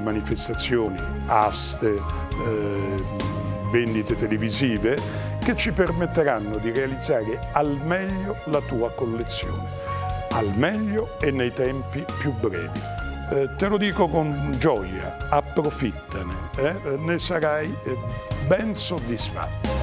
di manifestazioni, aste, eh, vendite televisive che ci permetteranno di realizzare al meglio la tua collezione, al meglio e nei tempi più brevi. Eh, te lo dico con gioia, approfittane, eh? ne sarai eh, ben soddisfatto.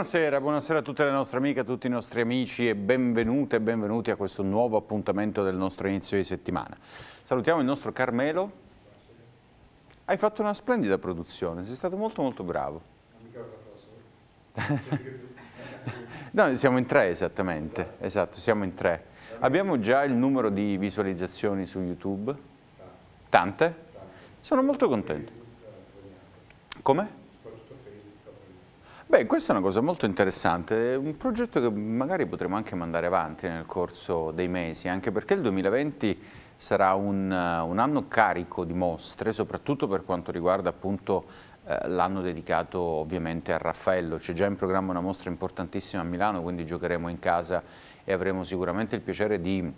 Buonasera, buonasera a tutte le nostre amiche, a tutti i nostri amici e benvenute e benvenuti a questo nuovo appuntamento del nostro inizio di settimana. Salutiamo il nostro Carmelo. Hai fatto una splendida produzione, sei stato molto molto bravo. no, siamo in tre esattamente, esatto, siamo in tre. Abbiamo già il numero di visualizzazioni su YouTube? Tante? Sono molto contento. Come? Beh, questa è una cosa molto interessante, un progetto che magari potremo anche mandare avanti nel corso dei mesi, anche perché il 2020 sarà un, un anno carico di mostre, soprattutto per quanto riguarda appunto eh, l'anno dedicato ovviamente a Raffaello. C'è già in programma una mostra importantissima a Milano, quindi giocheremo in casa e avremo sicuramente il piacere di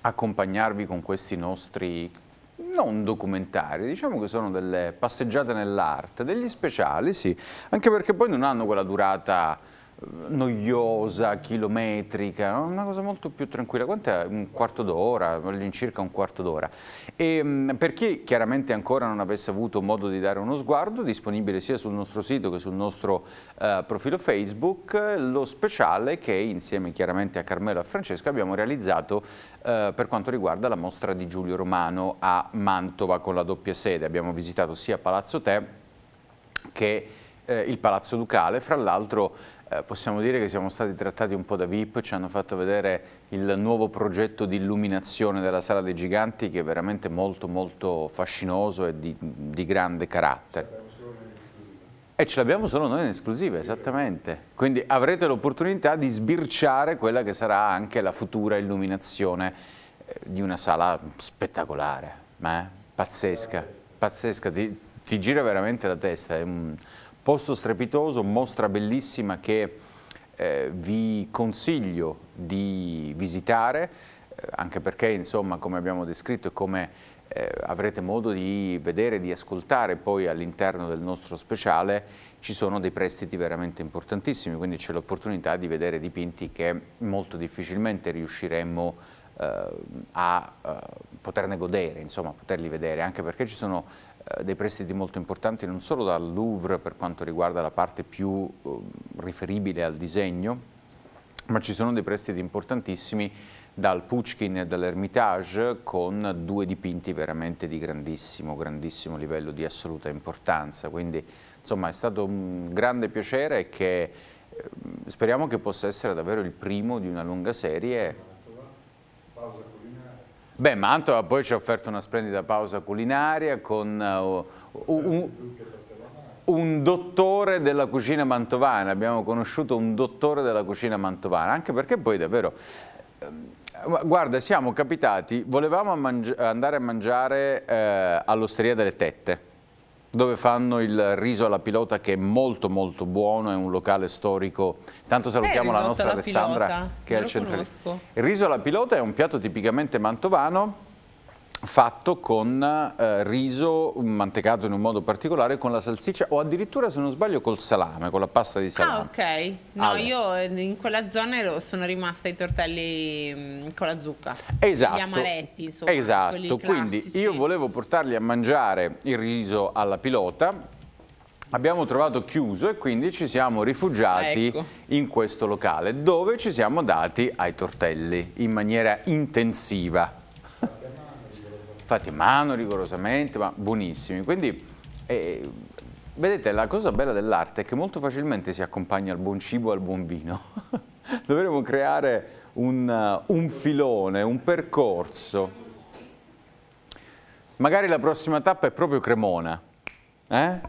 accompagnarvi con questi nostri non documentari, diciamo che sono delle passeggiate nell'arte, degli speciali, sì, anche perché poi non hanno quella durata noiosa, chilometrica, no? una cosa molto più tranquilla, quant'è? Un quarto d'ora, all'incirca un quarto d'ora. Mm, per chi chiaramente ancora non avesse avuto modo di dare uno sguardo, disponibile sia sul nostro sito che sul nostro eh, profilo Facebook, lo speciale che insieme chiaramente a Carmelo e a Francesca abbiamo realizzato eh, per quanto riguarda la mostra di Giulio Romano a Mantova con la doppia sede. Abbiamo visitato sia Palazzo Te che eh, il Palazzo Ducale, fra l'altro eh, possiamo dire che siamo stati trattati un po' da VIP, ci hanno fatto vedere il nuovo progetto di illuminazione della Sala dei Giganti che è veramente molto molto fascinoso e di, di grande carattere. E ce l'abbiamo solo noi in esclusiva, esattamente. Quindi avrete l'opportunità di sbirciare quella che sarà anche la futura illuminazione eh, di una sala spettacolare, ma eh, pazzesca, pazzesca, ti, ti gira veramente la testa. È un, Posto strepitoso, mostra bellissima che eh, vi consiglio di visitare, eh, anche perché insomma come abbiamo descritto e come eh, avrete modo di vedere, di ascoltare poi all'interno del nostro speciale ci sono dei prestiti veramente importantissimi, quindi c'è l'opportunità di vedere dipinti che molto difficilmente riusciremmo eh, a eh, poterne godere, insomma poterli vedere, anche perché ci sono eh, dei prestiti molto importanti non solo dal Louvre per quanto riguarda la parte più eh, riferibile al disegno, ma ci sono dei prestiti importantissimi dal Pushkin e dall'Ermitage con due dipinti veramente di grandissimo, grandissimo livello di assoluta importanza. Quindi insomma è stato un grande piacere che eh, speriamo che possa essere davvero il primo di una lunga serie. Pausa. Beh, Mantova poi ci ha offerto una splendida pausa culinaria con uh, eh, un, un dottore della cucina mantovana, abbiamo conosciuto un dottore della cucina mantovana, anche perché poi davvero ehm, Guarda, siamo capitati, volevamo a andare a mangiare eh, all'Osteria delle Tette, dove fanno il riso alla pilota che è molto molto buono, è un locale storico. Tanto salutiamo la nostra Alessandra pilota. che è al centro. Il riso alla pilota è un piatto tipicamente mantovano fatto con eh, riso mantecato in un modo particolare con la salsiccia o addirittura se non sbaglio col salame, con la pasta di salame. Ah ok, no Ale. io in quella zona sono rimasta ai tortelli mm, con la zucca, esatto. gli amaretti insomma. Esatto, quindi io volevo portarli a mangiare il riso alla pilota abbiamo trovato chiuso e quindi ci siamo rifugiati ecco. in questo locale dove ci siamo dati ai tortelli in maniera intensiva fatti a mano rigorosamente, ma buonissimi. Quindi, eh, vedete, la cosa bella dell'arte è che molto facilmente si accompagna al buon cibo e al buon vino. Dovremmo creare un, eh, un filone, un percorso. Magari la prossima tappa è proprio Cremona. Eh?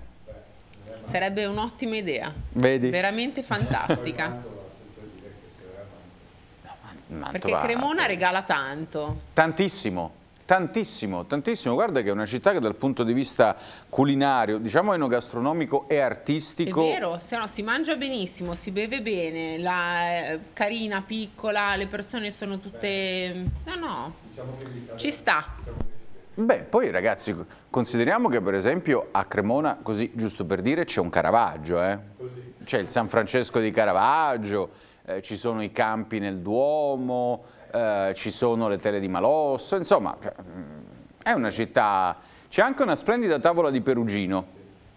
Sarebbe un'ottima idea. Vedi? Veramente fantastica. Mantova. Perché Cremona regala tanto. Tantissimo. Tantissimo, tantissimo. Guarda che è una città che dal punto di vista culinario, diciamo enogastronomico e artistico... È vero, se no si mangia benissimo, si beve bene, la eh, carina, piccola, le persone sono tutte... No, no, diciamo ci sta. Diciamo Beh, poi ragazzi, consideriamo che per esempio a Cremona, così giusto per dire, c'è un Caravaggio, eh? C'è il San Francesco di Caravaggio, eh, ci sono i campi nel Duomo... Eh, ci sono le tele di Malosso, insomma cioè, mm, è una città, c'è anche una splendida tavola di Perugino,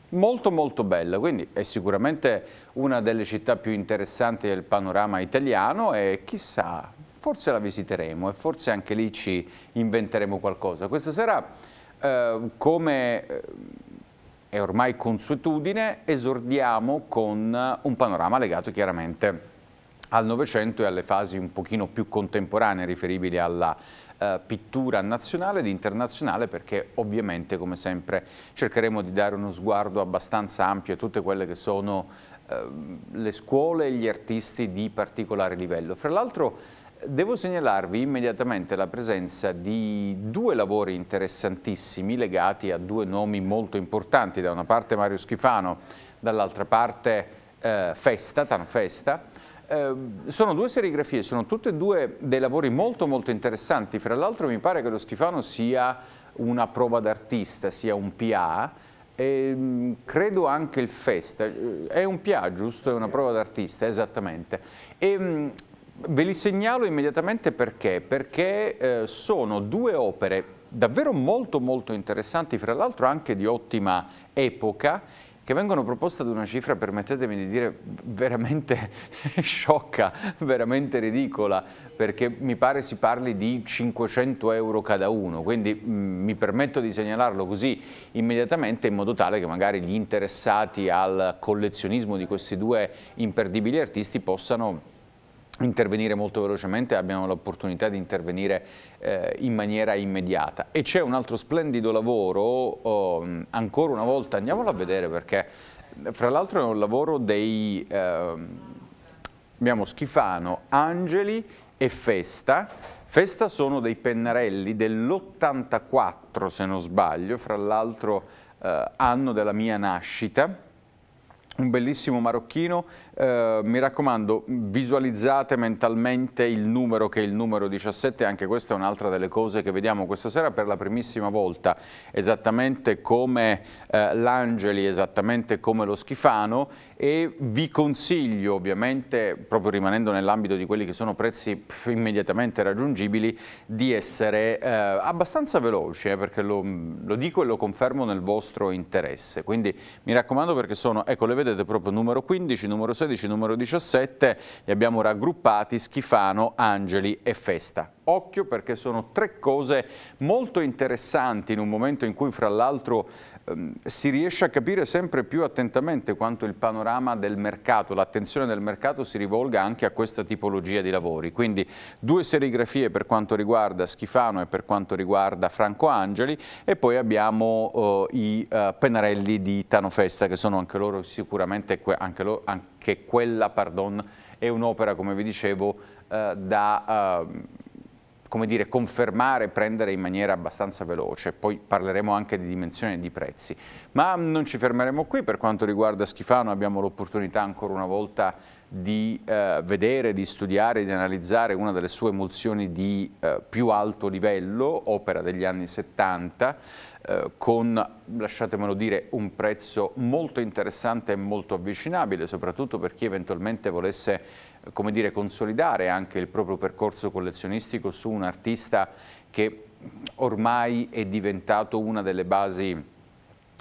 molto molto bella, quindi è sicuramente una delle città più interessanti del panorama italiano e chissà, forse la visiteremo e forse anche lì ci inventeremo qualcosa. Questa sera, eh, come eh, è ormai consuetudine, esordiamo con un panorama legato chiaramente al Novecento e alle fasi un pochino più contemporanee riferibili alla eh, pittura nazionale ed internazionale perché ovviamente come sempre cercheremo di dare uno sguardo abbastanza ampio a tutte quelle che sono eh, le scuole e gli artisti di particolare livello. Fra l'altro Devo segnalarvi immediatamente la presenza di due lavori interessantissimi legati a due nomi molto importanti, da una parte Mario Schifano, dall'altra parte eh, Festa, Tan Festa, Ehm, sono due serigrafie, sono tutte e due dei lavori molto molto interessanti, fra l'altro mi pare che lo Schifano sia una prova d'artista, sia un PA, e, ehm, credo anche il Festa, eh, è un PA giusto? È una prova d'artista, esattamente. E, ehm, ve li segnalo immediatamente perché, perché eh, sono due opere davvero molto molto interessanti, fra l'altro anche di ottima epoca che vengono proposte ad una cifra, permettetemi di dire, veramente sciocca, veramente ridicola, perché mi pare si parli di 500 euro cada uno, quindi mh, mm, mi permetto di segnalarlo così immediatamente in modo tale che magari gli interessati al collezionismo di questi due imperdibili artisti possano intervenire molto velocemente abbiano l'opportunità di intervenire eh, in maniera immediata e c'è un altro splendido lavoro oh, ancora una volta andiamolo a vedere perché fra l'altro è un lavoro dei eh, abbiamo Schifano, Angeli e Festa Festa sono dei pennarelli dell'84 se non sbaglio fra l'altro eh, anno della mia nascita un bellissimo marocchino eh, mi raccomando, visualizzate mentalmente il numero che è il numero 17, anche questa è un'altra delle cose che vediamo questa sera per la primissima volta, esattamente come eh, l'Angeli, esattamente come lo Schifano e vi consiglio ovviamente, proprio rimanendo nell'ambito di quelli che sono prezzi immediatamente raggiungibili, di essere eh, abbastanza veloce, eh, perché lo, lo dico e lo confermo nel vostro interesse. Quindi mi raccomando perché sono, ecco le vedete proprio numero 15, numero 16, 116, numero 17, li abbiamo raggruppati Schifano, Angeli e Festa. Occhio perché sono tre cose molto interessanti in un momento in cui fra l'altro Ehm, si riesce a capire sempre più attentamente quanto il panorama del mercato, l'attenzione del mercato si rivolga anche a questa tipologia di lavori. Quindi due serigrafie per quanto riguarda Schifano e per quanto riguarda Franco Angeli e poi abbiamo eh, i eh, pennarelli di Tano Festa che sono anche loro sicuramente, anche, lo, anche quella pardon, è un'opera come vi dicevo eh, da ehm, come dire, confermare, prendere in maniera abbastanza veloce. Poi parleremo anche di dimensioni e di prezzi. Ma mm, non ci fermeremo qui, per quanto riguarda Schifano abbiamo l'opportunità ancora una volta di eh, vedere, di studiare, di analizzare una delle sue emulsioni di eh, più alto livello, opera degli anni 70, eh, con, lasciatemelo dire, un prezzo molto interessante e molto avvicinabile, soprattutto per chi eventualmente volesse come dire, consolidare anche il proprio percorso collezionistico su un artista che ormai è diventato una delle basi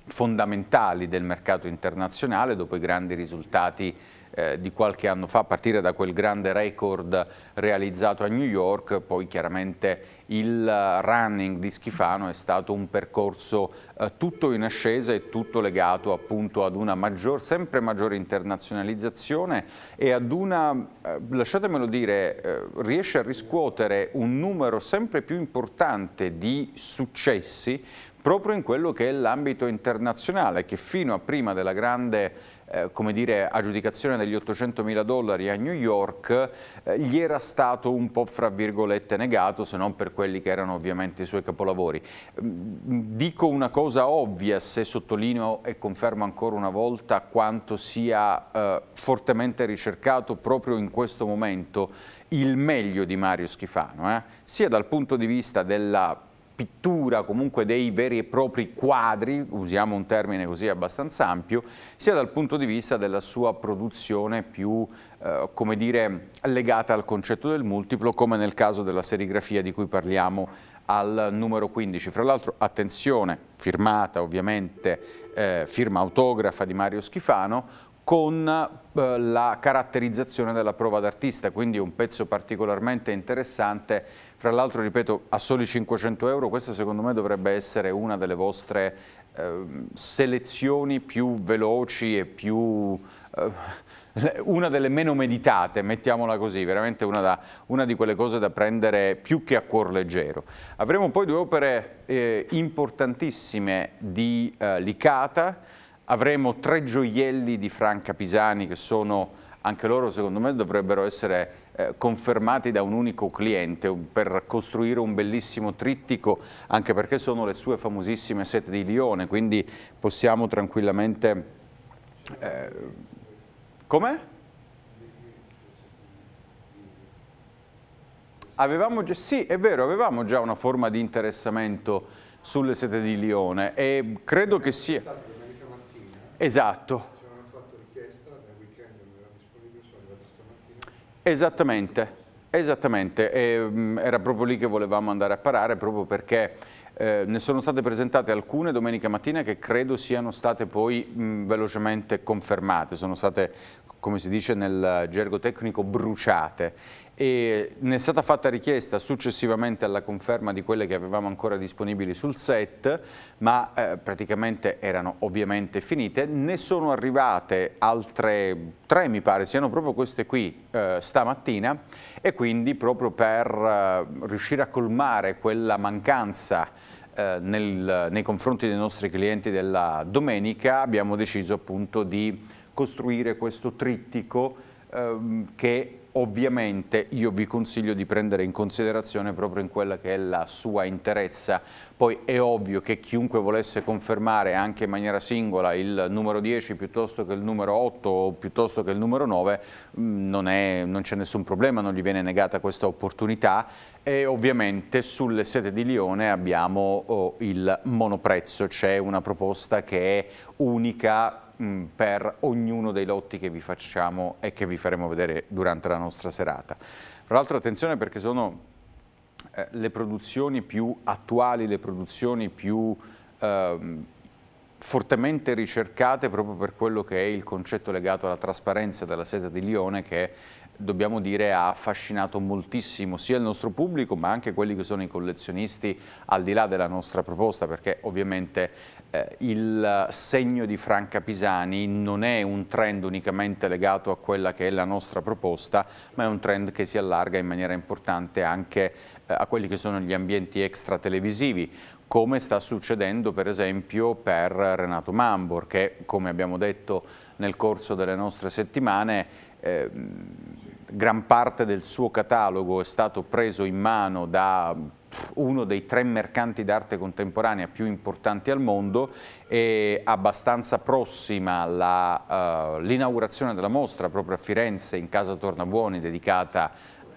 fondamentali del mercato internazionale dopo i grandi risultati eh, di qualche anno fa, a partire da quel grande record realizzato a New York, poi chiaramente il running di Schifano è stato un percorso eh, tutto in ascesa e tutto legato appunto ad una maggior, sempre maggiore internazionalizzazione e ad una, eh, lasciatemelo dire, eh, riesce a riscuotere un numero sempre più importante di successi proprio in quello che è l'ambito internazionale che fino a prima della grande eh, come dire, aggiudicazione degli 800 mila dollari a New York eh, gli era stato un po' fra virgolette negato se non per quelli che erano ovviamente i suoi capolavori. Mm, dico una cosa ovvia se sottolineo e confermo ancora una volta quanto sia eh, fortemente ricercato proprio in questo momento il meglio di Mario Schifano, eh, sia dal punto di vista della pittura comunque dei veri e propri quadri, usiamo un termine così abbastanza ampio, sia dal punto di vista della sua produzione più, eh, come dire, legata al concetto del multiplo, come nel caso della serigrafia di cui parliamo al numero 15. Fra l'altro, attenzione, firmata ovviamente, eh, firma autografa di Mario Schifano, con eh, la caratterizzazione della prova d'artista, quindi un pezzo particolarmente interessante. Fra l'altro, ripeto, a soli 500 euro, questa secondo me dovrebbe essere una delle vostre eh, selezioni più veloci e più... Eh, una delle meno meditate, mettiamola così, veramente una, da, una, di quelle cose da prendere più che a cuor leggero. Avremo poi due opere eh, importantissime di eh, Licata, avremo tre gioielli di Franca Pisani che sono anche loro secondo me dovrebbero essere eh, confermati da un unico cliente per costruire un bellissimo trittico anche perché sono le sue famosissime sete di Lione quindi possiamo tranquillamente eh, com'è? Avevamo già, sì, è vero, avevamo già una forma di interessamento sulle sete di Lione e credo che sia Esatto. Esattamente. Esattamente, e, mh, mm, era proprio lì che volevamo andare a parare, proprio perché eh, ne sono state presentate alcune domenica mattina che credo siano state poi mh, mm, velocemente confermate, sono state, come si dice nel gergo tecnico, bruciate e ne è stata fatta richiesta successivamente alla conferma di quelle che avevamo ancora disponibili sul set, ma eh, praticamente erano ovviamente finite. Ne sono arrivate altre tre, mi pare, siano proprio queste qui eh, stamattina e quindi proprio per eh, riuscire a colmare quella mancanza eh, nel, nei confronti dei nostri clienti della domenica abbiamo deciso appunto di costruire questo trittico ehm, che ovviamente io vi consiglio di prendere in considerazione proprio in quella che è la sua interezza. Poi è ovvio che chiunque volesse confermare anche in maniera singola il numero 10 piuttosto che il numero 8 o piuttosto che il numero 9 mm, non, c'è nessun problema, non gli viene negata questa opportunità e ovviamente sulle sete di Lione abbiamo oh, il monoprezzo, c'è una proposta che è unica mh, mm, per ognuno dei lotti che vi facciamo e che vi faremo vedere durante la nostra serata. Tra l'altro attenzione perché sono eh, le produzioni più attuali, le produzioni più ehm, fortemente ricercate proprio per quello che è il concetto legato alla trasparenza della seta di Lione che dobbiamo dire ha affascinato moltissimo sia il nostro pubblico ma anche quelli che sono i collezionisti al di là della nostra proposta perché ovviamente eh, il segno di Franca Pisani non è un trend unicamente legato a quella che è la nostra proposta ma è un trend che si allarga in maniera importante anche eh, a quelli che sono gli ambienti extra televisivi come sta succedendo per esempio per Renato Mambor che come abbiamo detto nel corso delle nostre settimane Ehm, gran parte del suo catalogo è stato preso in mano da uno dei tre mercanti d'arte contemporanea più importanti al mondo e abbastanza prossima eh, l'inaugurazione uh, della mostra proprio a Firenze in Casa Tornabuoni dedicata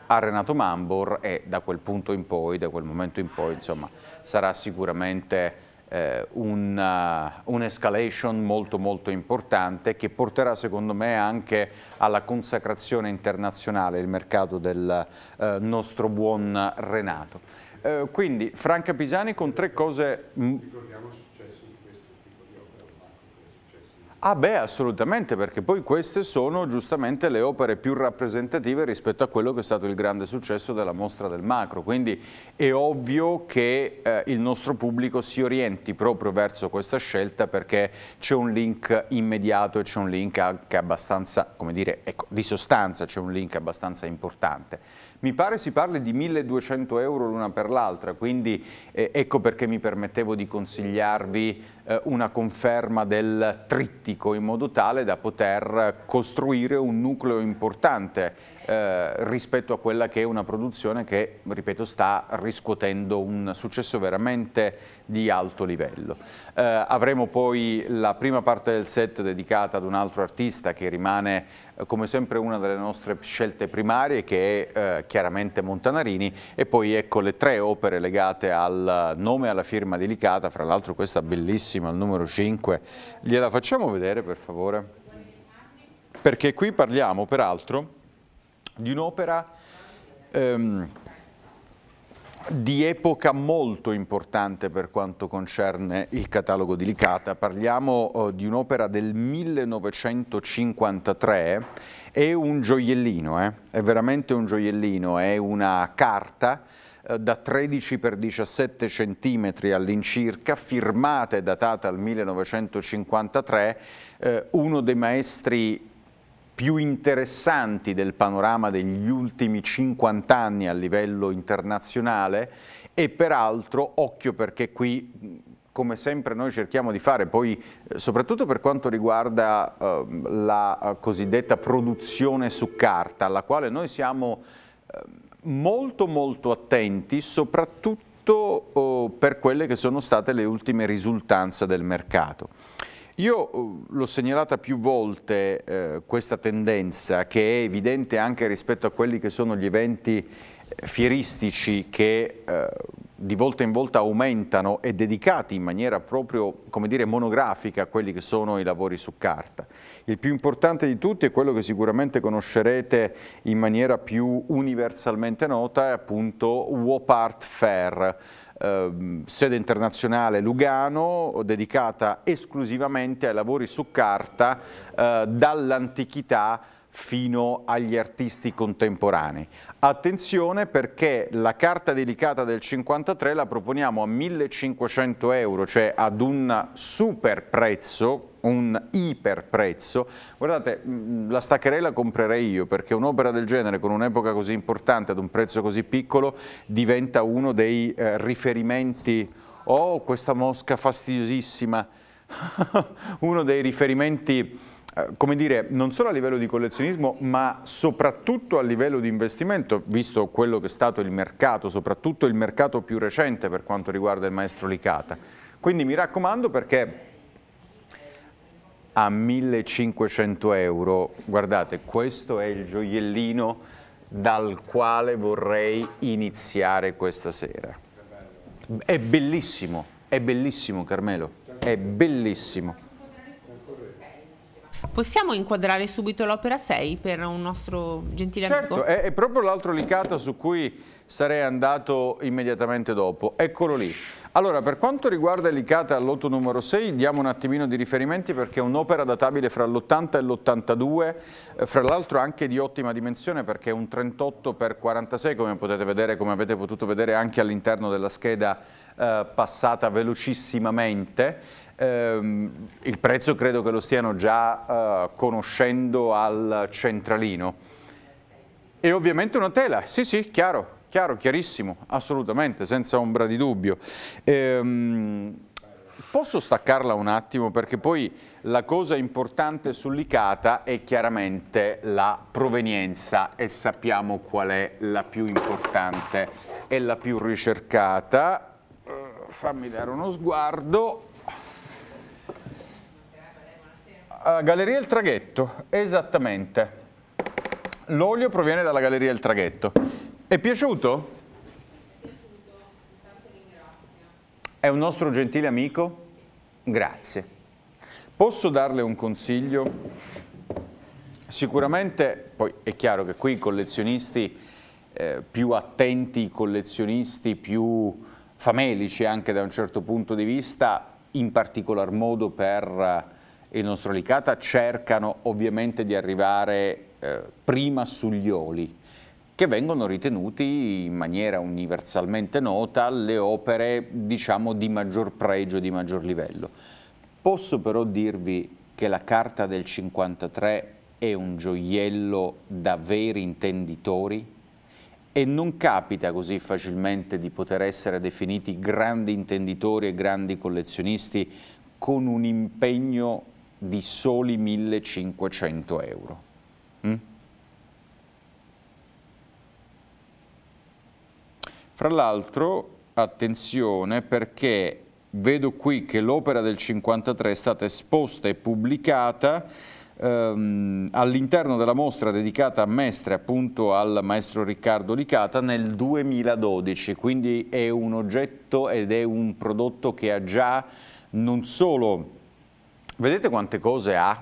a Renato Mambor e da quel punto in poi, da quel momento in poi, insomma, sarà sicuramente eh, un'escalation un eh, molto molto importante che porterà secondo me anche alla consacrazione internazionale il mercato del eh, nostro buon Renato. Eh, quindi Franca Pisani con tre cose... Ricordiamoci Ah beh, assolutamente, perché poi queste sono giustamente le opere più rappresentative rispetto a quello che è stato il grande successo della mostra del macro, quindi è ovvio che eh, il nostro pubblico si orienti proprio verso questa scelta perché c'è un link immediato e c'è un link anche abbastanza, come dire, ecco, di sostanza, c'è un link abbastanza importante. Mi pare si parli di 1200 euro l'una per l'altra, quindi eh, ecco perché mi permettevo di consigliarvi eh, una conferma del trittico in modo tale da poter costruire un nucleo importante eh, rispetto a quella che è una produzione che, ripeto, sta riscuotendo un successo veramente di alto livello. Eh, avremo poi la prima parte del set dedicata ad un altro artista che rimane eh, come sempre una delle nostre scelte primarie che è eh, chiaramente Montanarini e poi ecco le tre opere legate al nome e alla firma delicata, fra l'altro questa bellissima prossima, al numero 5, gliela facciamo vedere per favore? Perché qui parliamo peraltro di un'opera ehm, di epoca molto importante per quanto concerne il catalogo di Licata. Parliamo oh, di un'opera del 1953, è un gioiellino, eh? è veramente un gioiellino, è una carta eh, da 13 per 17 centimetri all'incirca, firmata e datata al 1953, eh, uno dei maestri più interessanti del panorama degli ultimi 50 anni a livello internazionale e peraltro, occhio perché qui come sempre noi cerchiamo di fare, poi eh, soprattutto per quanto riguarda ehm, eh, la cosiddetta produzione su carta, alla quale noi siamo eh, molto molto attenti soprattutto oh, per quelle che sono state le ultime risultanze del mercato. Io oh, l'ho segnalata più volte eh, questa tendenza che è evidente anche rispetto a quelli che sono gli eventi eh, fieristici che eh, di volta in volta aumentano e dedicati in maniera proprio, come dire, monografica a quelli che sono i lavori su carta. Il più importante di tutti è quello che sicuramente conoscerete in maniera più universalmente nota, è appunto Wopart Fair. Eh, sede internazionale Lugano, dedicata esclusivamente ai lavori su carta eh, dall'antichità fino agli artisti contemporanei. Attenzione perché la carta delicata del 53 la proponiamo a 1500 euro, cioè ad un super prezzo, un iperprezzo. Guardate, mm, la staccherella comprerei io perché un'opera del genere con un'epoca così importante ad un prezzo così piccolo diventa uno dei eh, riferimenti oh questa mosca fastidiosissima, uno dei riferimenti eh, come dire, non solo a livello di collezionismo, ma soprattutto a livello di investimento, visto quello che è stato il mercato, soprattutto il mercato più recente per quanto riguarda il maestro Licata. Quindi mi raccomando perché a 1500 euro, guardate, questo è il gioiellino dal quale vorrei iniziare questa sera. È bellissimo, è bellissimo Carmelo, è bellissimo. Possiamo inquadrare subito l'opera 6 per un nostro gentile certo, amico? È, è proprio l'altro licata su cui sarei andato immediatamente dopo. Eccolo lì. Allora, per quanto riguarda l'ICATA al lotto numero 6, diamo un attimino di riferimenti perché è un'opera databile fra l'80 e l'82, eh, fra l'altro anche di ottima dimensione perché è un 38x46, come potete vedere, come avete potuto vedere anche all'interno della scheda eh, passata velocissimamente Ehm, il prezzo credo che lo stiano già eh, conoscendo al centralino. E ovviamente una tela, sì sì, chiaro, chiaro, chiarissimo, assolutamente, senza ombra di dubbio. Ehm, posso staccarla un attimo perché poi la cosa importante sull'Icata è chiaramente la provenienza e sappiamo qual è la più importante e la più ricercata. Eh, fammi dare uno sguardo. Galleria Il Traghetto, esattamente. L'olio proviene dalla Galleria Il Traghetto. È piaciuto? È un nostro gentile amico? Grazie. Posso darle un consiglio? Sicuramente, poi è chiaro che qui i collezionisti eh, più attenti, i collezionisti più famelici anche da un certo punto di vista, in particolar modo per il nostro Licata cercano ovviamente di arrivare eh, prima sugli oli, che vengono ritenuti in maniera universalmente nota le opere diciamo, di maggior pregio, di maggior livello. Posso però dirvi che la carta del 53 è un gioiello da veri intenditori? e non capita così facilmente di poter essere definiti grandi intenditori e grandi collezionisti con un impegno di soli 1500 euro. Mm? Fra l'altro, attenzione perché vedo qui che l'opera del 53 è stata esposta e pubblicata ehm, all'interno della mostra dedicata a Mestre, appunto al maestro Riccardo Licata, nel 2012, quindi è un oggetto ed è un prodotto che ha già non solo Vedete quante cose ha,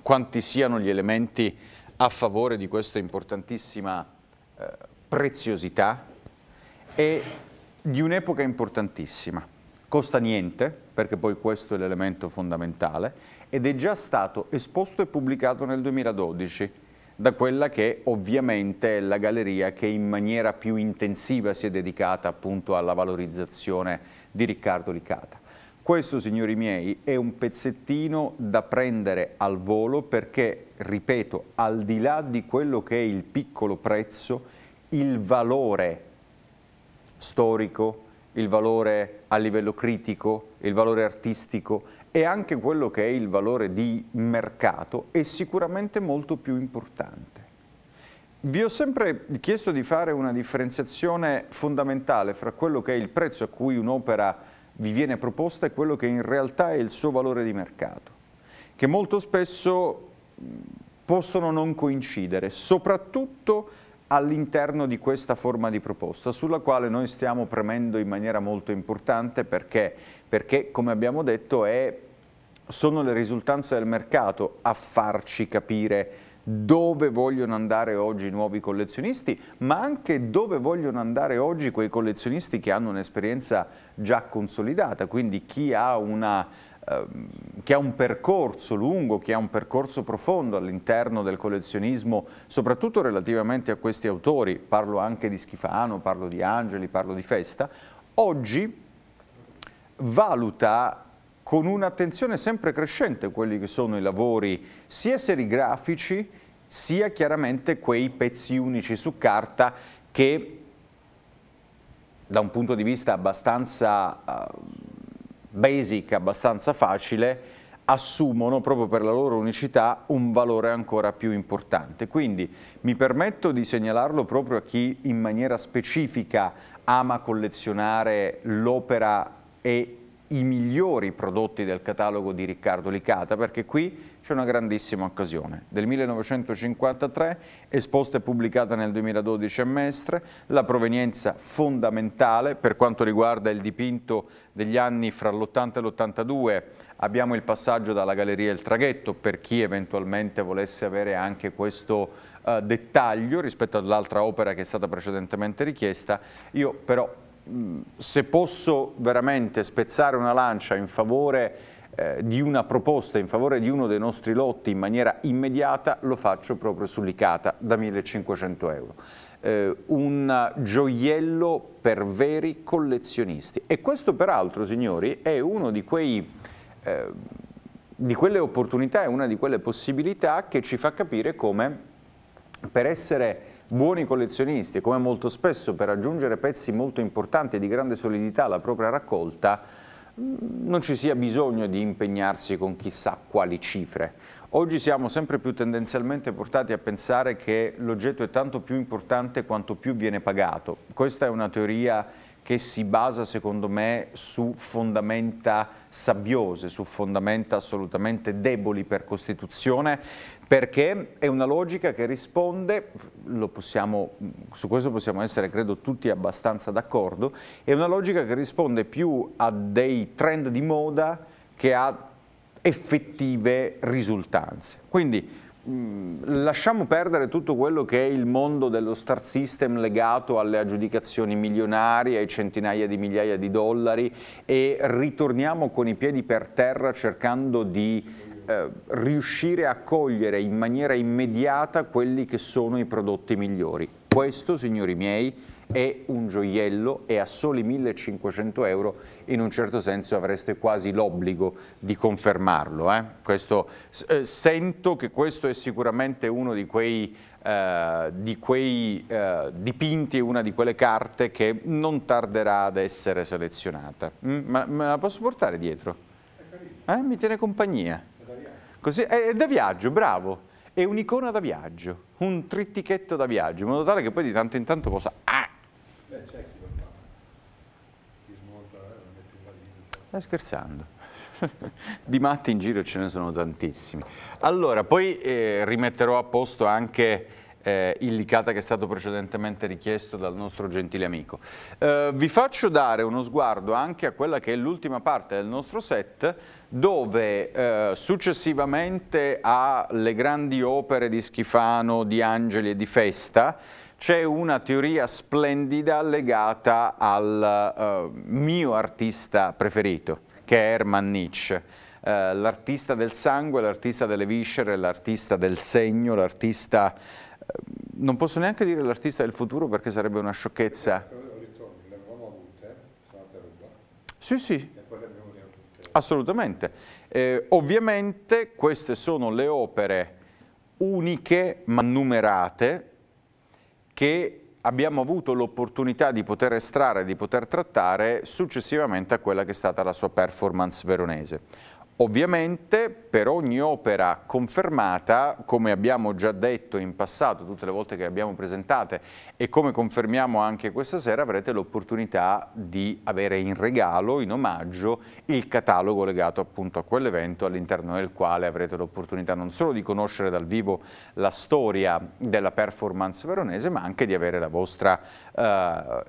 quanti siano gli elementi a favore di questa importantissima eh, preziosità e di un'epoca importantissima. Costa niente, perché poi questo è l'elemento fondamentale, ed è già stato esposto e pubblicato nel 2012 da quella che ovviamente è la galleria che in maniera più intensiva si è dedicata appunto alla valorizzazione di Riccardo Licata. Questo, signori miei, è un pezzettino da prendere al volo perché, ripeto, al di là di quello che è il piccolo prezzo, il valore storico, il valore a livello critico, il valore artistico e anche quello che è il valore di mercato è sicuramente molto più importante. Vi ho sempre chiesto di fare una differenziazione fondamentale fra quello che è il prezzo a cui un'opera vi viene proposta è quello che in realtà è il suo valore di mercato, che molto spesso possono non coincidere, soprattutto all'interno di questa forma di proposta, sulla quale noi stiamo premendo in maniera molto importante perché, perché come abbiamo detto, è, sono le risultanze del mercato a farci capire dove vogliono andare oggi i nuovi collezionisti, ma anche dove vogliono andare oggi quei collezionisti che hanno un'esperienza già consolidata, quindi chi ha, una, eh, chi ha un percorso lungo, chi ha un percorso profondo all'interno del collezionismo, soprattutto relativamente a questi autori, parlo anche di Schifano, parlo di Angeli, parlo di Festa, oggi valuta con un'attenzione sempre crescente quelli che sono i lavori sia serigrafici sia chiaramente quei pezzi unici su carta che da un punto di vista abbastanza uh, basic, abbastanza facile, assumono proprio per la loro unicità un valore ancora più importante. Quindi mi permetto di segnalarlo proprio a chi in maniera specifica ama collezionare l'opera e i migliori prodotti del catalogo di Riccardo Licata, perché qui c'è una grandissima occasione. Del 1953, esposta e pubblicata nel 2012 a Mestre, la provenienza fondamentale per quanto riguarda il dipinto degli anni fra l'80 e l'82, abbiamo il passaggio dalla Galleria Il Traghetto, per chi eventualmente volesse avere anche questo eh, dettaglio rispetto all'altra opera che è stata precedentemente richiesta, io però se posso veramente spezzare una lancia in favore eh, di una proposta, in favore di uno dei nostri lotti in maniera immediata, lo faccio proprio sull'Icata da 1500 euro. Eh, un gioiello per veri collezionisti. E questo peraltro, signori, è uno di quei... Eh, di quelle opportunità, è una di quelle possibilità che ci fa capire come per essere buoni collezionisti, come molto spesso per aggiungere pezzi molto importanti e di grande solidità alla propria raccolta, mm, non ci sia bisogno di impegnarsi con chissà quali cifre. Oggi siamo sempre più tendenzialmente portati a pensare che l'oggetto è tanto più importante quanto più viene pagato. Questa è una teoria che si basa secondo me su fondamenta sabbiose, su fondamenta assolutamente deboli per Costituzione perché è una logica che risponde, possiamo, su questo possiamo essere credo tutti abbastanza d'accordo, è una logica che risponde più a dei trend di moda che a effettive risultanze. Quindi mm, lasciamo perdere tutto quello che è il mondo dello star system legato alle aggiudicazioni milionarie, ai centinaia di migliaia di dollari e ritorniamo con i piedi per terra cercando di eh, riuscire a cogliere in maniera immediata quelli che sono i prodotti migliori. Questo, signori miei, è un gioiello e a soli 1500 euro in un certo senso avreste quasi l'obbligo di confermarlo. Eh? Questo, eh, sento che questo è sicuramente uno di quei, eh, di quei eh, dipinti e una di quelle carte che non tarderà ad essere selezionata. Mm, ma, ma, la posso portare dietro? Eh, mi tiene compagnia. Così, è, è da viaggio, bravo. È un'icona da viaggio, un trittichetto da viaggio, in modo tale che poi di tanto in tanto possa... Ah! Beh, c'è chi lo fa. Chi smonta, eh, non è più valide. Stai scherzando di matti in giro ce ne sono tantissimi. Allora, poi eh, rimetterò a posto anche eh, il licata che è stato precedentemente richiesto dal nostro gentile amico. Eh, vi faccio dare uno sguardo anche a quella che è l'ultima parte del nostro set, dove eh, successivamente alle grandi opere di Schifano, di Angeli e di Festa, c'è una teoria splendida legata al eh, mio artista preferito, che è Hermann Nietzsche. Eh, l'artista del sangue, l'artista delle viscere, l'artista del segno, l'artista... Eh, non posso neanche dire l'artista del futuro perché sarebbe una sciocchezza. Sì, sì, Assolutamente. Eh, ovviamente queste sono le opere uniche ma numerate che abbiamo avuto l'opportunità di poter estrarre, di poter trattare successivamente a quella che è stata la sua performance veronese. Ovviamente per ogni opera confermata, come abbiamo già detto in passato tutte le volte che le abbiamo presentate e come confermiamo anche questa sera, avrete l'opportunità di avere in regalo, in omaggio, il catalogo legato appunto a quell'evento all'interno del quale avrete l'opportunità non solo di conoscere dal vivo la storia della performance veronese, ma anche di avere la vostra eh,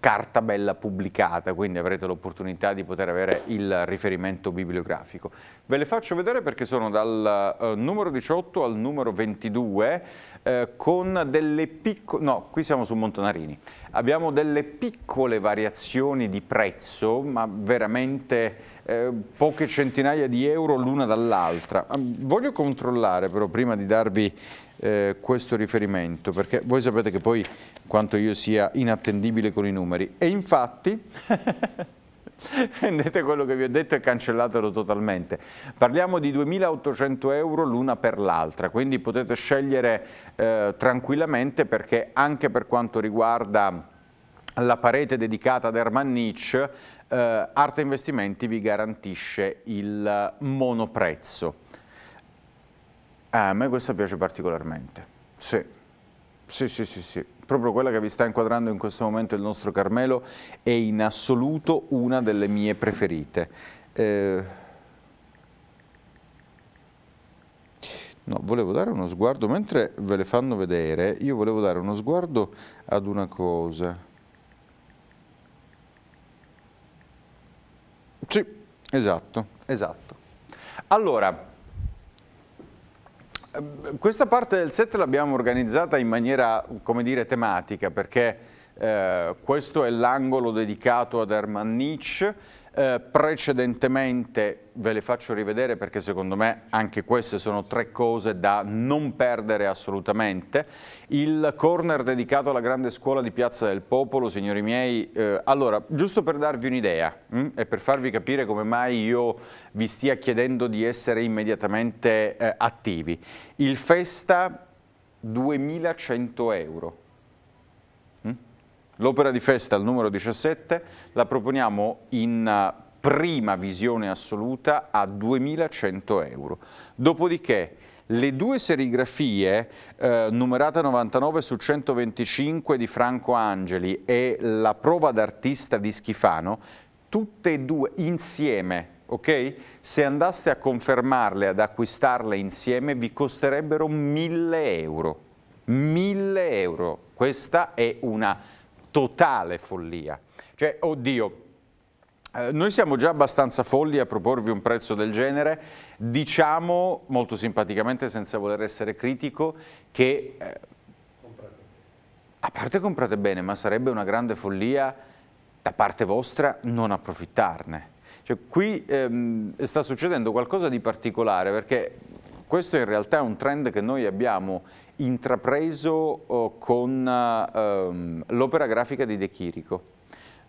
carta bella pubblicata, quindi avrete l'opportunità di poter avere il riferimento bibliografico. Ve le faccio vedere perché sono dal eh, numero 18 al numero 22 eh, con delle piccole... no, qui siamo su Montonarini. Abbiamo delle piccole variazioni di prezzo, ma veramente eh, poche centinaia di euro l'una dall'altra. Ehm, voglio controllare però prima di darvi eh, questo riferimento, perché voi sapete che poi quanto io sia inattendibile con i numeri. E infatti, prendete quello che vi ho detto e cancellatelo totalmente. Parliamo di 2.800 euro l'una per l'altra, quindi potete scegliere eh, tranquillamente perché anche per quanto riguarda la parete dedicata ad Herman Nietzsche, eh, Arte Investimenti vi garantisce il monoprezzo. Eh, a me questa piace particolarmente, sì, sì, sì, sì, sì. Proprio quella che vi sta inquadrando in questo momento il nostro Carmelo è in assoluto una delle mie preferite. Eh... No, volevo dare uno sguardo, mentre ve le fanno vedere, io volevo dare uno sguardo ad una cosa. Sì, esatto, esatto. Allora, Ehm, questa parte del set l'abbiamo organizzata in maniera, come dire, tematica, perché eh, questo è l'angolo dedicato ad Hermann Nietzsche, eh, precedentemente ve le faccio rivedere perché secondo me anche queste sono tre cose da non perdere assolutamente. Il corner dedicato alla grande scuola di Piazza del Popolo, signori miei, eh, allora, giusto per darvi un'idea mm, e per farvi capire come mai io vi stia chiedendo di essere immediatamente eh, attivi, il Festa 2100 euro L'opera di festa, il numero 17, la proponiamo in eh, prima visione assoluta a 2100 euro. Dopodiché le due serigrafie, eh, numerata 99 su 125 di Franco Angeli e la prova d'artista di Schifano, tutte e due insieme, ok? Se andaste a confermarle, ad acquistarle insieme, vi costerebbero 1000 euro. 1000 euro. Questa è una totale follia. Cioè, oddio, eh, noi siamo già abbastanza folli a proporvi un prezzo del genere, diciamo molto simpaticamente senza voler essere critico che eh, a parte comprate bene, ma sarebbe una grande follia da parte vostra non approfittarne. Cioè, qui ehm, sta succedendo qualcosa di particolare perché questo in realtà è un trend che noi abbiamo intrapreso eh, con ehm, l'opera grafica di De Chirico.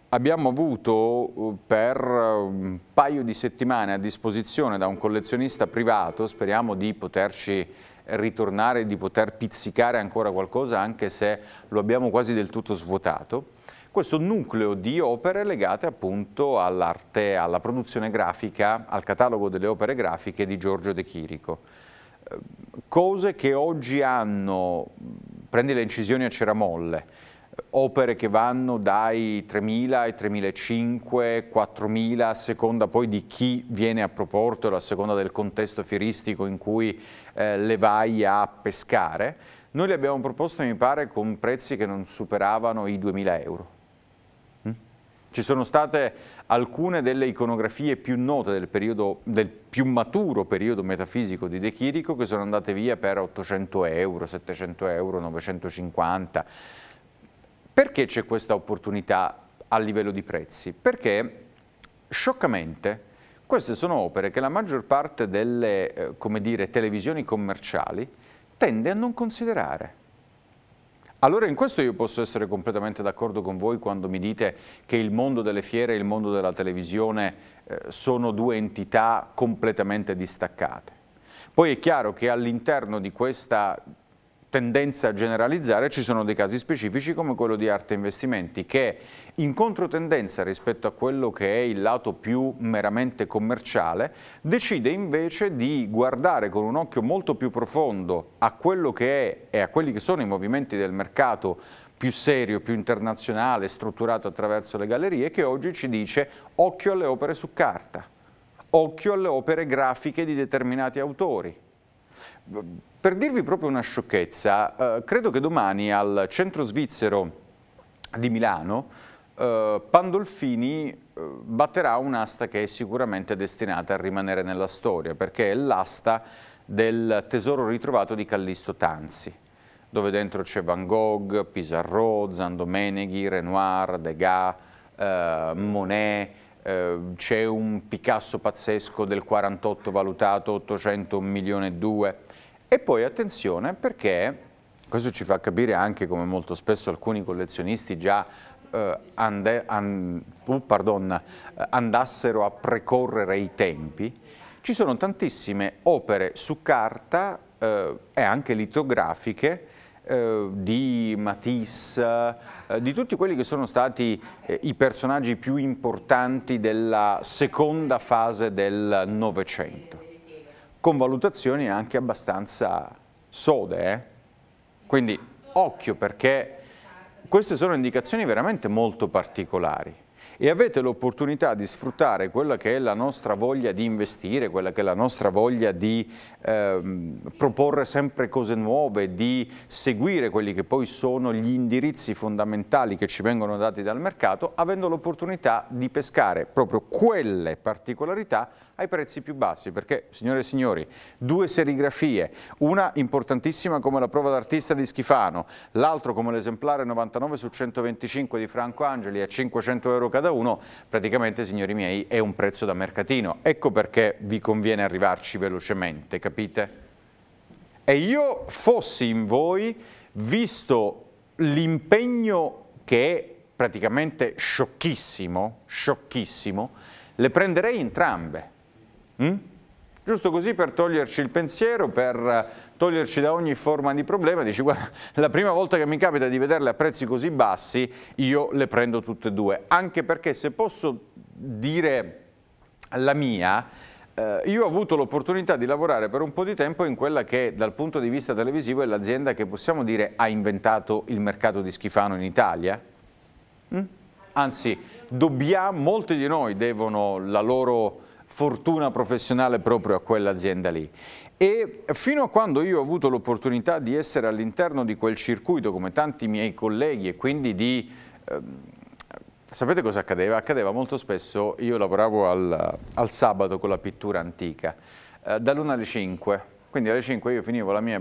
Abbiamo avuto eh, per ehm, un paio di settimane a disposizione da un collezionista privato, speriamo di poterci ritornare, di poter pizzicare ancora qualcosa anche se lo abbiamo quasi del tutto svuotato, questo nucleo di opere legate appunto all'arte, alla produzione grafica, al catalogo delle opere grafiche di Giorgio De Chirico cose che oggi hanno, prendi le incisioni a ceramolle, opere che vanno dai 3.000 ai 3.500, 4.000 a seconda poi di chi viene a proportelo, a seconda del contesto fieristico in cui eh, le vai a pescare. Noi le abbiamo proposte, mi pare, con prezzi che non superavano i 2.000 euro. Ci sono state alcune delle iconografie più note del, periodo, del più maturo periodo metafisico di De Chirico che sono andate via per 800 euro, 700 euro, 950. Perché c'è questa opportunità a livello di prezzi? Perché, scioccamente, queste sono opere che la maggior parte delle eh, dire, televisioni commerciali tende a non considerare. Allora in questo io posso essere completamente d'accordo con voi quando mi dite che il mondo delle fiere e il mondo della televisione eh, sono due entità completamente distaccate. Poi è chiaro che all'interno di questa tendenza a generalizzare, ci sono dei casi specifici come quello di Arte Investimenti che in controtendenza rispetto a quello che è il lato più meramente commerciale decide invece di guardare con un occhio molto più profondo a quello che è e a quelli che sono i movimenti del mercato più serio, più internazionale, strutturato attraverso le gallerie che oggi ci dice occhio alle opere su carta, occhio alle opere grafiche di determinati autori per dirvi proprio una sciocchezza, eh, credo che domani al centro svizzero di Milano eh, Pandolfini eh, batterà un'asta che è sicuramente destinata a rimanere nella storia, perché è l'asta del tesoro ritrovato di Callisto Tanzi, dove dentro c'è Van Gogh, Pizarro, Zandomeneghi, Renoir, Degas, eh, Monet, eh, c'è un Picasso pazzesco del 48 valutato 800 milioni e 2 e poi attenzione perché, questo ci fa capire anche come molto spesso alcuni collezionisti già Uh, ande, and, uh, pardon, eh, andassero a precorrere i tempi, ci sono tantissime opere su carta eh, e anche litografiche di Matisse, di tutti quelli che sono stati i personaggi più importanti della seconda fase del Novecento con valutazioni anche abbastanza sode. Eh? Quindi occhio perché queste sono indicazioni veramente molto particolari e avete l'opportunità di sfruttare quella che è la nostra voglia di investire, quella che è la nostra voglia di eh, proporre sempre cose nuove, di seguire quelli che poi sono gli indirizzi fondamentali che ci vengono dati dal mercato, avendo l'opportunità di pescare proprio quelle particolarità ai prezzi più bassi, perché signore e signori, due serigrafie, una importantissima come la prova d'artista di Schifano, l'altro come l'esemplare 99 su 125 di Franco Angeli a 500 euro cada 31 praticamente signori miei è un prezzo da mercatino ecco perché vi conviene arrivarci velocemente capite? E io fossi in voi visto l'impegno che è praticamente sciocchissimo, sciocchissimo, le prenderei entrambe. Mm? Giusto così per toglierci il pensiero, per eh, toglierci da ogni forma di problema, dici guarda, la prima volta che mi capita di vederle a prezzi così bassi, io le prendo tutte e due. Anche perché se posso dire la mia, eh, io ho avuto l'opportunità di lavorare per un po' di tempo in quella che dal punto di vista televisivo è l'azienda che possiamo dire ha inventato il mercato di schifano in Italia. Mm? Anzi, dobbiamo, molti di noi devono la loro fortuna professionale proprio a quell'azienda lì. E fino a quando io ho avuto l'opportunità di essere all'interno di quel circuito come tanti miei colleghi e quindi di... Ehm, sapete cosa accadeva? Accadeva molto spesso, io lavoravo al, al sabato con la pittura antica, eh, da luna alle 5 quindi alle 5 io finivo la mia,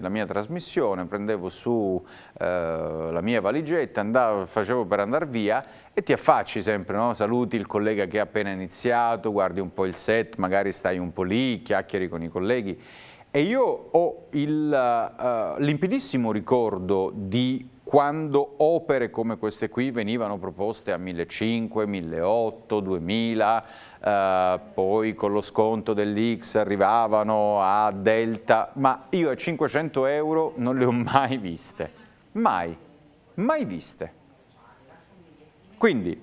la mia trasmissione, prendevo su eh, la mia valigetta, andavo, facevo per andare via e ti affacci sempre, no? saluti il collega che ha appena iniziato, guardi un po' il set, magari stai un po' lì, chiacchieri con i colleghi. E io ho eh, limpidissimo ricordo di quando opere come queste qui venivano proposte a 1.500, 1.800, 2.000, eh, poi con lo sconto dell'X arrivavano a Delta, ma io a 500 euro non le ho mai viste, mai, mai viste. Quindi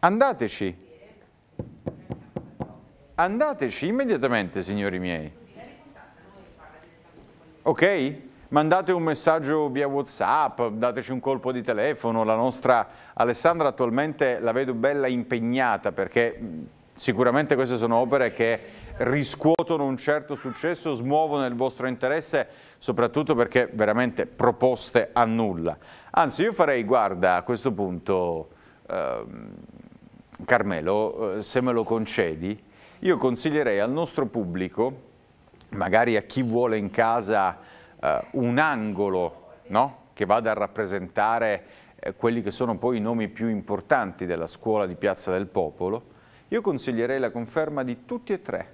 andateci, andateci immediatamente signori miei, ok? mandate un messaggio via Whatsapp, dateci un colpo di telefono, la nostra Alessandra attualmente la vedo bella impegnata perché sicuramente queste sono opere che riscuotono un certo successo, smuovono il vostro interesse, soprattutto perché veramente proposte a nulla. Anzi, io farei, guarda, a questo punto, ehm, Carmelo, eh, se me lo concedi, io consiglierei al nostro pubblico, magari a chi vuole in casa eh, un angolo no? che vada a rappresentare eh, quelli che sono poi i nomi più importanti della scuola di Piazza del Popolo, io consiglierei la conferma di tutti e tre,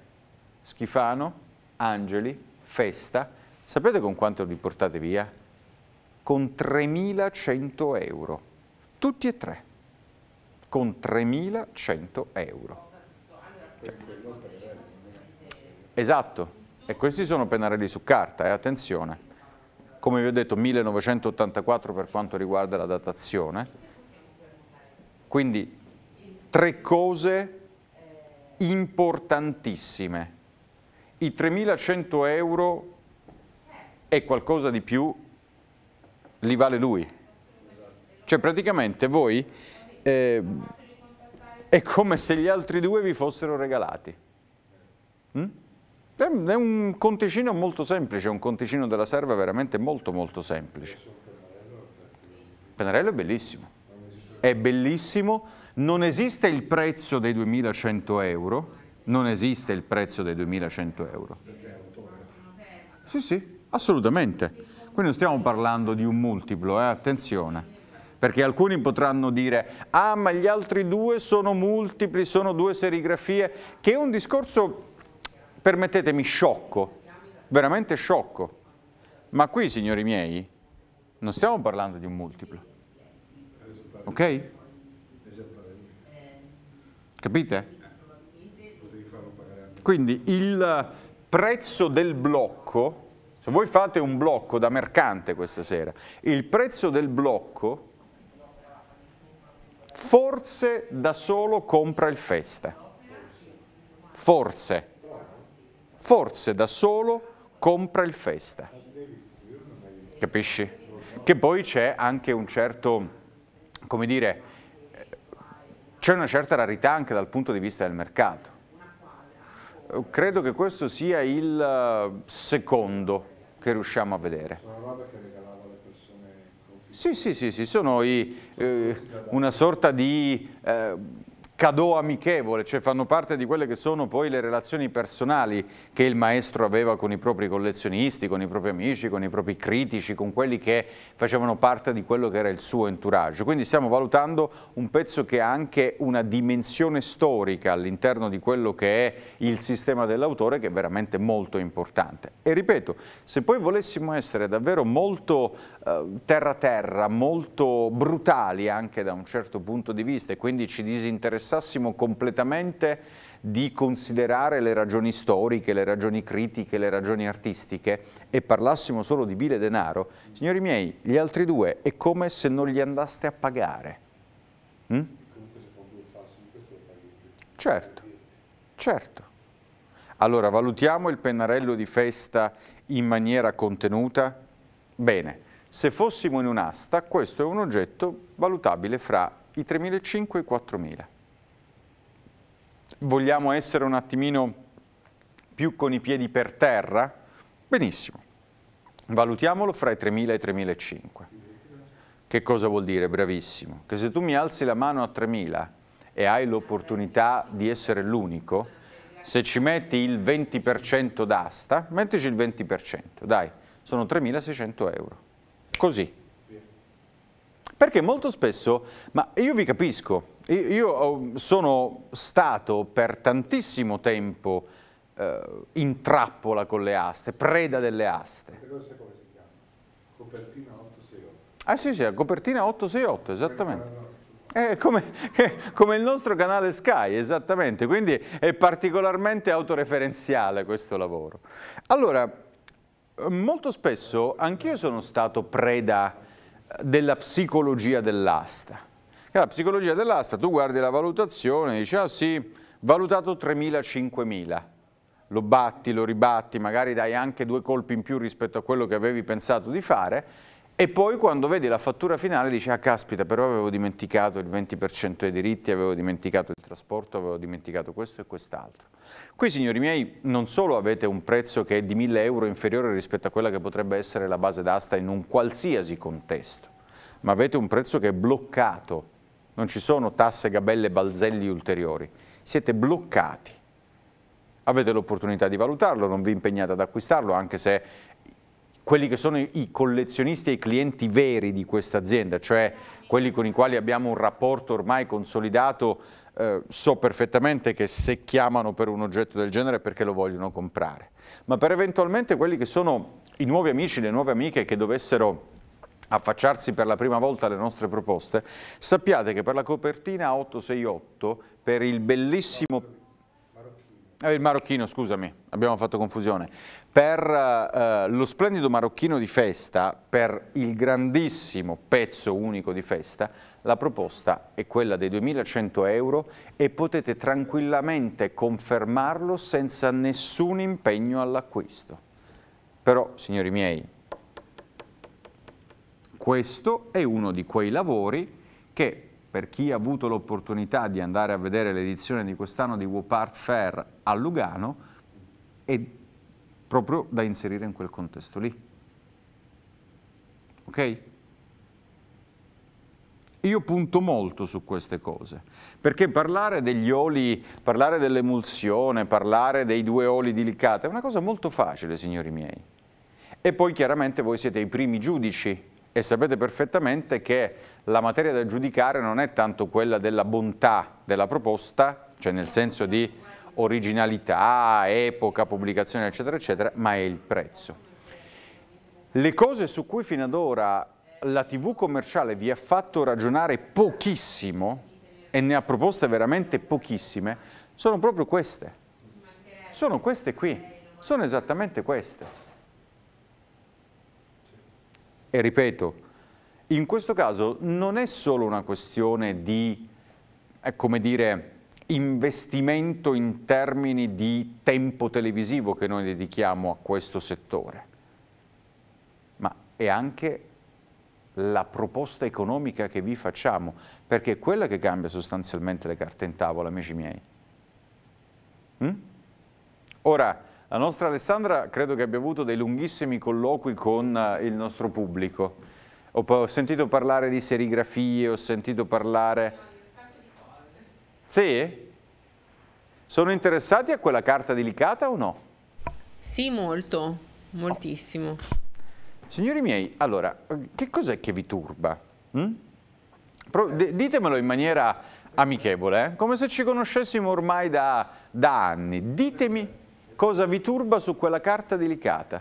Schifano, Angeli, Festa, sapete con quanto li portate via? Con 3.100 euro, tutti e tre, con 3.100 euro. Cioè. Esatto, e questi sono pennarelli su carta, eh, attenzione. Come vi ho detto, 1984 per quanto riguarda la datazione. Quindi tre cose importantissime. I 3.100 euro e qualcosa di più li vale lui. Cioè praticamente voi eh, è come se gli altri due vi fossero regalati. Mm? È un conticino molto semplice, un conticino della serva veramente molto molto semplice. Il Pennarello è bellissimo, è bellissimo, non esiste il prezzo dei 2100 euro, non esiste il prezzo dei 2100 euro. Sì, sì, assolutamente. Qui non stiamo parlando di un multiplo, eh? attenzione. Perché alcuni potranno dire, ah ma gli altri due sono multipli, sono due serigrafie, che è un discorso permettetemi, sciocco, veramente sciocco. Ma qui, signori miei, non stiamo parlando di un multiplo. Ok? Capite? Quindi il prezzo del blocco, se voi fate un blocco da mercante questa sera, il prezzo del blocco forse da solo compra il festa. Forse forse da solo compra il festa. Capisci? Che poi c'è anche un certo, come dire, c'è una certa rarità anche dal punto di vista del mercato. Credo che questo sia il eh, secondo che riusciamo a vedere. Sono una roba che regalava Sì, sì, sì, sì sono i, eh, una sorta di eh, cadeau amichevole, cioè fanno parte di quelle che sono poi le relazioni personali che il maestro aveva con i propri collezionisti, con i propri amici, con i propri critici, con quelli che facevano parte di quello che era il suo entourage. Quindi stiamo valutando un pezzo che ha anche una dimensione storica all'interno di quello che è il sistema dell'autore che è veramente molto importante. E ripeto, se poi volessimo essere davvero molto terra-terra, eh, molto brutali anche da un certo punto di vista e quindi ci disinteressiamo cessassimo completamente di considerare le ragioni storiche, le ragioni critiche, le ragioni artistiche e parlassimo solo di vile denaro, signori miei, gli altri due è come se non li andaste a pagare. Mm? Certo, certo. Allora, valutiamo il pennarello di festa in maniera contenuta? Bene, se fossimo in un'asta, questo è un oggetto valutabile fra i 3.500 e i 4.000 vogliamo essere un attimino più con i piedi per terra, benissimo, valutiamolo fra i 3.000 e i 3.500. Che cosa vuol dire? Bravissimo. Che se tu mi alzi la mano a 3.000 e hai l'opportunità di essere l'unico, se ci metti il 20% d'asta, mettici il 20%, dai, sono 3.600 euro. Così. Perché molto spesso, ma io vi capisco, io oh, sono stato per tantissimo tempo eh, in trappola con le aste, preda delle aste. Come si chiama? Copertina 868. Ah sì, sì, copertina 868, esattamente. Eh, come, come, il nostro canale Sky, esattamente, quindi è particolarmente autoreferenziale questo lavoro. Allora, molto spesso anch'io sono stato preda della psicologia dell'asta. La psicologia dell'asta, tu guardi la valutazione e dici, ah sì, valutato 3.000-5.000, lo batti, lo ribatti, magari dai anche due colpi in più rispetto a quello che avevi pensato di fare, e poi quando vedi la fattura finale dici, ah caspita, però avevo dimenticato il 20% dei diritti, avevo dimenticato il trasporto, avevo dimenticato questo e quest'altro. Qui, signori miei, non solo avete un prezzo che è di 1000 euro inferiore rispetto a quella che potrebbe essere la base d'asta in un qualsiasi contesto, ma avete un prezzo che è bloccato, non ci sono tasse, gabelle, balzelli ulteriori, siete bloccati avete l'opportunità di valutarlo, non vi impegnate ad acquistarlo, anche se quelli che sono i collezionisti e i clienti veri di questa azienda, cioè quelli con i quali abbiamo un rapporto ormai consolidato, eh, so perfettamente che se chiamano per un oggetto del genere è perché lo vogliono comprare. Ma per eventualmente quelli che sono i nuovi amici, le nuove amiche che dovessero affacciarsi per la prima volta alle nostre proposte, sappiate che per la copertina 868, per il bellissimo eh, il marocchino, scusami, abbiamo fatto confusione, per eh, lo splendido marocchino di festa, per il grandissimo pezzo unico di festa, la proposta è quella dei 2100 euro e potete tranquillamente confermarlo senza nessun impegno all'acquisto. Però, signori miei, questo è uno di quei lavori che per chi ha avuto l'opportunità di andare a vedere l'edizione di quest'anno di Wopart Fair a Lugano è proprio da inserire in quel contesto lì. Ok? Io punto molto su queste cose, perché parlare degli oli, parlare dell'emulsione, parlare dei due oli di licata è una cosa molto facile, signori miei. E poi chiaramente voi siete i primi giudici e sapete perfettamente che la materia da giudicare non è tanto quella della bontà della proposta, cioè nel senso di originalità, epoca, pubblicazione, eccetera, eccetera, ma è il prezzo. Le cose su cui fino ad ora la TV commerciale vi ha fatto ragionare pochissimo e ne ha proposte veramente pochissime, sono proprio queste. Sono queste qui, sono esattamente queste. E ripeto, in questo caso non è solo una questione di, eh, come dire, investimento in termini di tempo televisivo che noi dedichiamo a questo settore, ma è anche la proposta economica che vi facciamo, perché è quella che cambia sostanzialmente le carte in tavola, amici miei. Mm? Ora, la nostra Alessandra credo che abbia avuto dei lunghissimi colloqui con eh, il nostro pubblico. Ho sentito parlare di serigrafie, ho sentito parlare... Sì? Sono interessati a quella carta delicata o no? Sì, molto, moltissimo. Signori miei, allora, che cos'è che vi turba? Mm? ditemelo in maniera amichevole, eh? come se ci conoscessimo ormai da, da anni. Ditemi... Cosa vi turba su quella carta delicata?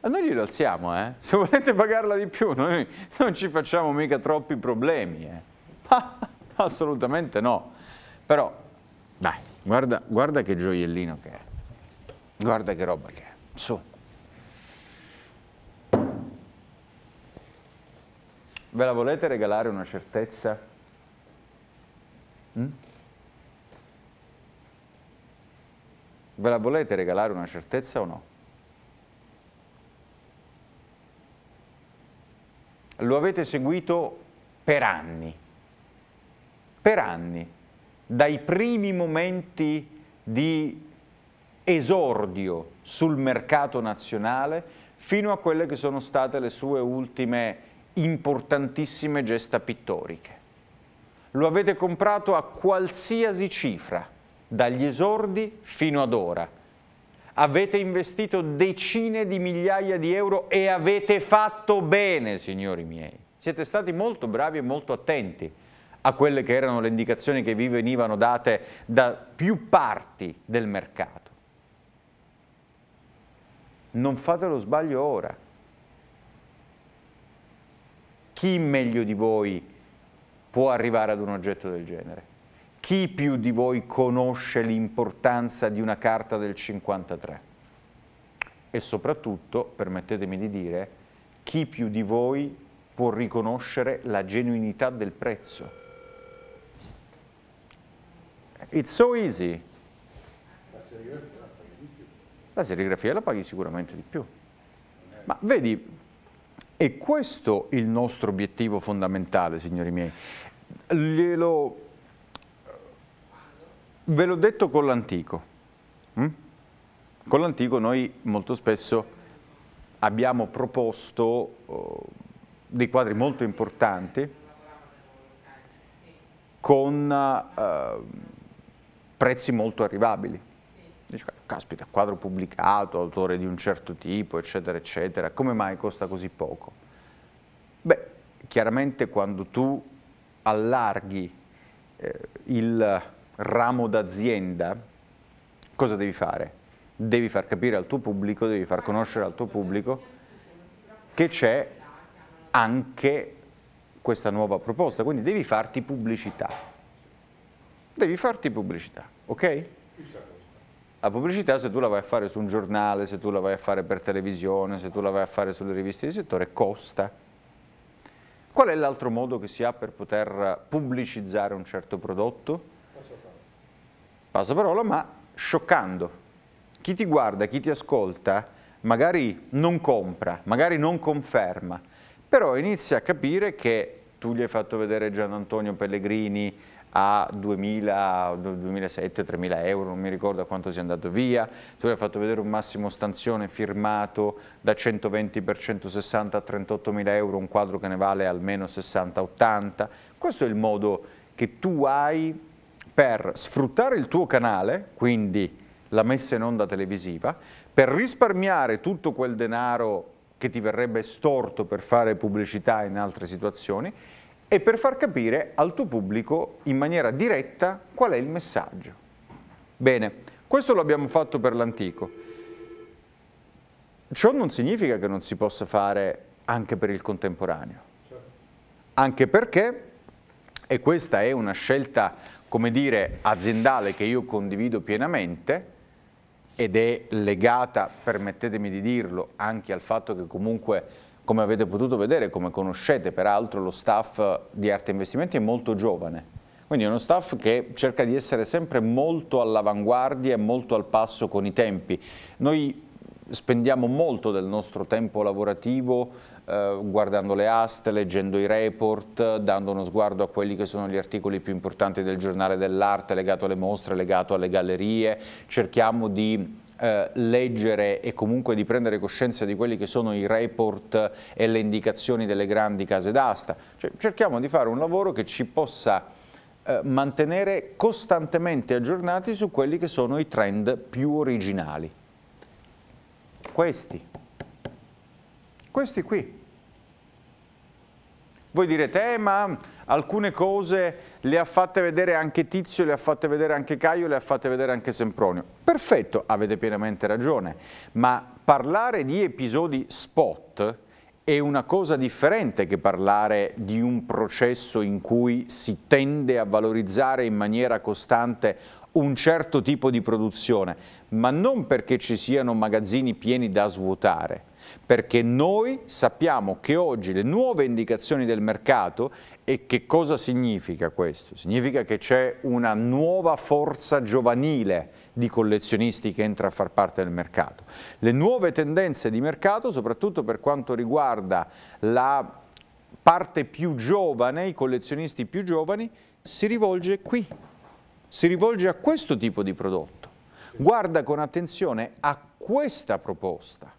A eh, noi glielo alziamo, eh? Se volete pagarla di più, noi non ci facciamo mica troppi problemi, eh? assolutamente no. Però, dai, guarda, guarda che gioiellino che è. Guarda che roba che è. Su. Ve la volete regalare una certezza? Mm? Ve la volete regalare una certezza o no? Lo avete seguito per anni, per anni, dai primi momenti di esordio sul mercato nazionale fino a quelle che sono state le sue ultime importantissime gesta pittoriche. Lo avete comprato a qualsiasi cifra, dagli esordi fino ad ora. Avete investito decine di migliaia di euro e avete fatto bene, signori miei. Siete stati molto bravi e molto attenti a quelle che erano le indicazioni che vi venivano date da più parti del mercato. Non fate lo sbaglio ora. Chi meglio di voi può arrivare ad un oggetto del genere? Chi più di voi conosce l'importanza di una carta del 53? E soprattutto, permettetemi di dire, chi più di voi può riconoscere la genuinità del prezzo? It's so easy. La serigrafia la paghi di più. La serigrafia la paghi sicuramente di più. Ma vedi, è questo il nostro obiettivo fondamentale, signori miei. Glielo Ve l'ho detto con l'antico. Mm? Con l'antico noi molto spesso abbiamo proposto uh, dei quadri molto importanti con uh, prezzi molto arrivabili. Dici, caspita, quadro pubblicato, autore di un certo tipo, eccetera, eccetera, come mai costa così poco? Beh, chiaramente quando tu allarghi eh, il ramo d'azienda, cosa devi fare? Devi far capire al tuo pubblico, devi far conoscere al tuo pubblico che c'è anche questa nuova proposta, quindi devi farti pubblicità. Devi farti pubblicità, ok? La pubblicità se tu la vai a fare su un giornale, se tu la vai a fare per televisione, se tu la vai a fare sulle riviste di settore, costa. Qual è l'altro modo che si ha per poter pubblicizzare un certo prodotto? passo parola, ma scioccando. Chi ti guarda, chi ti ascolta, magari non compra, magari non conferma, però inizia a capire che tu gli hai fatto vedere Gian Antonio Pellegrini a 2000, 2007, 3000 euro, non mi ricordo quanto sia andato via, tu gli hai fatto vedere un massimo stanzione firmato da 120 per 160 a 38.000 euro, un quadro che ne vale almeno 60-80, questo è il modo che tu hai per sfruttare il tuo canale, quindi la messa in onda televisiva, per risparmiare tutto quel denaro che ti verrebbe storto per fare pubblicità in altre situazioni e per far capire al tuo pubblico in maniera diretta qual è il messaggio. Bene, questo lo abbiamo fatto per l'antico. Ciò non significa che non si possa fare anche per il contemporaneo. Certo. Anche perché, e questa è una scelta come dire, aziendale che io condivido pienamente ed è legata, permettetemi di dirlo, anche al fatto che comunque, come avete potuto vedere, come conoscete peraltro, lo staff di Arte Investimenti è molto giovane. Quindi è uno staff che cerca di essere sempre molto all'avanguardia e molto al passo con i tempi. Noi spendiamo molto del nostro tempo lavorativo eh, guardando le aste, leggendo i report, dando uno sguardo a quelli che sono gli articoli più importanti del giornale dell'arte legato alle mostre, legato alle gallerie, cerchiamo di eh, leggere e comunque di prendere coscienza di quelli che sono i report e le indicazioni delle grandi case d'asta. Cioè, cerchiamo di fare un lavoro che ci possa eh, mantenere costantemente aggiornati su quelli che sono i trend più originali. Questi. Questi qui. Voi direte, eh, ma alcune cose le ha fatte vedere anche Tizio, le ha fatte vedere anche Caio, le ha fatte vedere anche Sempronio. Perfetto, avete pienamente ragione, ma parlare di episodi spot è una cosa differente che parlare di un processo in cui si tende a valorizzare in maniera costante un certo tipo di produzione, ma non perché ci siano magazzini pieni da svuotare, perché noi sappiamo che oggi le nuove indicazioni del mercato e che cosa significa questo? Significa che c'è una nuova forza giovanile di collezionisti che entra a far parte del mercato. Le nuove tendenze di mercato, soprattutto per quanto riguarda la parte più giovane, i collezionisti più giovani, si rivolge qui, si rivolge a questo tipo di prodotto. Guarda con attenzione a questa proposta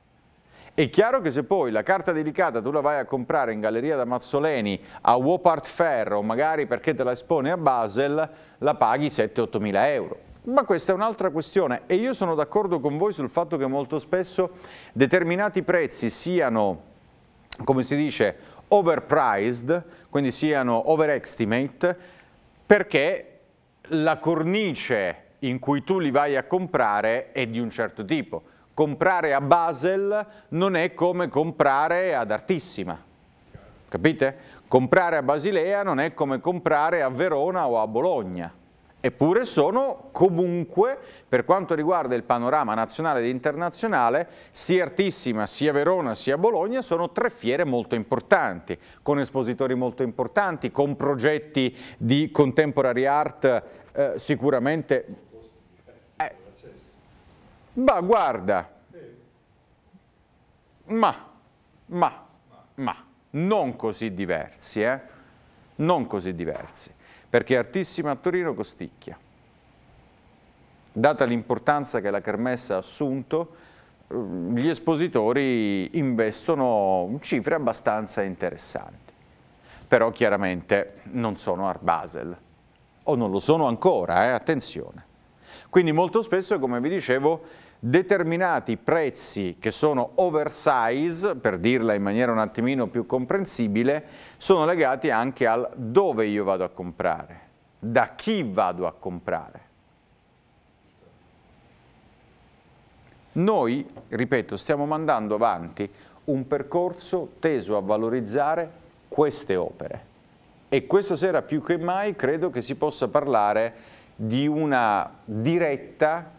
è chiaro che se poi la carta delicata tu la vai a comprare in galleria da Mazzoleni a Wopart Ferro, magari perché te la espone a Basel, la paghi 7-8 mila euro. Ma questa è un'altra questione e io sono d'accordo con voi sul fatto che molto spesso determinati prezzi siano, come si dice, overpriced, quindi siano overestimate, perché la cornice in cui tu li vai a comprare è di un certo tipo comprare a Basel non è come comprare ad Artissima, capite? Comprare a Basilea non è come comprare a Verona o a Bologna. Eppure sono comunque, per quanto riguarda il panorama nazionale ed internazionale, sia Artissima, sia Verona, sia Bologna, sono tre fiere molto importanti, con espositori molto importanti, con progetti di contemporary art eh, sicuramente ma guarda, ma, ma, ma, non così diversi, eh? Non così diversi, perché Artissima a Torino costicchia. Data l'importanza che la Carmessa ha assunto, eh, gli espositori investono cifre abbastanza interessanti. Però chiaramente non sono Art Basel, o non lo sono ancora, eh? attenzione. Quindi molto spesso, come vi dicevo, determinati prezzi che sono oversize, per dirla in maniera un attimino più comprensibile, sono legati anche al dove io vado a comprare, da chi vado a comprare. Noi, ripeto, stiamo mandando avanti un percorso teso a valorizzare queste opere e questa sera più che mai credo che si possa parlare di una diretta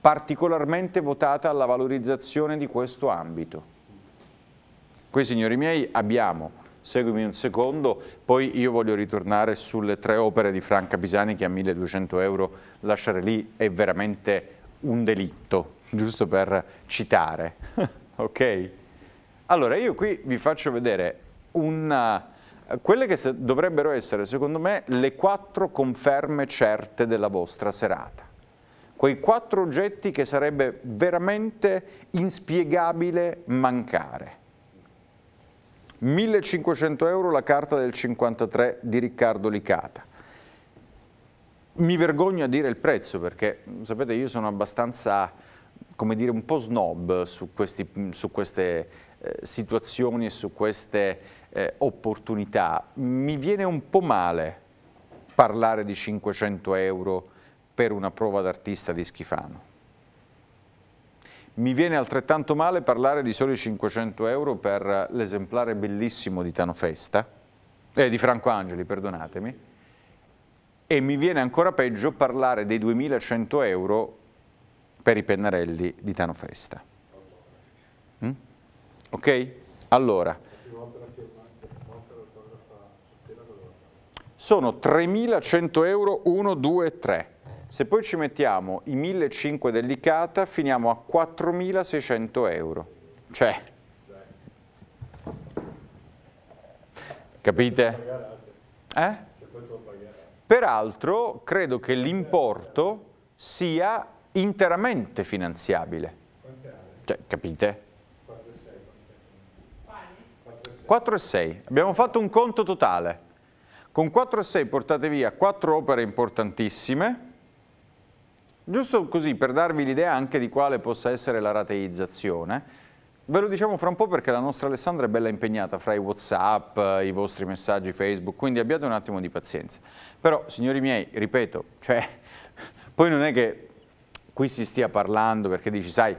particolarmente votata alla valorizzazione di questo ambito. Qui, signori miei, abbiamo seguimi un secondo, poi io voglio ritornare sulle tre opere di Franca Pisani che a 1200 euro lasciare lì è veramente un delitto, giusto per citare, ok? Allora io qui vi faccio vedere una quelle che dovrebbero essere, secondo me, le quattro conferme certe della vostra serata. Quei quattro oggetti che sarebbe veramente inspiegabile mancare. 1500 euro la carta del 53 di Riccardo Licata. Mi vergogno a dire il prezzo perché, sapete, io sono abbastanza, come dire, un po' snob su, questi, su queste eh, situazioni e su queste eh, opportunità. Mi viene un po' male parlare di 500 euro per una prova d'artista di Schifano. Mi viene altrettanto male parlare di soli 500 euro per l'esemplare bellissimo di Tano Festa, eh, di Franco Angeli, perdonatemi, e mi viene ancora peggio parlare dei 2100 euro per i pennarelli di Tano Festa. Mm? Ok? Allora, sono 3.100 euro 1, 2, 3. Se poi ci mettiamo i 1.500 dell'ICATA finiamo a 4.600 euro. Cioè, capite? Eh? Peraltro credo che l'importo sia interamente finanziabile. Cioè, capite? 4,6. Abbiamo fatto un conto totale. Con 4 e 6 portate via 4 opere importantissime, giusto così per darvi l'idea anche di quale possa essere la rateizzazione. Ve lo diciamo fra un po' perché la nostra Alessandra è bella impegnata fra i Whatsapp, i vostri messaggi Facebook, quindi abbiate un attimo di pazienza. Però, signori miei, ripeto, cioè, poi non è che qui si stia parlando perché dici, sai,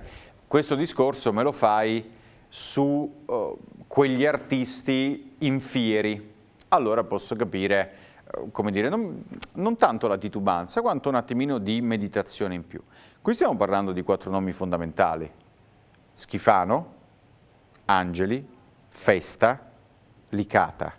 questo discorso me lo fai su uh, quegli artisti infieri, allora posso capire, eh, come dire, non, non tanto la titubanza quanto un attimino di meditazione in più. Qui stiamo parlando di quattro nomi fondamentali, Schifano, Angeli, Festa, Licata.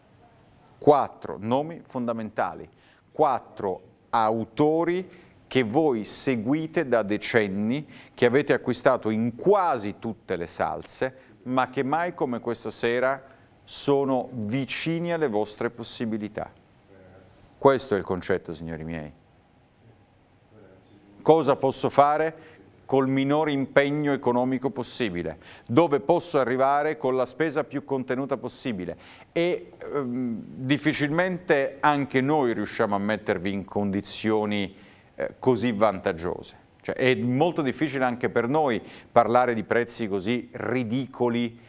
Quattro nomi fondamentali, quattro autori che voi seguite da decenni, che avete acquistato in quasi tutte le salse, ma che mai come questa sera sono vicini alle vostre possibilità. Questo è il concetto, signori miei. Cosa posso fare col minor impegno economico possibile? Dove posso arrivare con la spesa più contenuta possibile? E ehm, difficilmente anche noi riusciamo a mettervi in condizioni eh, così vantaggiose. Cioè, è molto difficile anche per noi parlare di prezzi così ridicoli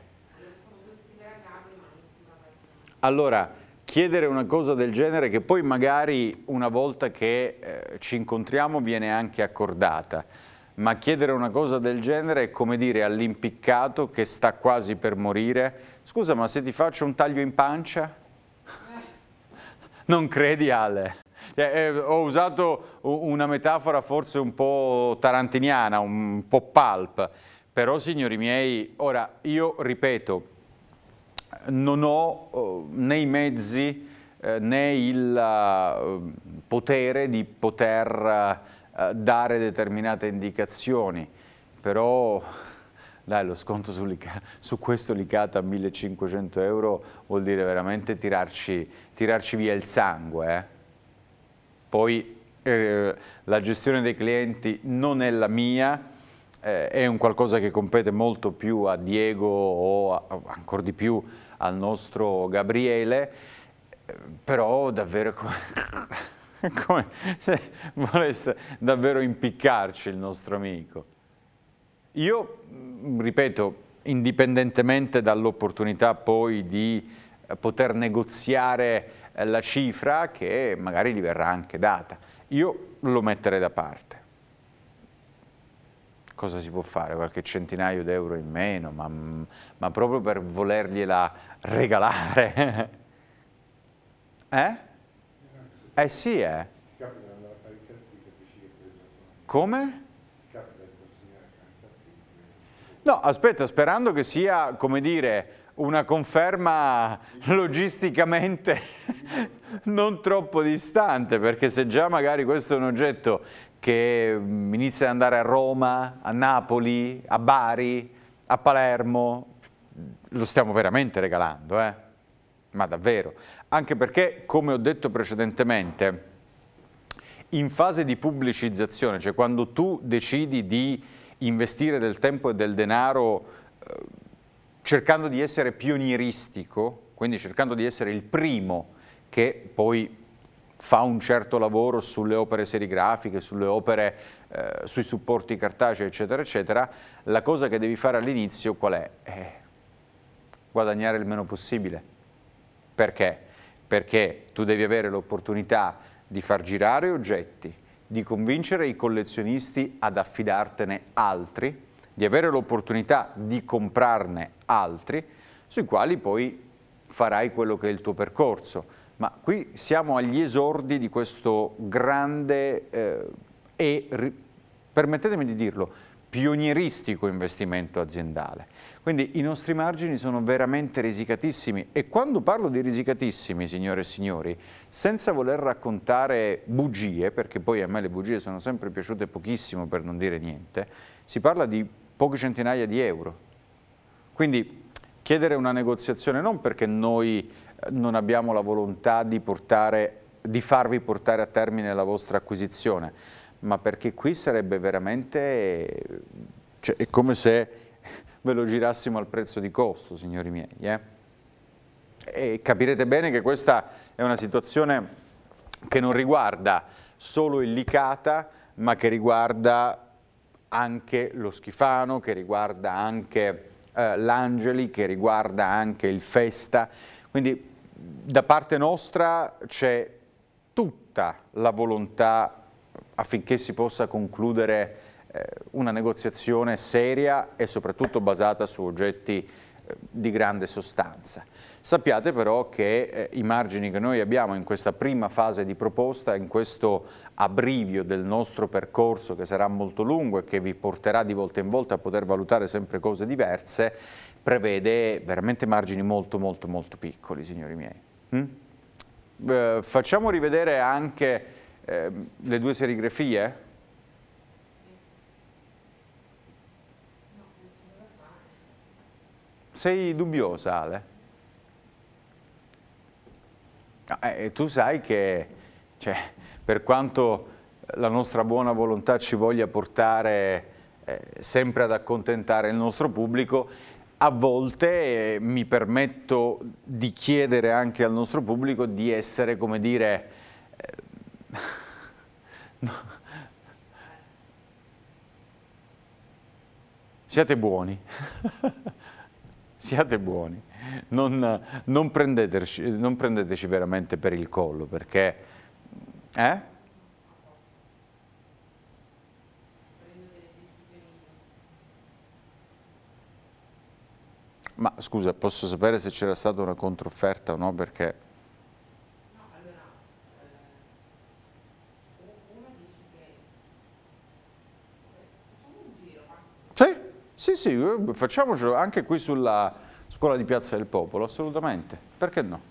Allora, chiedere una cosa del genere che poi magari una volta che eh, ci incontriamo viene anche accordata, ma chiedere una cosa del genere è come dire all'impiccato che sta quasi per morire, scusa ma se ti faccio un taglio in pancia? Non credi Ale? Eh, eh, ho usato una metafora forse un po' tarantiniana, un po' pulp, però signori miei, ora io ripeto, non ho eh, né i mezzi eh, né il eh, potere di poter dare determinate indicazioni, però dai, lo sconto su, su questo licato a 1500 euro vuol dire veramente tirarci, tirarci via il sangue. Eh? Poi eh, la gestione dei clienti non è la mia, eh, è un qualcosa che compete molto più a Diego o ancora di più al nostro Gabriele, eh, però davvero come, come se volesse davvero impiccarci il nostro amico. Io, mm, ripeto, indipendentemente dall'opportunità poi di eh, poter negoziare eh, la cifra che magari gli verrà anche data, io lo metterei da parte cosa si può fare? Qualche centinaio d'euro in meno, ma, ma, proprio per volergliela regalare. eh? Eh sì, eh. Come? No, aspetta, sperando che sia, come dire, una conferma logisticamente non troppo distante, perché se già magari questo è un oggetto che mm, inizia ad andare a Roma, a Napoli, a Bari, a Palermo, lo stiamo veramente regalando, eh? ma davvero. Anche perché, come ho detto precedentemente, in fase di pubblicizzazione, cioè quando tu decidi di investire del tempo e del denaro eh, cercando di essere pionieristico, quindi cercando di essere il primo che poi fa un certo lavoro sulle opere serigrafiche, sulle opere, eh, sui supporti cartacei, eccetera, eccetera, la cosa che devi fare all'inizio qual è? Eh, guadagnare il meno possibile. Perché? Perché tu devi avere l'opportunità di far girare oggetti, di convincere i collezionisti ad affidartene altri, di avere l'opportunità di comprarne altri, sui quali poi farai quello che è il tuo percorso ma qui siamo agli esordi di questo grande eh, e, permettetemi di dirlo, pionieristico investimento aziendale. Quindi i nostri margini sono veramente risicatissimi e quando parlo di risicatissimi, signore e signori, senza voler raccontare bugie, perché poi a me le bugie sono sempre piaciute pochissimo per non dire niente, si parla di poche centinaia di euro. Quindi chiedere una negoziazione non perché noi non abbiamo la volontà di, portare, di farvi portare a termine la vostra acquisizione, ma perché qui sarebbe veramente... Cioè, è come se ve lo girassimo al prezzo di costo, signori miei. Eh? E capirete bene che questa è una situazione che non riguarda solo il Licata, ma che riguarda anche lo Schifano, che riguarda anche eh, l'Angeli, che riguarda anche il Festa. Quindi da parte nostra c'è tutta la volontà affinché si possa concludere eh, una negoziazione seria e soprattutto basata su oggetti eh, di grande sostanza. Sappiate però che eh, i margini che noi abbiamo in questa prima fase di proposta, in questo abrivio del nostro percorso che sarà molto lungo e che vi porterà di volta in volta a poter valutare sempre cose diverse, prevede veramente margini molto molto molto piccoli, signori miei. Mm? Eh, facciamo rivedere anche eh, le due serigrafie. Sei dubbiosa, Ale? Ah, eh, tu sai che cioè, per quanto la nostra buona volontà ci voglia portare eh, sempre ad accontentare il nostro pubblico, a volte eh, mi permetto di chiedere anche al nostro pubblico di essere, come dire, eh, no. siate buoni, siate buoni, non, non, prendeteci, non prendeteci veramente per il collo perché... Eh? Ma scusa, posso sapere se c'era stata una controfferta o no? Perché... Sì, sì, sì, facciamocelo anche qui sulla scuola di Piazza del Popolo, assolutamente. Perché no?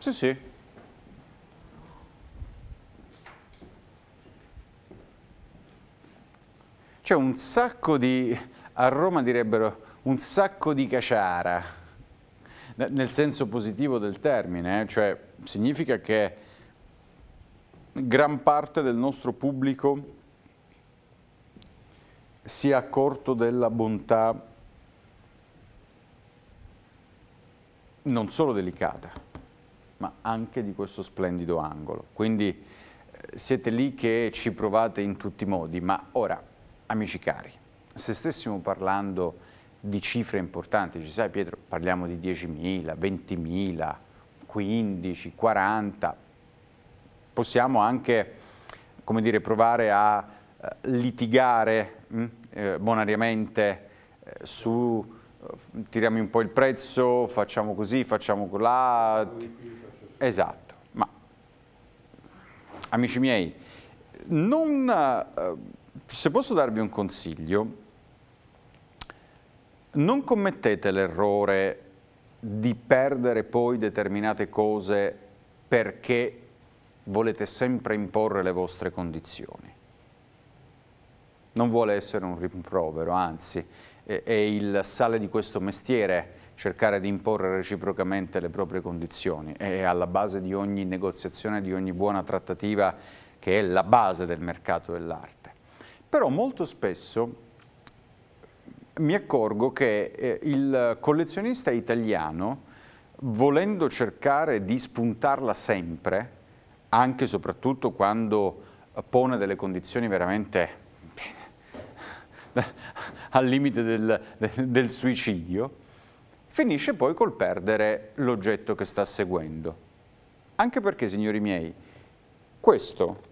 Sì, sì. C'è cioè, un sacco di, a Roma direbbero, un sacco di caciara, nel senso positivo del termine, eh. cioè significa che gran parte del nostro pubblico si è accorto della bontà non solo delicata, ma anche di questo splendido angolo. Quindi eh, siete lì che ci provate in tutti i modi, ma ora, amici cari, se stessimo parlando di cifre importanti, ci sai Pietro, parliamo di 10.000, 20.000, 15, 40, possiamo anche, come dire, provare a eh, litigare mm, eh, bonariamente eh, su eh, tiriamo un po' il prezzo, facciamo così, facciamo colà, Esatto, ma amici miei, non, eh, se posso darvi un consiglio, non commettete l'errore di perdere poi determinate cose perché volete sempre imporre le vostre condizioni. Non vuole essere un rimprovero, anzi, è il sale di questo mestiere cercare di imporre reciprocamente le proprie condizioni e alla base di ogni negoziazione, di ogni buona trattativa che è la base del mercato dell'arte. Però molto spesso mi accorgo che eh, il collezionista italiano, volendo cercare di spuntarla sempre, anche e soprattutto quando pone delle condizioni veramente al limite del, del suicidio, finisce poi col perdere l'oggetto che sta seguendo. Anche perché, signori miei, questo,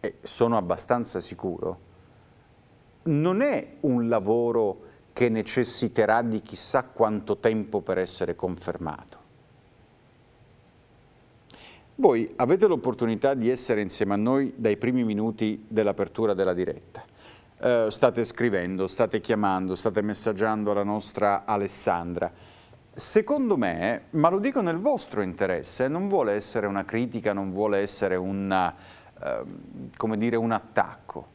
e sono abbastanza sicuro, non è un lavoro che necessiterà di chissà quanto tempo per essere confermato. Voi avete l'opportunità di essere insieme a noi dai primi minuti dell'apertura della diretta. Eh, state scrivendo, state chiamando, state messaggiando alla nostra Alessandra. Secondo me, ma lo dico nel vostro interesse, non vuole essere una critica, non vuole essere una, eh, come dire, un attacco.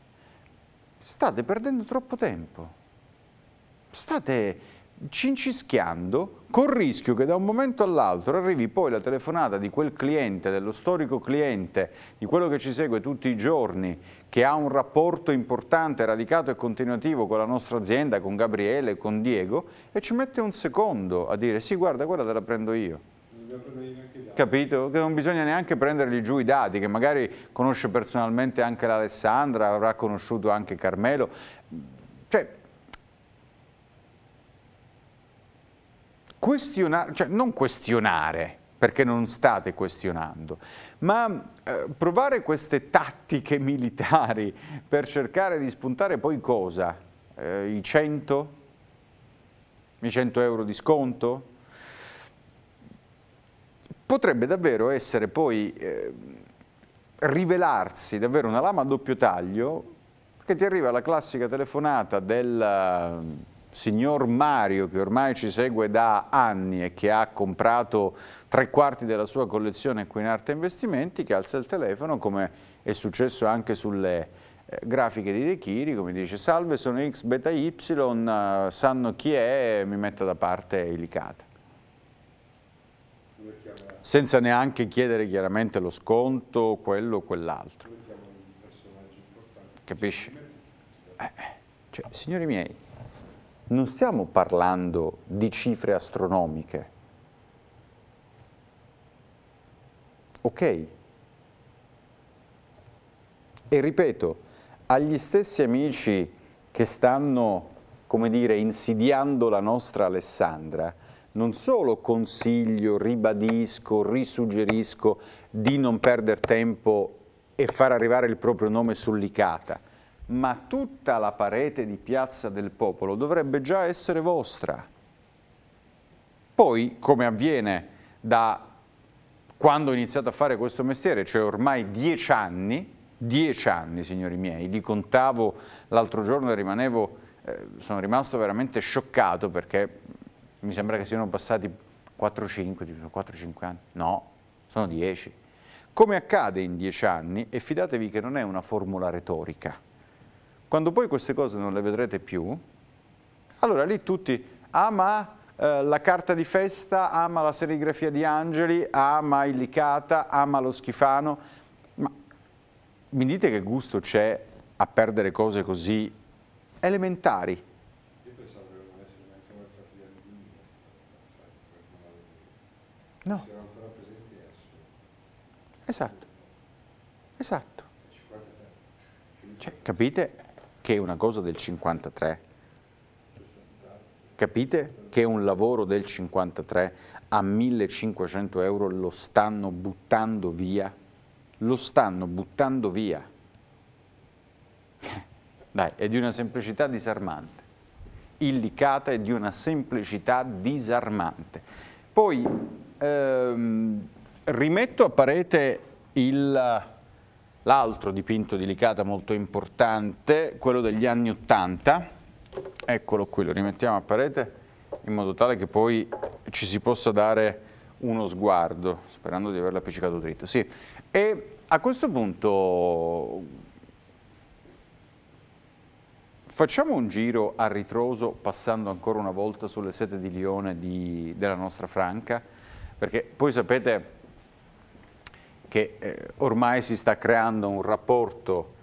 State perdendo troppo tempo. State cincischiando col rischio che da un momento all'altro arrivi poi la telefonata di quel cliente, dello storico cliente, di quello che ci segue tutti i giorni, che ha un rapporto importante, radicato e continuativo con la nostra azienda, con Gabriele, con Diego, e ci mette un secondo a dire sì guarda quella te la prendo io. Capito? Che non bisogna neanche prendergli giù i dati, che magari conosce personalmente anche l'Alessandra, avrà conosciuto anche Carmelo. Cioè, questionare, cioè non questionare, perché non state questionando, ma eh, provare queste tattiche militari per cercare di spuntare poi cosa? Eh, I 100? I 100 euro di sconto? Potrebbe davvero essere poi, eh, rivelarsi davvero una lama a doppio taglio, perché ti arriva la classica telefonata del signor Mario che ormai ci segue da anni e che ha comprato tre quarti della sua collezione qui in Arte Investimenti che alza il telefono come è successo anche sulle eh, grafiche di De Chiri come dice salve sono X beta Y eh, sanno chi è mi metto da parte Ilicata senza neanche chiedere chiaramente lo sconto quello o quell'altro capisci? Eh, cioè, signori miei non stiamo parlando di cifre astronomiche. Ok? E ripeto, agli stessi amici che stanno, come dire, insidiando la nostra Alessandra, non solo consiglio, ribadisco, risuggerisco di non perdere tempo e far arrivare il proprio nome sull'icata, ma tutta la parete di Piazza del Popolo dovrebbe già essere vostra. Poi, come avviene da quando ho iniziato a fare questo mestiere, cioè ormai dieci anni, dieci anni signori miei, li contavo l'altro giorno e rimanevo, eh, sono rimasto veramente scioccato perché mi sembra che siano passati 4-5, 4-5 anni, no, sono 10. Come accade in dieci anni, e fidatevi che non è una formula retorica, quando poi queste cose non le vedrete più, allora lì tutti, ama eh, la carta di festa, ama la serigrafia di Angeli, ama il Licata, ama lo Schifano, ma mi dite che gusto c'è a perdere cose così elementari? Cioè, no. Esatto. Esatto. Eh, cioè, capite? che è una cosa del 53. Capite che un lavoro del 53 a 1500 euro lo stanno buttando via? Lo stanno buttando via. Dai, è di una semplicità disarmante. Illicata è di una semplicità disarmante. Poi ehm, rimetto a parete il l'altro dipinto di Licata molto importante, quello degli anni Ottanta, eccolo qui, lo rimettiamo a parete in modo tale che poi ci si possa dare uno sguardo, sperando di averla appiccicato dritto. Sì. E a questo punto facciamo un giro a ritroso, passando ancora una volta sulle sete di Lione di, della nostra Franca, perché poi sapete che eh, ormai si sta creando un rapporto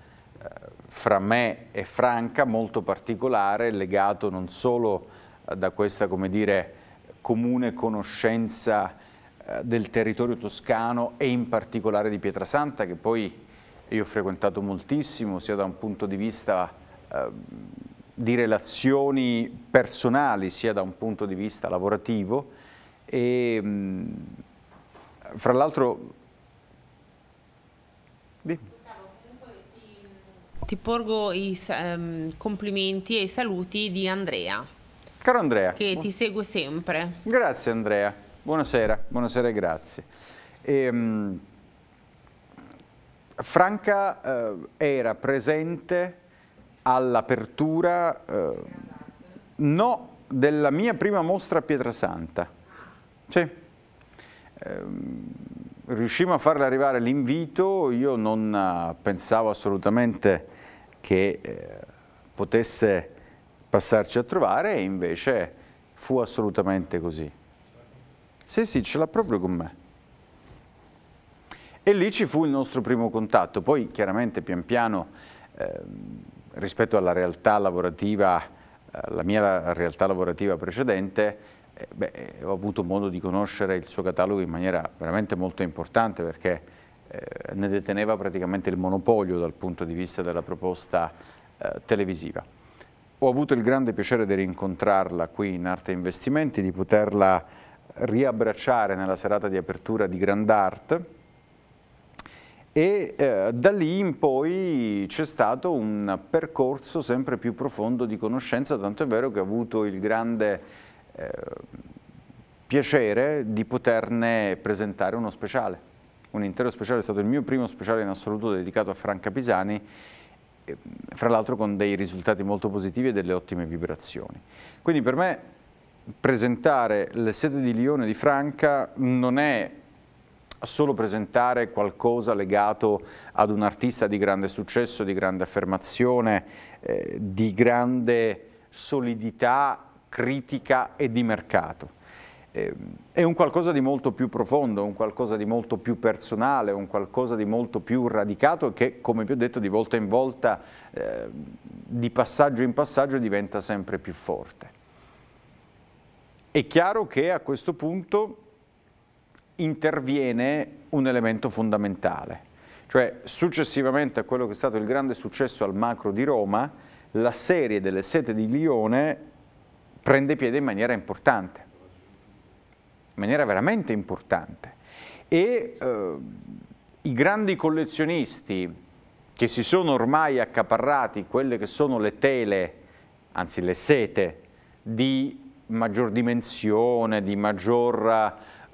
eh, fra me e Franca molto particolare, legato non solo eh, da questa dire, comune conoscenza eh, del territorio toscano e in particolare di Pietrasanta, che poi io ho frequentato moltissimo, sia da un punto di vista ehm, di relazioni personali, sia da un punto di vista lavorativo. E, mh, mm, fra l'altro Dimmi. Ti porgo i um, complimenti e i saluti di Andrea. Caro Andrea. Che ti segue sempre. Grazie Andrea. Buonasera, buonasera e grazie. E, um, Franca uh, era presente all'apertura, uh, no, della mia prima mostra a Pietrasanta. Sì. Um, riuscimmo a farle arrivare l'invito, io non eh, pensavo assolutamente che eh, potesse passarci a trovare e invece fu assolutamente così. Sì, sì, ce l'ha proprio con me. E lì ci fu il nostro primo contatto, poi chiaramente pian piano eh, rispetto alla realtà lavorativa, eh, la mia realtà lavorativa precedente, eh, beh, eh, ho avuto modo di conoscere il suo catalogo in maniera veramente molto importante perché eh, ne deteneva praticamente il monopolio dal punto di vista della proposta eh, televisiva. Ho avuto il grande piacere di rincontrarla qui in Arte Investimenti, di poterla riabbracciare nella serata di apertura di Grand Art e eh, da lì in poi c'è stato un percorso sempre più profondo di conoscenza, tanto è vero che ho avuto il grande Ehm, piacere di poterne presentare uno speciale, un intero speciale, è stato il mio primo speciale in assoluto dedicato a Franca Pisani, ehm, fra l'altro con dei risultati molto positivi e delle ottime vibrazioni. Quindi per me presentare le sede di Lione di Franca non è solo presentare qualcosa legato ad un artista di grande successo, di grande affermazione, eh, di grande solidità critica e di mercato. Ehm, è un qualcosa di molto più profondo, un qualcosa di molto più personale, un qualcosa di molto più radicato che, come vi ho detto, di volta in volta, eh, di passaggio in passaggio, diventa sempre più forte. È chiaro che a questo punto interviene un elemento fondamentale, cioè successivamente a quello che è stato il grande successo al macro di Roma, la serie delle sete di Lione prende piede in maniera importante, in maniera veramente importante. E eh, i grandi collezionisti che si sono ormai accaparrati quelle che sono le tele, anzi le sete, di maggior dimensione, di maggior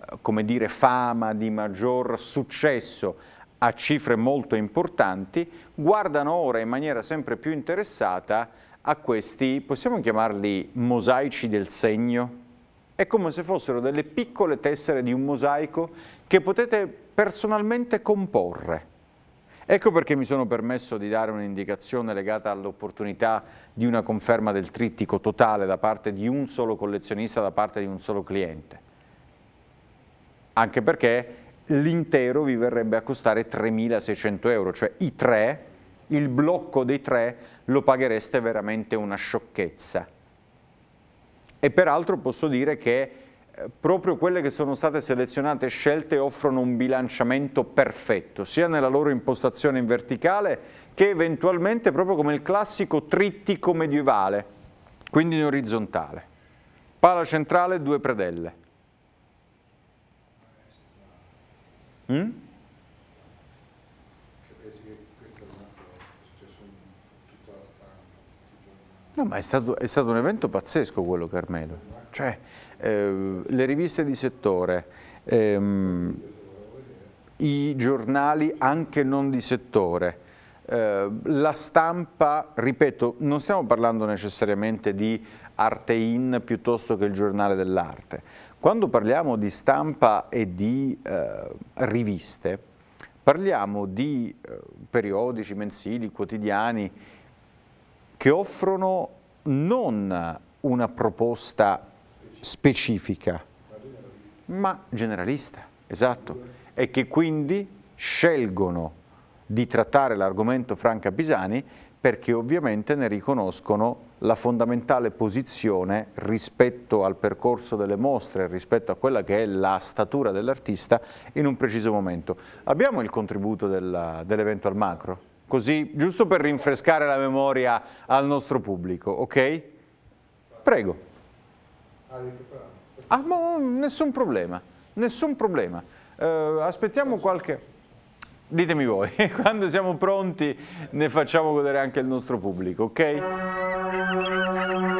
eh, come dire, fama, di maggior successo a cifre molto importanti, guardano ora in maniera sempre più interessata a questi, possiamo chiamarli mosaici del segno? È come se fossero delle piccole tessere di un mosaico che potete personalmente comporre. Ecco perché mi sono permesso di dare un'indicazione legata all'opportunità di una conferma del trittico totale da parte di un solo collezionista, da parte di un solo cliente. Anche perché l'intero vi verrebbe a costare 3.600 euro, cioè i tre, il blocco dei tre lo paghereste veramente una sciocchezza. E peraltro posso dire che eh, proprio quelle che sono state selezionate e scelte offrono un bilanciamento perfetto, sia nella loro impostazione in verticale che eventualmente proprio come il classico trittico medievale, quindi in orizzontale. Pala centrale, due predelle. Mm? No, ma è stato, è stato un evento pazzesco quello Carmelo. Cioè, eh, le riviste di settore, ehm, i giornali anche non di settore, eh, la stampa, ripeto, non stiamo parlando necessariamente di arte in piuttosto che il giornale dell'arte. Quando parliamo di stampa e di eh, riviste, parliamo di eh, periodici, mensili, quotidiani, che offrono non una proposta specifica, ma generalista, esatto, e che quindi scelgono di trattare l'argomento Franca Pisani perché ovviamente ne riconoscono la fondamentale posizione rispetto al percorso delle mostre, rispetto a quella che è la statura dell'artista in un preciso momento. Abbiamo il contributo dell'evento dell al macro? così giusto per rinfrescare la memoria al nostro pubblico, ok? Prego. Ah, no, nessun problema, nessun problema. Uh, aspettiamo qualche... Ditemi voi, quando siamo pronti ne facciamo godere anche il nostro pubblico, ok?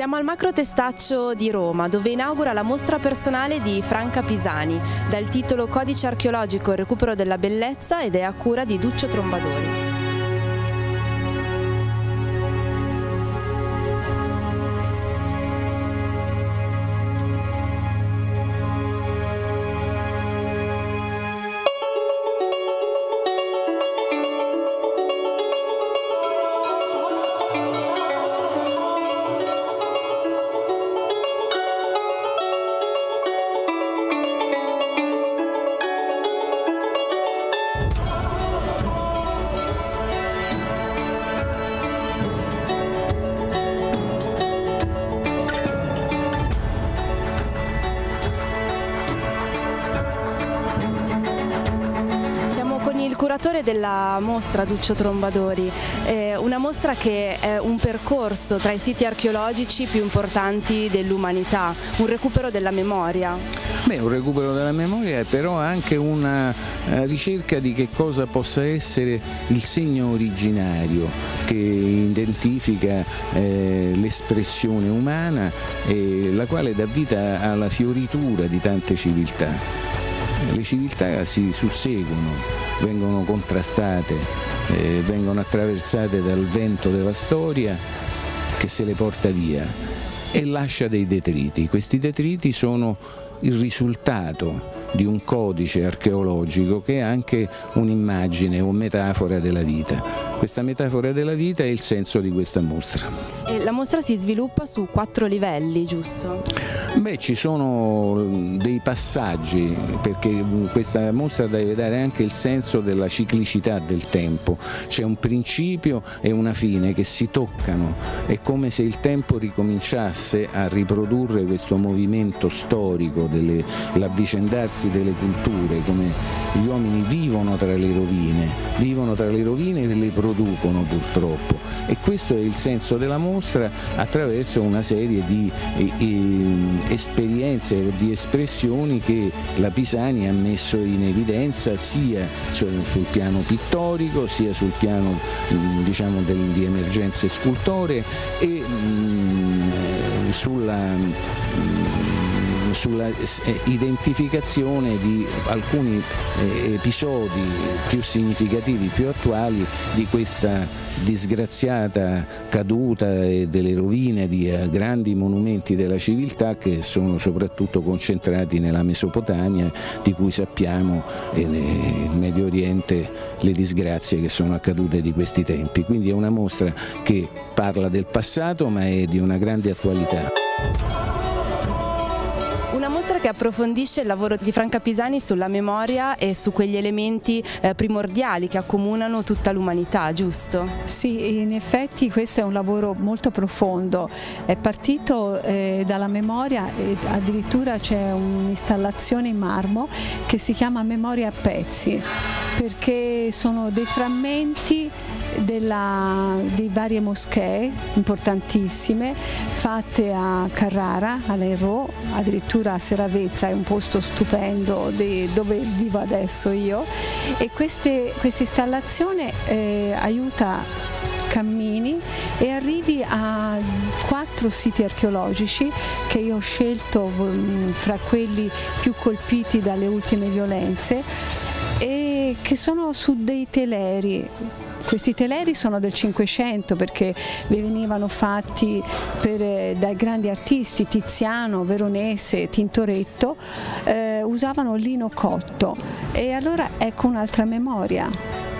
Siamo al Macro Testaccio di Roma, dove inaugura la mostra personale di Franca Pisani, dal titolo Codice archeologico e recupero della bellezza ed è a cura di Duccio Trombadori. mostra Duccio Trombadori, una mostra che è un percorso tra i siti archeologici più importanti dell'umanità, un recupero della memoria. Beh, un recupero della memoria è però anche una eh, ricerca di che cosa possa essere il segno originario che identifica eh, l'espressione umana e la quale dà vita alla fioritura di tante civiltà. Le civiltà si susseguono vengono contrastate, eh, vengono attraversate dal vento della storia che se le porta via e lascia dei detriti. Questi detriti sono il risultato di un codice archeologico che è anche un'immagine o metafora della vita. Questa metafora della vita è il senso di questa mostra. E la mostra si sviluppa su quattro livelli, giusto? Beh, ci sono dei passaggi perché questa mostra deve dare anche il senso della ciclicità del tempo. C'è un principio e una fine che si toccano, è come se il tempo ricominciasse a riprodurre questo movimento storico dell'avvicendarsi riflessi delle culture, come gli uomini vivono tra le rovine, vivono tra le rovine e le producono purtroppo e questo è il senso della mostra attraverso una serie di eh, esperienze, di espressioni che la Pisani ha messo in evidenza sia sul piano pittorico sia sul piano diciamo, di emergenze scultoree e mh, sulla sulla eh, identificazione di alcuni eh, episodi più significativi, più attuali di questa disgraziata caduta e eh, delle rovine di grandi monumenti della civiltà che sono soprattutto concentrati nella Mesopotamia di cui sappiamo e nel Medio Oriente le disgrazie che sono accadute di questi tempi. Quindi è una mostra che parla del passato ma è di una grande attualità che approfondisce il lavoro di Franca Pisani sulla memoria e su quegli elementi eh, primordiali che accomunano tutta l'umanità, giusto? Sì, in effetti questo è un lavoro molto profondo, è partito eh, dalla memoria e addirittura c'è un'installazione in marmo che si chiama Memoria a pezzi perché sono dei frammenti della, di varie moschee importantissime fatte a Carrara, a Lerro, addirittura a Seravezza, è un posto stupendo di, dove vivo adesso io e questa installazione eh, aiuta cammini e arrivi a quattro siti archeologici che io ho scelto mm, fra quelli più colpiti dalle ultime violenze che, sono su dei teleri, questi teleri sono del Cinquecento perché venivano fatti per, eh, dai grandi artisti Tiziano, Veronese, Tintoretto, eh, usavano lino cotto e allora ecco un'altra memoria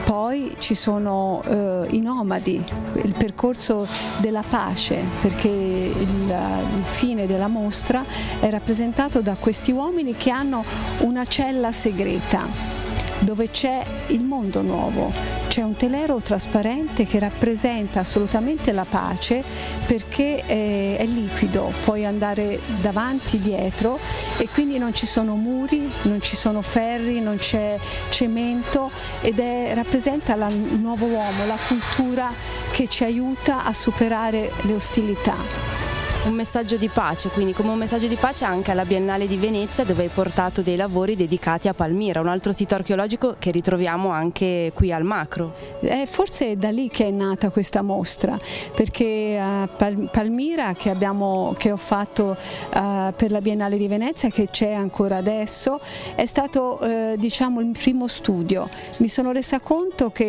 poi ci sono eh, i nomadi, il percorso della pace, perché il, il, fine della mostra è rappresentato da questi uomini che hanno una cella segreta dove c'è il mondo nuovo, c'è un telero trasparente che rappresenta assolutamente la pace perché eh, è, liquido, puoi andare davanti, dietro e quindi non ci sono muri, non ci sono ferri, non c'è cemento ed è, rappresenta il nuovo uomo, la cultura che ci aiuta a superare le ostilità un messaggio di pace, quindi come un messaggio di pace anche alla Biennale di Venezia dove hai portato dei lavori dedicati a Palmira, un altro sito archeologico che ritroviamo anche qui al Macro. Eh, forse è da lì che è nata questa mostra, perché eh, a Palmira che, abbiamo, che ho fatto uh, per la Biennale di Venezia, che c'è ancora adesso, è stato uh, diciamo, il primo studio. Mi sono resa conto che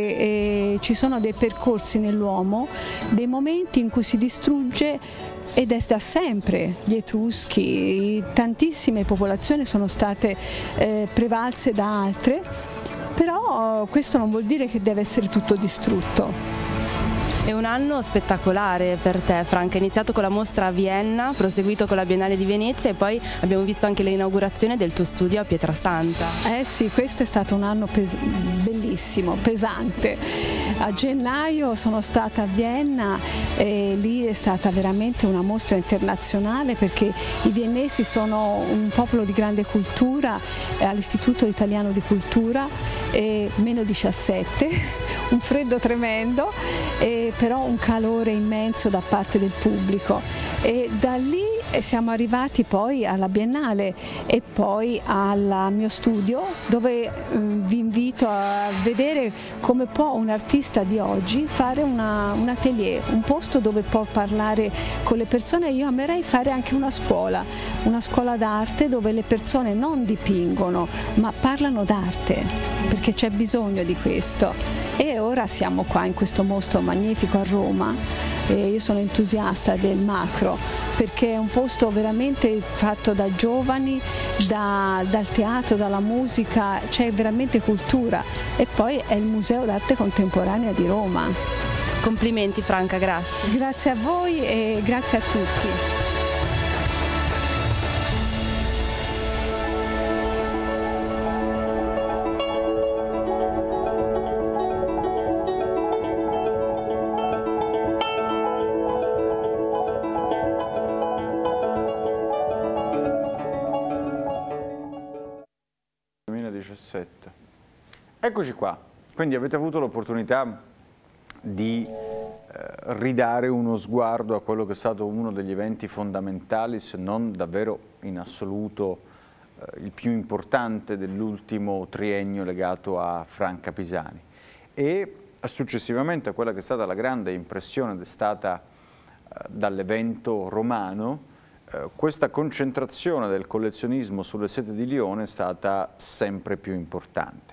eh, ci sono dei percorsi nell'uomo, dei momenti in cui si distrugge ed è da sempre gli etruschi, tantissime popolazioni sono state eh, prevalse da altre, però questo non vuol dire che deve essere tutto distrutto. È un anno spettacolare per te Franca, è iniziato con la mostra a Vienna, proseguito con la Biennale di Venezia e poi abbiamo visto anche l'inaugurazione del tuo studio a Pietrasanta. Eh sì, questo è stato un anno pes bellissimo, pesante. A gennaio sono stata a Vienna e lì è stata veramente una mostra internazionale perché i viennesi sono un popolo di grande cultura, eh, all'Istituto Italiano di Cultura, e meno 17, un freddo tremendo. Eh, però un calore immenso da parte del pubblico e da lì eh, siamo arrivati poi alla Biennale e poi al mio studio dove mm, vi invito a vedere come può un artista di oggi fare una, un atelier, un posto dove può parlare con le persone. Io amerei fare anche una scuola, una scuola d'arte dove le persone non dipingono ma parlano d'arte perché c'è bisogno di questo. E ora siamo qua in questo mostro magnifico turistico a Roma. E io sono entusiasta del macro perché è un posto veramente fatto da giovani, da, dal teatro, dalla musica, c'è veramente cultura e poi è il Museo d'arte contemporanea di Roma. Complimenti Franca, grazie. Grazie a voi e grazie a tutti. Eccoci qua, quindi avete avuto l'opportunità di eh, ridare uno sguardo a quello che è stato uno degli eventi fondamentali, se non davvero in assoluto eh, il più importante dell'ultimo triennio legato a Franca Pisani e successivamente a quella che è stata la grande impressione destata eh, dall'evento romano, questa concentrazione del collezionismo sulle sete di Lione è stata sempre più importante.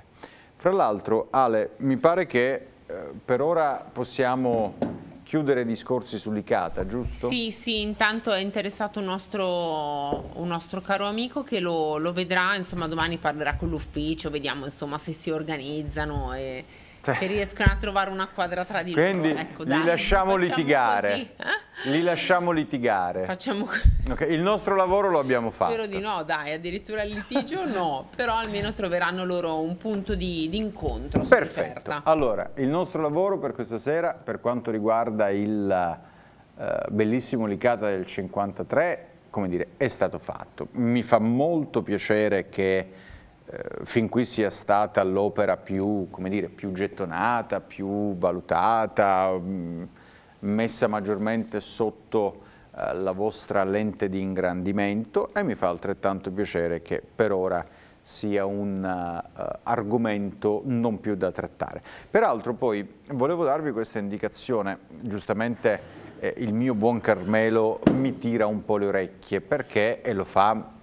Fra l'altro, Ale, mi pare che eh, per ora possiamo chiudere discorsi sull'Icata, giusto? Sì, sì, intanto è interessato un nostro, un nostro caro amico che lo, lo, vedrà, insomma domani parlerà con l'ufficio, vediamo insomma se si organizzano e cioè. Che riescono a trovare una quadra tra di loro. Quindi ecco, li dai, lasciamo litigare. Così, eh? Li lasciamo litigare. Facciamo... Okay, il nostro lavoro lo abbiamo fatto. Spero di no, dai, addirittura il litigio no, però almeno troveranno loro un punto di, di incontro. Perfetto. Allora, il nostro lavoro per questa sera, per quanto riguarda il eh, bellissimo Licata del 53, come dire, è stato fatto. Mi fa molto piacere che eh, fin qui sia stata l'opera più, più, gettonata, più valutata, mm, messa maggiormente sotto eh, la vostra lente di ingrandimento e mi fa altrettanto piacere che per ora sia un uh, argomento non più da trattare. Peraltro poi volevo darvi questa indicazione, giustamente eh, il mio buon Carmelo mi tira un po' le orecchie perché, e lo fa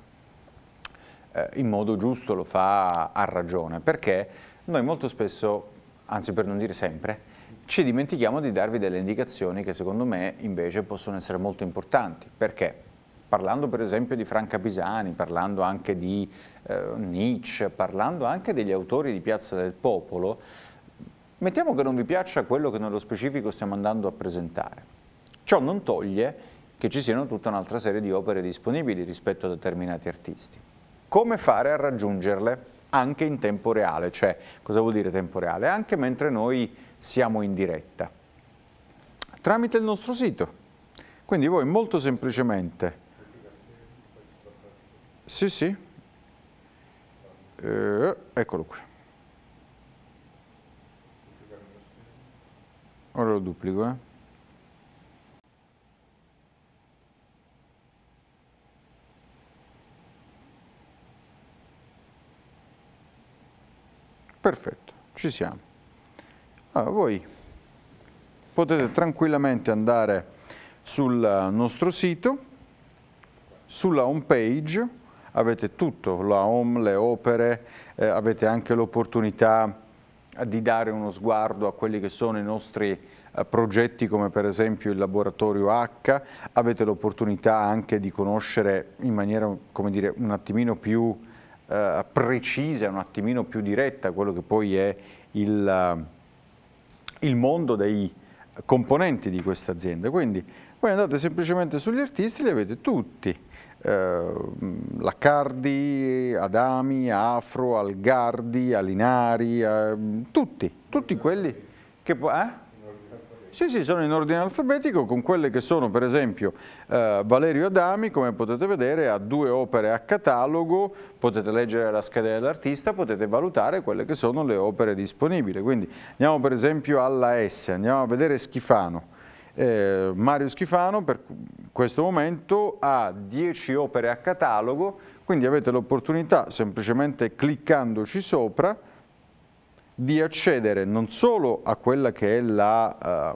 eh, in modo giusto, lo fa a ragione, perché noi molto spesso, anzi per non dire sempre, ci dimentichiamo di darvi delle indicazioni che secondo me invece possono essere molto importanti. Perché? Parlando per esempio di Franca Pisani, parlando anche di eh, Nietzsche, parlando anche degli autori di Piazza del Popolo, mettiamo che non vi piaccia quello che nello specifico stiamo andando a presentare. Ciò non toglie che ci siano tutta un'altra serie di opere disponibili rispetto a determinati artisti come fare a raggiungerle anche in tempo reale, cioè cosa vuol dire tempo reale? Anche mentre noi siamo in diretta, tramite il nostro sito. Quindi voi molto semplicemente... Sì, sì. Eh, eccolo qui. Ora lo duplico, eh. Perfetto, ci siamo. Allora, voi potete tranquillamente andare sul nostro sito, sulla home page, avete tutto, la home, le opere, eh, avete anche l'opportunità di dare uno sguardo a quelli che sono i nostri eh, progetti come per esempio il laboratorio H, avete l'opportunità anche di conoscere in maniera come dire un attimino più eh, precisa, un attimino più diretta quello che poi è il, eh, il mondo dei componenti di questa azienda. Quindi voi andate semplicemente sugli artisti, li avete tutti. Eh, Laccardi, Adami, Afro, Algardi, Alinari, eh, tutti, tutti quelli che... Eh? Sì, sì, sono in ordine alfabetico con quelle che sono per esempio eh, Valerio Adami, come potete vedere ha due opere a catalogo, potete leggere la scheda dell'artista, potete valutare quelle che sono le opere disponibili. Quindi andiamo per esempio alla S, andiamo a vedere Schifano. Eh, Mario Schifano per questo momento ha 10 opere a catalogo, quindi avete l'opportunità semplicemente cliccandoci sopra di accedere non solo a quella che è la eh,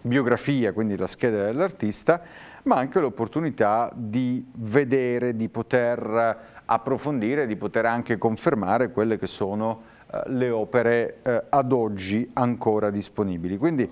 biografia, quindi la scheda dell'artista, ma anche l'opportunità di vedere, di poter approfondire, di poter anche confermare quelle che sono eh, le opere eh, ad oggi ancora disponibili. Quindi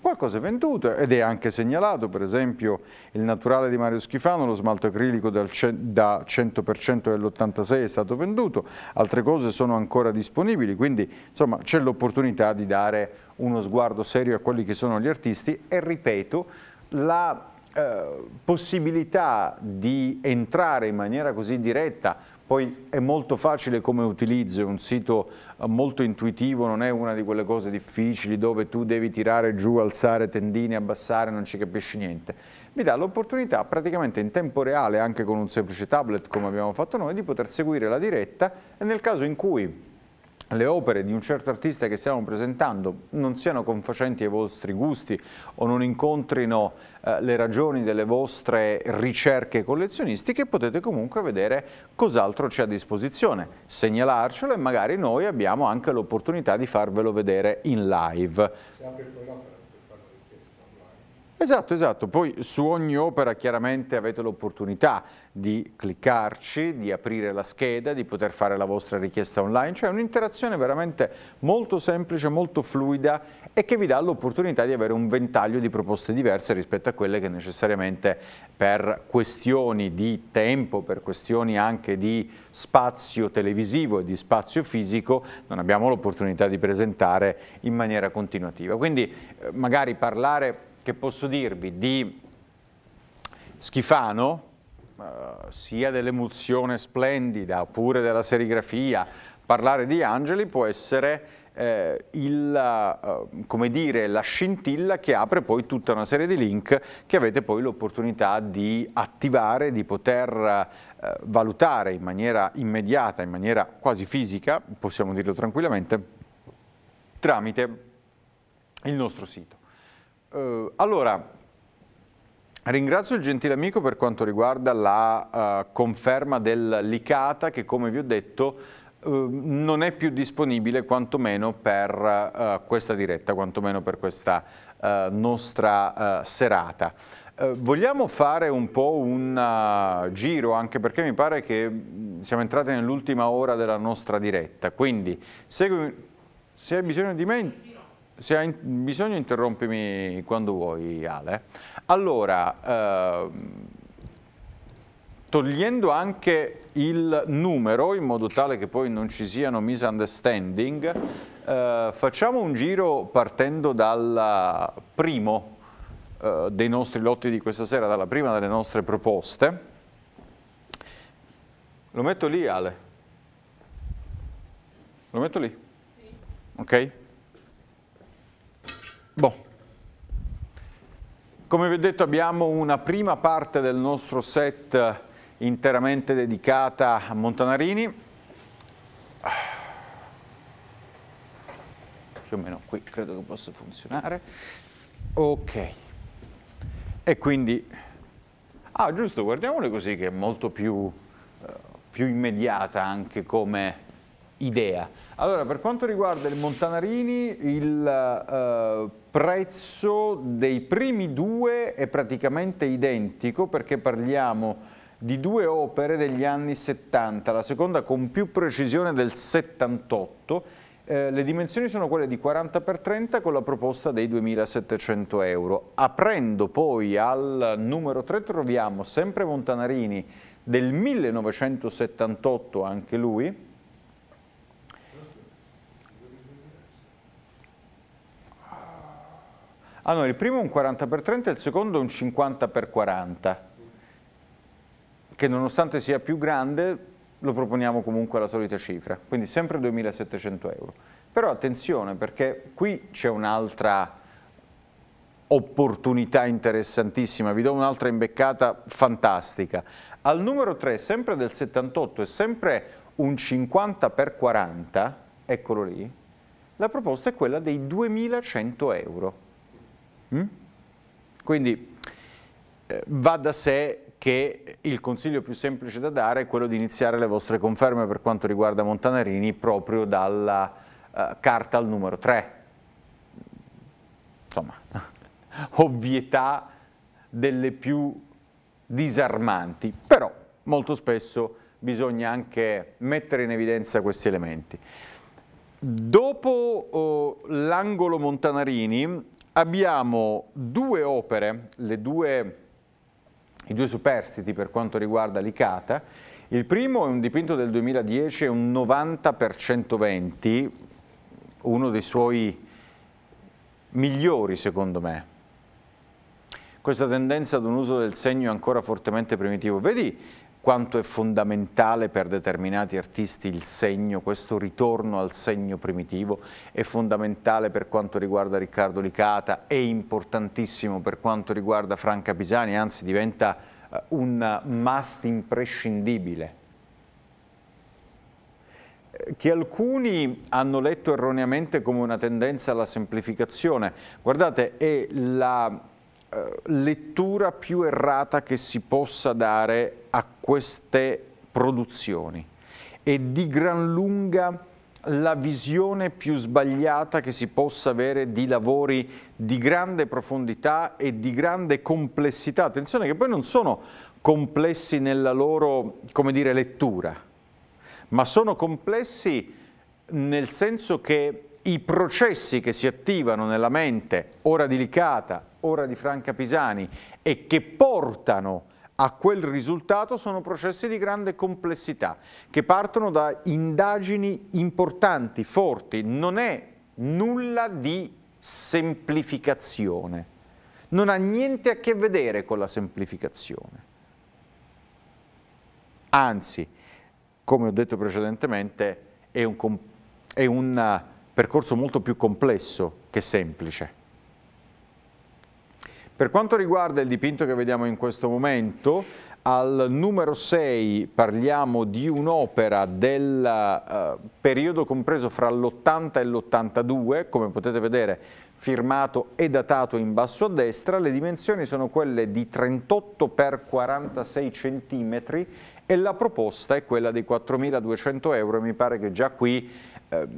Qualcosa è venduto ed è anche segnalato, per esempio il naturale di Mario Schifano, lo smalto acrilico da 100% dell'86 è stato venduto, altre cose sono ancora disponibili, quindi insomma c'è l'opportunità di dare uno sguardo serio a quelli che sono gli artisti e ripeto, la eh, possibilità di entrare in maniera così diretta poi è molto facile come utilizzo, è un sito eh, molto intuitivo, non è una di quelle cose difficili dove tu devi tirare giù, alzare tendine, abbassare, non ci capisci niente. Mi dà l'opportunità praticamente in tempo reale, anche con un semplice tablet come abbiamo fatto noi, di poter seguire la diretta e nel caso in cui le opere di un certo artista che stiamo presentando non siano confacenti ai vostri gusti o non incontrino eh, le ragioni delle vostre ricerche collezionistiche, potete comunque vedere cos'altro c'è a disposizione, segnalarcelo e magari noi abbiamo anche l'opportunità di farvelo vedere in live. Se apri Esatto, esatto. Poi su ogni opera chiaramente avete l'opportunità di cliccarci, di aprire la scheda, di poter fare la vostra richiesta online, cioè un'interazione veramente molto semplice, molto fluida e che vi dà l'opportunità di avere un ventaglio di proposte diverse rispetto a quelle che necessariamente per questioni di tempo, per questioni anche di spazio televisivo e di spazio fisico non abbiamo l'opportunità di presentare in maniera continuativa. Quindi eh, magari parlare che posso dirvi di Schifano, eh, sia dell'emulsione splendida oppure della serigrafia, parlare di angeli può essere eh, il, eh, come dire, la scintilla che apre poi tutta una serie di link che avete poi l'opportunità di attivare, di poter eh, valutare in maniera immediata, in maniera quasi fisica, possiamo dirlo tranquillamente, tramite il nostro sito. Uh, allora, Ringrazio il gentile amico per quanto riguarda la uh, conferma del Licata che come vi ho detto uh, non è più disponibile quantomeno per uh, questa diretta, quantomeno per questa nostra serata. vogliamo fare un po' un giro anche perché mi pare che mm, siamo entrati nell'ultima ora della nostra diretta, quindi segui, se hai bisogno di me se hai bisogno interrompimi quando vuoi Ale. Allora, eh, togliendo anche il numero in modo tale che poi non ci siano misunderstanding, eh, facciamo un giro partendo dal primo eh, dei nostri lotti di questa sera, dalla prima delle nostre proposte. Lo metto lì Ale. Lo metto lì? Sì. Ok? Boh. Come vi ho detto abbiamo una prima parte del nostro set interamente dedicata a Montanarini. Più o meno qui credo che possa funzionare. Ok. E quindi... Ah giusto, guardiamole così che è molto più, eh, più immediata anche come idea. Allora, per quanto riguarda il Montanarini, il... Eh, prezzo dei primi due è praticamente identico perché parliamo di due opere degli anni 70, la seconda con più precisione del 78, eh, le dimensioni sono quelle di 40x30 con la proposta dei 2.700 euro. Aprendo poi al numero 3 troviamo sempre Montanarini del 1978, anche lui, Hanno ah, il primo un 40x30 e il secondo un 50x40, che nonostante sia più grande lo proponiamo comunque alla solita cifra, quindi sempre 2.700 euro. Però attenzione perché qui c'è un'altra opportunità interessantissima, vi do un'altra imbeccata fantastica. Al numero 3, sempre del 78 e sempre un 50 x 40, eccolo lì, la proposta è quella dei 2100 euro. Mm? Quindi eh, va da sé che il consiglio più semplice da dare è quello di iniziare le vostre conferme per quanto riguarda Montanarini proprio dalla uh, carta al numero 3. Insomma, ovvietà delle più disarmanti, però molto spesso bisogna anche mettere in evidenza questi elementi. Dopo oh, l'angolo Montanarini abbiamo due opere, due, i due superstiti per quanto riguarda l'Icata. Il primo è un dipinto del 2010, un 90 x 120, uno dei suoi migliori secondo me. Questa tendenza ad un uso del segno è ancora fortemente primitivo. Vedi quanto è fondamentale per determinati artisti il segno, questo ritorno al segno primitivo, è fondamentale per quanto riguarda Riccardo Licata, è importantissimo per quanto riguarda Franca Pisani, anzi diventa eh, un must imprescindibile. Eh, che alcuni hanno letto erroneamente come una tendenza alla semplificazione. Guardate, è la eh, lettura più errata che si possa dare a queste produzioni e di gran lunga la visione più sbagliata che si possa avere di lavori di grande profondità e di grande complessità. Attenzione che poi non sono complessi nella loro, dire, lettura, ma sono complessi nel senso che i processi che si attivano nella mente, ora delicata, ora di Franca Pisani e che portano a quel risultato sono processi di grande complessità che partono da indagini importanti, forti, non è nulla di semplificazione, non ha niente a che vedere con la semplificazione. Anzi, come ho detto precedentemente, è un, è un eh, percorso molto più complesso che semplice. Per quanto riguarda il dipinto che vediamo in questo momento, al numero 6 parliamo di un'opera del eh, periodo compreso fra l'80 e l'82, come potete vedere firmato e datato in basso a destra, le dimensioni sono quelle di 38 x 46 cm e la proposta è quella dei 4.200 euro, mi pare che già qui eh,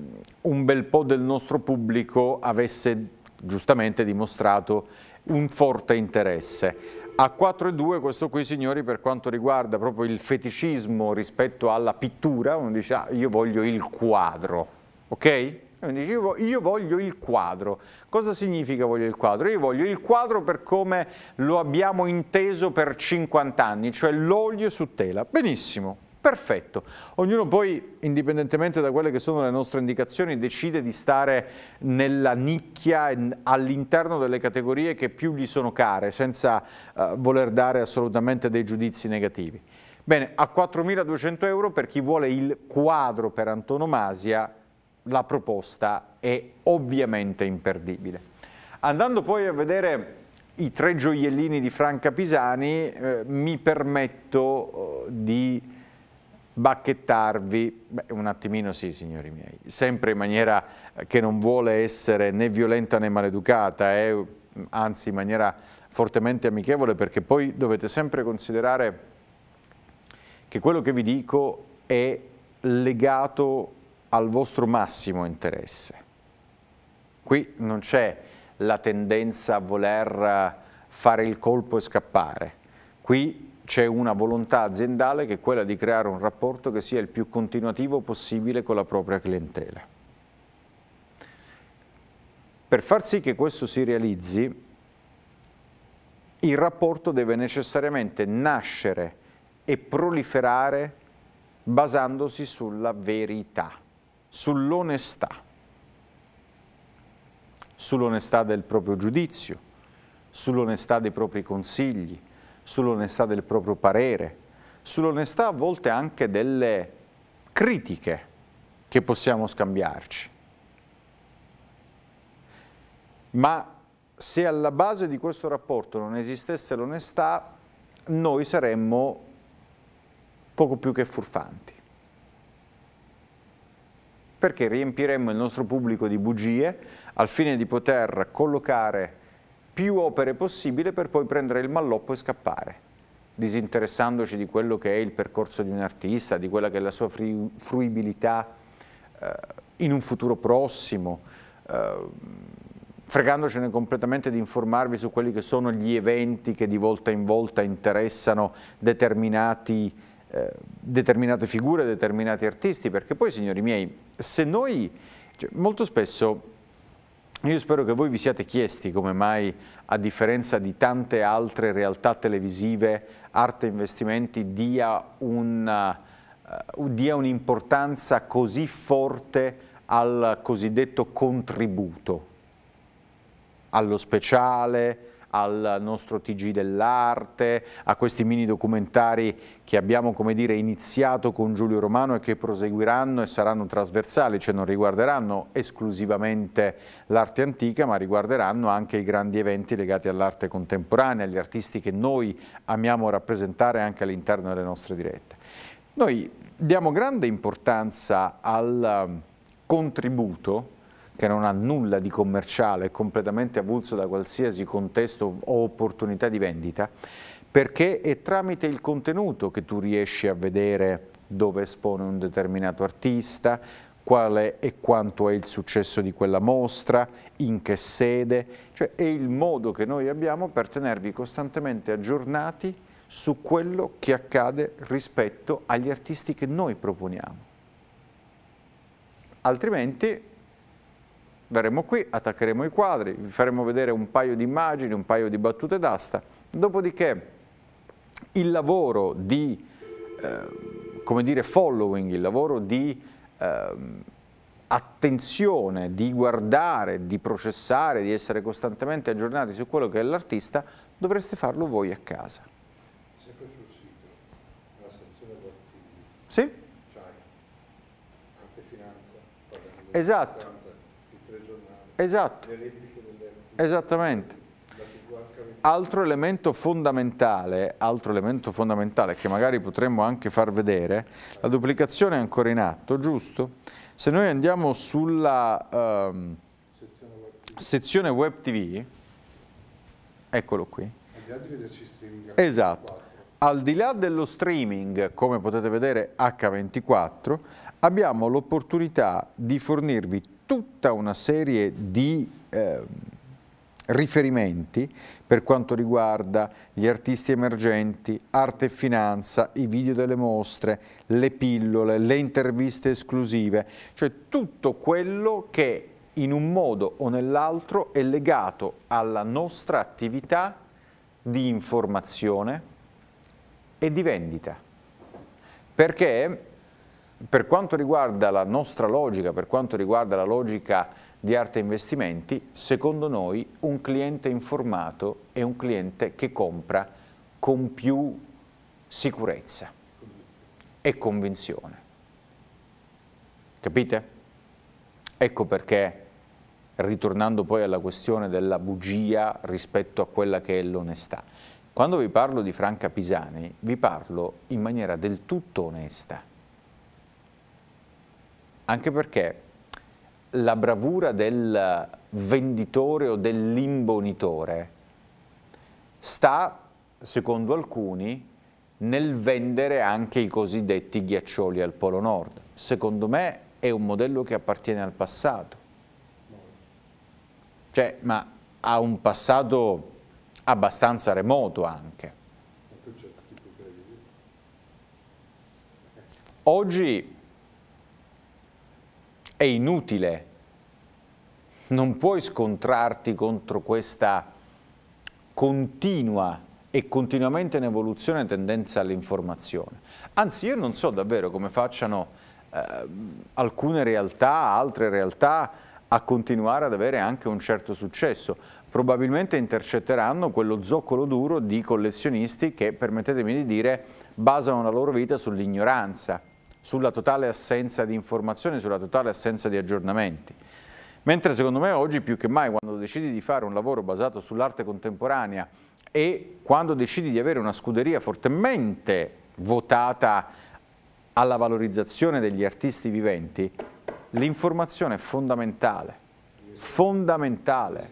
un bel po' del nostro pubblico avesse giustamente dimostrato un forte interesse. A 4,2 questo qui signori per quanto riguarda proprio il feticismo rispetto alla pittura, uno dice ah, io voglio il quadro, ok? io voglio il quadro. Cosa significa voglio il quadro? Io voglio il quadro per come lo abbiamo inteso per 50 anni, cioè l'olio su tela. Benissimo, Perfetto. Ognuno poi, indipendentemente da quelle che sono le nostre indicazioni, decide di stare nella nicchia all'interno delle categorie che più gli sono care, senza eh, voler dare assolutamente dei giudizi negativi. Bene, a 4.200 euro per chi vuole il quadro per antonomasia, la proposta è ovviamente imperdibile. Andando poi a vedere i tre gioiellini di Franca Pisani, eh, mi permetto eh, di bacchettarvi, beh, un attimino sì signori miei, sempre in maniera eh, che non vuole essere né violenta né maleducata, eh, anzi in maniera fortemente amichevole perché poi dovete sempre considerare che quello che vi dico è legato al vostro massimo interesse. Qui non c'è la tendenza a voler eh, fare il colpo e scappare, qui c'è una volontà aziendale che è quella di creare un rapporto che sia il più continuativo possibile con la propria clientela. Per far sì che questo si realizzi, il rapporto deve necessariamente nascere e proliferare basandosi sulla verità, sull'onestà, sull'onestà del proprio giudizio, sull'onestà dei propri consigli, sull'onestà del proprio parere, sull'onestà a volte anche delle critiche che possiamo scambiarci. Ma se alla base di questo rapporto non esistesse l'onestà, noi saremmo poco più che furfanti. Perché riempiremmo il nostro pubblico di bugie al fine di poter collocare più opere possibile per poi prendere il malloppo e scappare disinteressandoci di quello che è il percorso di un artista, di quella che è la sua fruibilità eh, in un futuro prossimo, eh, fregandocene completamente di informarvi su quelli che sono gli eventi che di volta in volta interessano eh, determinate figure, determinati artisti, perché poi, signori miei, se noi, cioè, molto spesso io spero che voi vi siate chiesti come mai, a differenza di tante altre realtà televisive, Arte Investimenti dia eh, un'importanza uh, un così forte al cosiddetto contributo, allo speciale, al nostro TG dell'arte, a questi mini documentari che abbiamo dire, iniziato con Giulio Romano e che proseguiranno e saranno trasversali, cioè non riguarderanno esclusivamente l'arte antica ma riguarderanno anche i grandi eventi legati all'arte contemporanea, agli artisti che noi amiamo rappresentare anche all'interno delle nostre dirette. Noi diamo grande importanza al ehm, contributo che non ha nulla di commerciale, è completamente avulso da qualsiasi contesto o opportunità di vendita, perché è tramite il contenuto che tu riesci a vedere dove espone un determinato artista, quale e quanto è il successo di quella mostra, in che sede, cioè è il modo che noi abbiamo per tenervi costantemente aggiornati su quello che accade rispetto agli artisti che noi proponiamo. Altrimenti verremo qui, attaccheremo i quadri, vi faremo vedere un paio di immagini, un paio di battute d'asta, dopodiché il lavoro di, eh, come dire, following, il lavoro di eh, attenzione, di guardare, di processare, di essere costantemente aggiornati su quello che è l'artista, dovreste farlo voi a casa. Sempre sul sito, la sezione portini. Sì? C'hai arte finanza. Esatto. Esatto. Esattamente. Altro elemento, altro elemento fondamentale, che magari potremmo anche far vedere, la duplicazione è ancora in atto, giusto? Se noi andiamo sulla ehm, sezione web TV, eccolo qui. Esatto. Al di là dello streaming, come potete vedere H24, abbiamo l'opportunità di fornirvi tutta una serie di eh, riferimenti per quanto riguarda gli artisti emergenti, arte e finanza, i video delle mostre, le pillole, le interviste esclusive, cioè tutto quello che in un modo o nell'altro è legato alla nostra attività di informazione e di vendita. Perché per quanto riguarda la nostra logica, per quanto riguarda la logica di arte investimenti, secondo noi un cliente informato è un cliente che compra con più sicurezza e convinzione. Capite? Ecco perché, ritornando poi alla questione della bugia rispetto a quella che è l'onestà, quando vi parlo di Franca Pisani, vi parlo in maniera del tutto onesta anche perché la bravura del venditore o dell'imbonitore sta, secondo alcuni, nel vendere anche i cosiddetti ghiaccioli al Polo Nord. Secondo me è un modello che appartiene al passato. Cioè, ma ha un passato abbastanza remoto anche. Oggi è inutile. Non puoi scontrarti contro questa continua e continuamente in evoluzione tendenza all'informazione. Anzi, io non so davvero come facciano eh, alcune realtà, altre realtà, a continuare ad avere anche un certo successo. Probabilmente intercetteranno quello zoccolo duro di collezionisti che, permettetemi di dire, basano la loro vita sull'ignoranza sulla totale assenza di informazioni, sulla totale assenza di aggiornamenti. Mentre secondo me oggi più che mai quando decidi di fare un lavoro basato sull'arte contemporanea e quando decidi di avere una scuderia fortemente votata alla valorizzazione degli artisti viventi, l'informazione è fondamentale, fondamentale.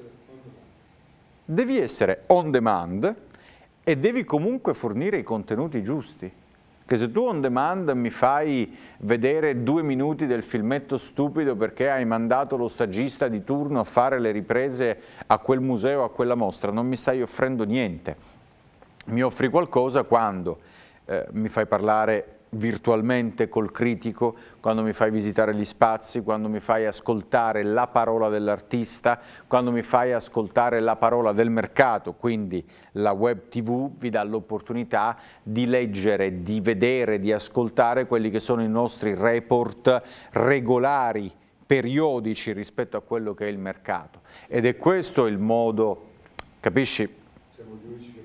Devi essere on demand e devi comunque fornire i contenuti giusti che se tu on demand mi fai vedere due minuti del filmetto stupido perché hai mandato lo stagista di turno a fare le riprese a quel museo, a quella mostra, non mi stai offrendo niente. Mi offri qualcosa quando eh, mi fai parlare virtualmente col critico, quando mi fai visitare gli spazi, quando mi fai ascoltare la parola dell'artista, quando mi fai ascoltare la parola del mercato, quindi la web tv vi dà l'opportunità di leggere, di vedere, di ascoltare quelli che sono i nostri report regolari, periodici rispetto a quello che è il mercato. Ed è questo il modo, capisci? Siamo gli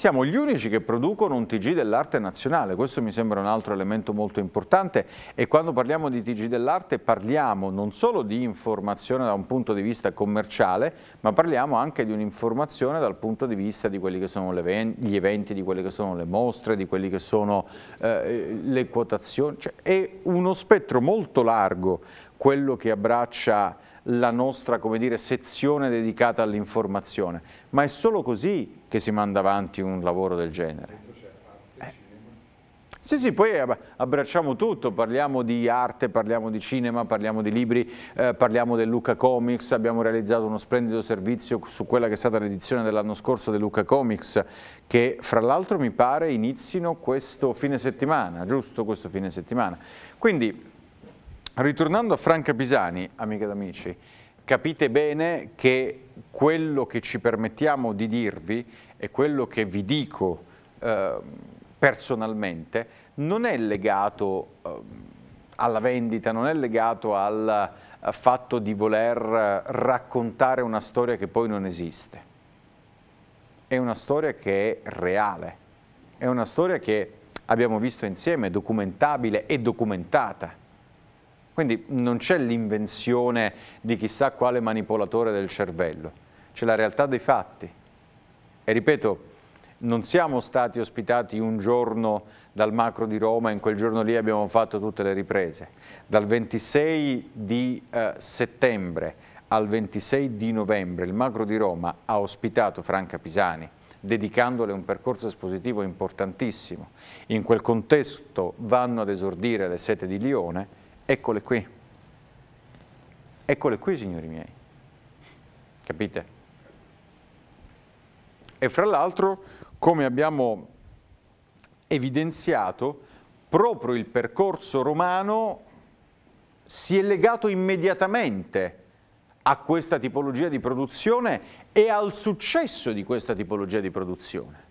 siamo gli unici che producono un TG dell'arte nazionale, questo mi sembra un altro elemento molto importante e quando parliamo di TG dell'arte parliamo non solo di informazione da un punto di vista commerciale, ma parliamo anche di un'informazione dal punto di vista di quelli che sono gli eventi, di quelle che sono le mostre, di quelle che sono eh, le quotazioni, cioè, è uno spettro molto largo quello che abbraccia la nostra dire, sezione dedicata all'informazione, ma è solo così che si manda avanti un lavoro del genere. Eh. Sì, sì, poi abbracciamo tutto, parliamo di arte, parliamo di cinema, parliamo di libri, eh, parliamo del Luca Comics, abbiamo realizzato uno splendido servizio su quella che è stata l'edizione dell'anno scorso del Luca Comics, che fra l'altro mi pare inizino questo fine settimana, giusto questo fine settimana. Quindi, ritornando a Franca Pisani, amiche ed amici, capite bene che quello che ci permettiamo di dirvi e quello che vi dico eh, personalmente non è legato eh, alla vendita, non è legato al eh, fatto di voler eh, raccontare una storia che poi non esiste. È una storia che è reale, è una storia che abbiamo visto insieme, documentabile e documentata. Quindi non c'è l'invenzione di chissà quale manipolatore del cervello, c'è la realtà dei fatti. E ripeto, non siamo stati ospitati un giorno dal macro di Roma, in quel giorno lì abbiamo fatto tutte le riprese. Dal 26 di eh, settembre al 26 di novembre il macro di Roma ha ospitato Franca Pisani, dedicandole un percorso espositivo importantissimo. In quel contesto vanno ad esordire le sete di Lione, Eccole qui. Eccole qui, signori miei. Capite? E fra l'altro, come abbiamo evidenziato, proprio il percorso romano si è legato immediatamente a questa tipologia di produzione e al successo di questa tipologia di produzione.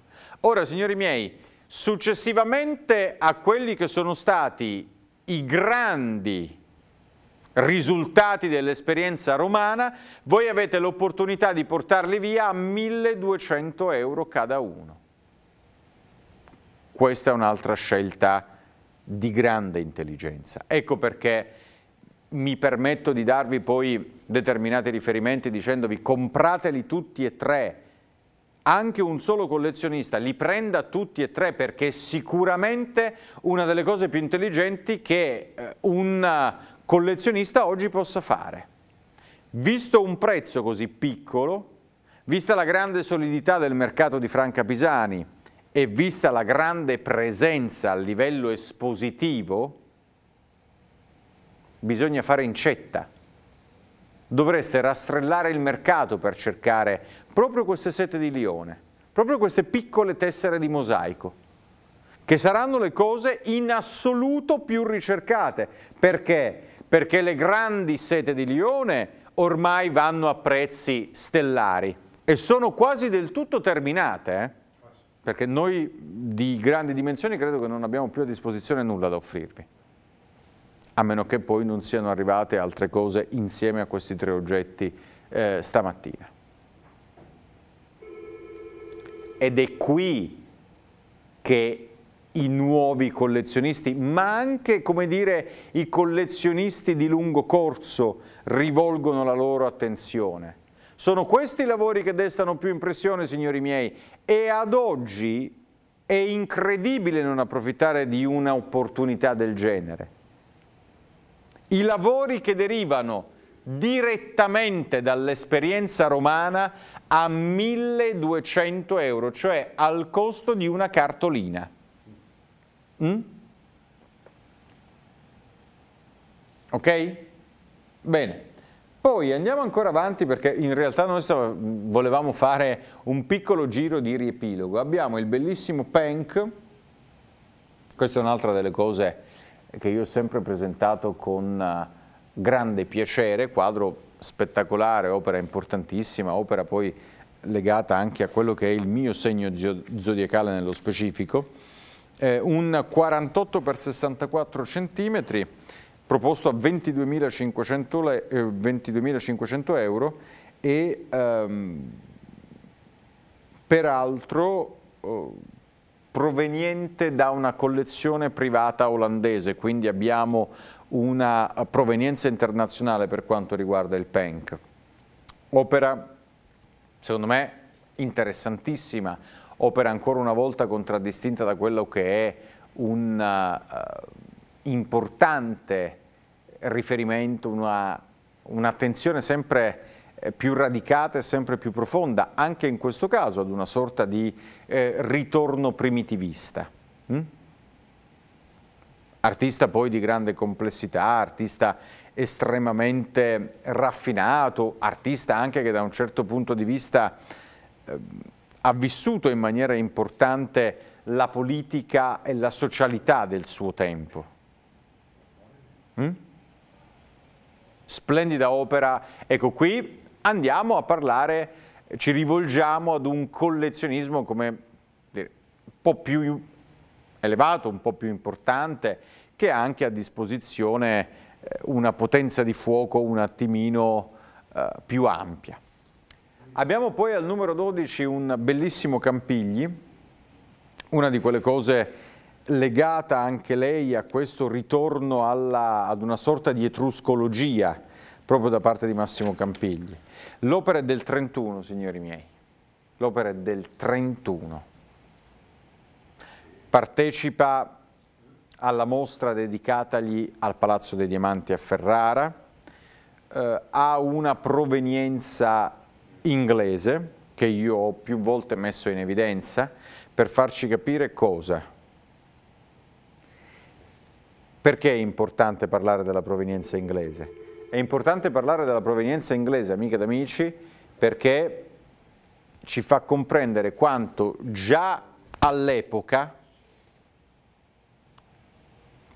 Ora, signori miei, successivamente a quelli che sono stati i grandi risultati dell'esperienza romana, voi avete l'opportunità di portarli via a 1200 euro cada uno. Questa è un'altra scelta di grande intelligenza. Ecco perché mi permetto di darvi poi determinati riferimenti dicendovi comprateli tutti e tre, anche un solo collezionista li prenda tutti e tre perché è sicuramente una delle cose più intelligenti che eh, un collezionista oggi possa fare. Visto un prezzo così piccolo, vista la grande solidità del mercato di Franca Pisani e vista la grande presenza a livello espositivo, bisogna fare incetta. Dovreste rastrellare il mercato per cercare proprio queste sete di lione, proprio queste piccole tessere di mosaico, che saranno le cose in assoluto più ricercate. Perché? Perché le grandi sete di lione ormai vanno a prezzi stellari e sono quasi del tutto terminate, eh? perché noi di grandi dimensioni credo che non abbiamo più a disposizione nulla da offrirvi, a meno che poi non siano arrivate altre cose insieme a questi tre oggetti eh, stamattina ed è qui che i nuovi collezionisti, ma anche come dire, i collezionisti di lungo corso rivolgono la loro attenzione. Sono questi i lavori che destano più impressione, signori miei, e ad oggi è incredibile non approfittare di un'opportunità del genere. I lavori che derivano direttamente dall'esperienza romana a 1200 euro, cioè al costo di una cartolina. Mm? Ok? Bene. Poi andiamo ancora avanti perché in realtà noi volevamo fare un piccolo giro di riepilogo. Abbiamo il bellissimo Pank, questa è un'altra delle cose che io ho sempre presentato con eh, grande piacere, quadro spettacolare, opera importantissima, opera poi legata anche a quello che è il mio segno zodiacale nello specifico, eh, un 48 x 64 cm proposto a 22.500 eh, 22 euro e ehm, peraltro eh, proveniente da una collezione privata olandese, quindi abbiamo una provenienza internazionale per quanto riguarda il PENC. Opera, secondo me, interessantissima, opera ancora una volta contraddistinta da quello che è un uh, importante riferimento, un'attenzione un sempre eh, più radicata e sempre più profonda, anche in questo caso ad una sorta di eh, ritorno primitivista. Mm? Artista poi di grande complessità, artista estremamente raffinato, artista anche che da un certo punto di vista eh, ha vissuto in maniera importante la politica e la socialità del suo tempo. Mm? Splendida opera, ecco qui andiamo a parlare, ci rivolgiamo ad un collezionismo come dire, un po' più elevato, un po' più importante, che ha anche a disposizione eh, una potenza di fuoco un attimino eh, più ampia. Abbiamo poi al numero 12 un bellissimo Campigli, una di quelle cose legata anche lei a questo ritorno alla, ad una sorta di etruscologia proprio da parte di Massimo Campigli. L'opera è del 31, signori miei, l'opera è del 31 partecipa alla mostra dedicatagli al Palazzo dei Diamanti a Ferrara, eh, ha una provenienza inglese che io ho più volte messo in evidenza per farci capire cosa. Perché è importante parlare della provenienza inglese? È importante parlare della provenienza inglese, amiche ed amici, perché ci fa comprendere quanto già all'epoca